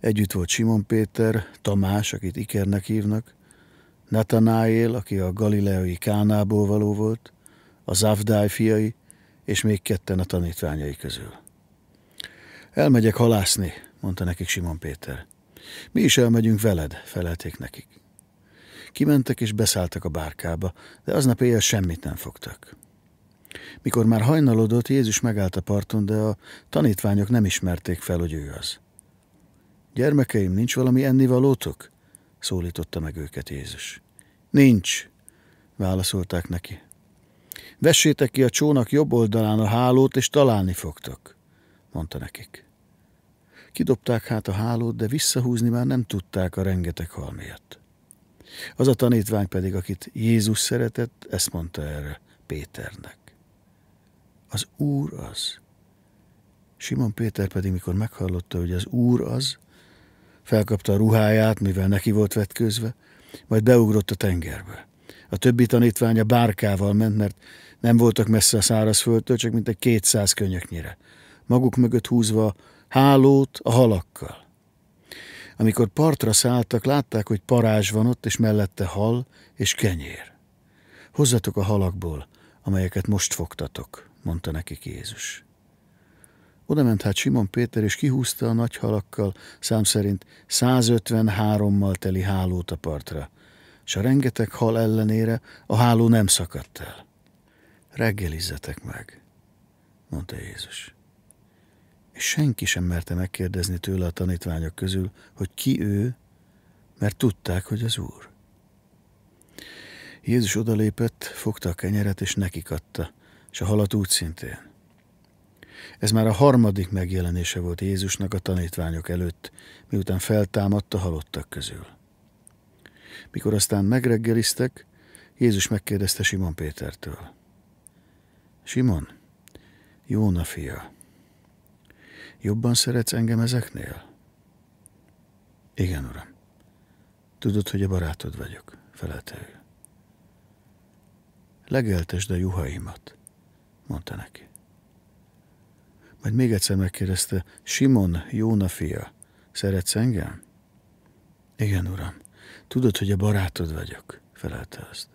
Együtt volt Simon Péter, Tamás, akit Ikernek hívnak, Natanáél, aki a galileai Kánából való volt, a Zavdáj fiai, és még ketten a tanítványai közül. Elmegyek halászni, mondta nekik Simon Péter. Mi is elmegyünk veled, felelték nekik. Kimentek és beszálltak a bárkába, de aznap éjjel semmit nem fogtak. Mikor már hajnalodott, Jézus megállt a parton, de a tanítványok nem ismerték fel, hogy ő az. Gyermekeim, nincs valami ennivalótok? szólította meg őket Jézus. Nincs, válaszolták neki. Vessétek ki a csónak jobb oldalán a hálót, és találni fogtok, mondta nekik. Kidobták hát a hálót, de visszahúzni már nem tudták a rengeteg hal miatt. Az a tanítvány pedig, akit Jézus szeretett, ezt mondta erre Péternek. Az Úr az. Simon Péter pedig, mikor meghallotta, hogy az Úr az, felkapta a ruháját, mivel neki volt vetközve, majd beugrott a tengerbe. A többi tanítványa bárkával ment, mert nem voltak messze a szárazföldtől, csak mintegy kétszáz könyöknyire. Maguk mögött húzva hálót a halakkal. Amikor partra szálltak, látták, hogy parázs van ott, és mellette hal és kenyér. Hozzatok a halakból, amelyeket most fogtatok, mondta nekik Jézus. Oda ment hát Simon Péter, és kihúzta a nagy halakkal, szám szerint 153-mal teli hálót a partra, és a rengeteg hal ellenére a háló nem szakadt el. Reggelizzetek meg, mondta Jézus és senki sem merte megkérdezni tőle a tanítványok közül, hogy ki ő, mert tudták, hogy az Úr. Jézus odalépett, fogta a kenyeret, és neki adta, és a halat úgy szintén. Ez már a harmadik megjelenése volt Jézusnak a tanítványok előtt, miután feltámadt a halottak közül. Mikor aztán megreggeliztek, Jézus megkérdezte Simon Pétertől. Simon, Jóna fia, Jobban szeretsz engem ezeknél? Igen, uram. Tudod, hogy a barátod vagyok, felelte ő. Legeltesd a juhaimat, mondta neki. Majd még egyszer megkérdezte, Simon, Jóna fia, szeretsz engem? Igen, uram. Tudod, hogy a barátod vagyok, felelte azt.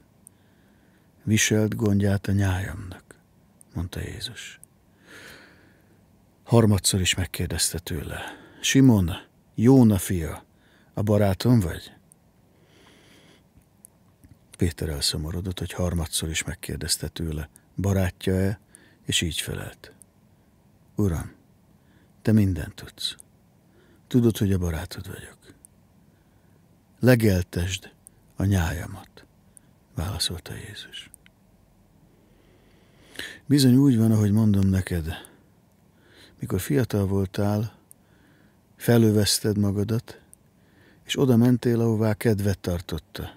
Viselt gondját a nyájamnak, mondta Jézus. Harmadszor is megkérdezte tőle. Simon, Jóna fia, a barátom vagy? Péter elszomorodott, hogy harmadszor is megkérdezte tőle, barátja-e, és így felelt. Uram, te mindent tudsz. Tudod, hogy a barátod vagyok. Legeltesd a nyájamat, válaszolta Jézus. Bizony úgy van, ahogy mondom neked, mikor fiatal voltál, felövezted magadat, és oda mentél, ahová kedvet tartotta.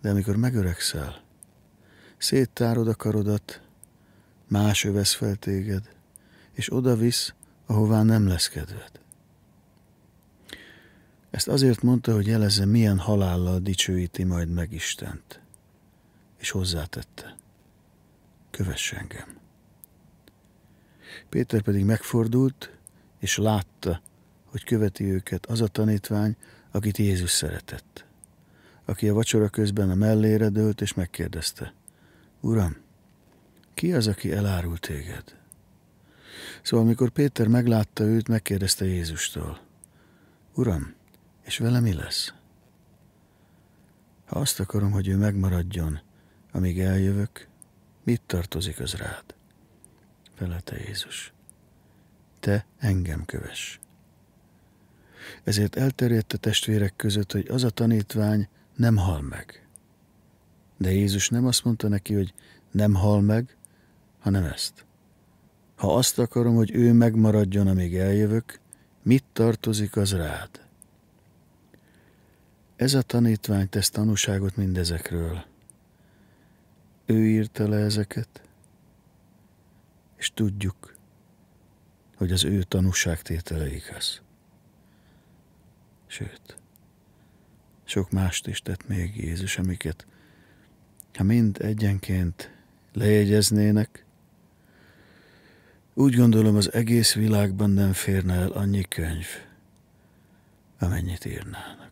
De amikor megöregszel, széttárod a karodat, más övesz fel téged, és oda visz, ahová nem lesz kedved. Ezt azért mondta, hogy jelezze, milyen halállal dicsőíti majd meg Istent. És hozzátette, kövess engem. Péter pedig megfordult, és látta, hogy követi őket az a tanítvány, akit Jézus szeretett, aki a vacsora közben a mellére dőlt, és megkérdezte, Uram, ki az, aki elárult téged? Szóval, amikor Péter meglátta őt, megkérdezte Jézustól, Uram, és vele mi lesz? Ha azt akarom, hogy ő megmaradjon, amíg eljövök, mit tartozik az rád? felelte Jézus. Te engem köves. Ezért elterjedt a testvérek között, hogy az a tanítvány nem hal meg. De Jézus nem azt mondta neki, hogy nem hal meg, hanem ezt. Ha azt akarom, hogy ő megmaradjon, amíg eljövök, mit tartozik az rád? Ez a tanítvány tesz tanúságot mindezekről. Ő írta le ezeket, és tudjuk, hogy az ő tanúságtétele igaz. Sőt, sok mást is tett még Jézus, amiket, ha mind egyenként lejegyeznének, úgy gondolom az egész világban nem férne el annyi könyv, amennyit írnának.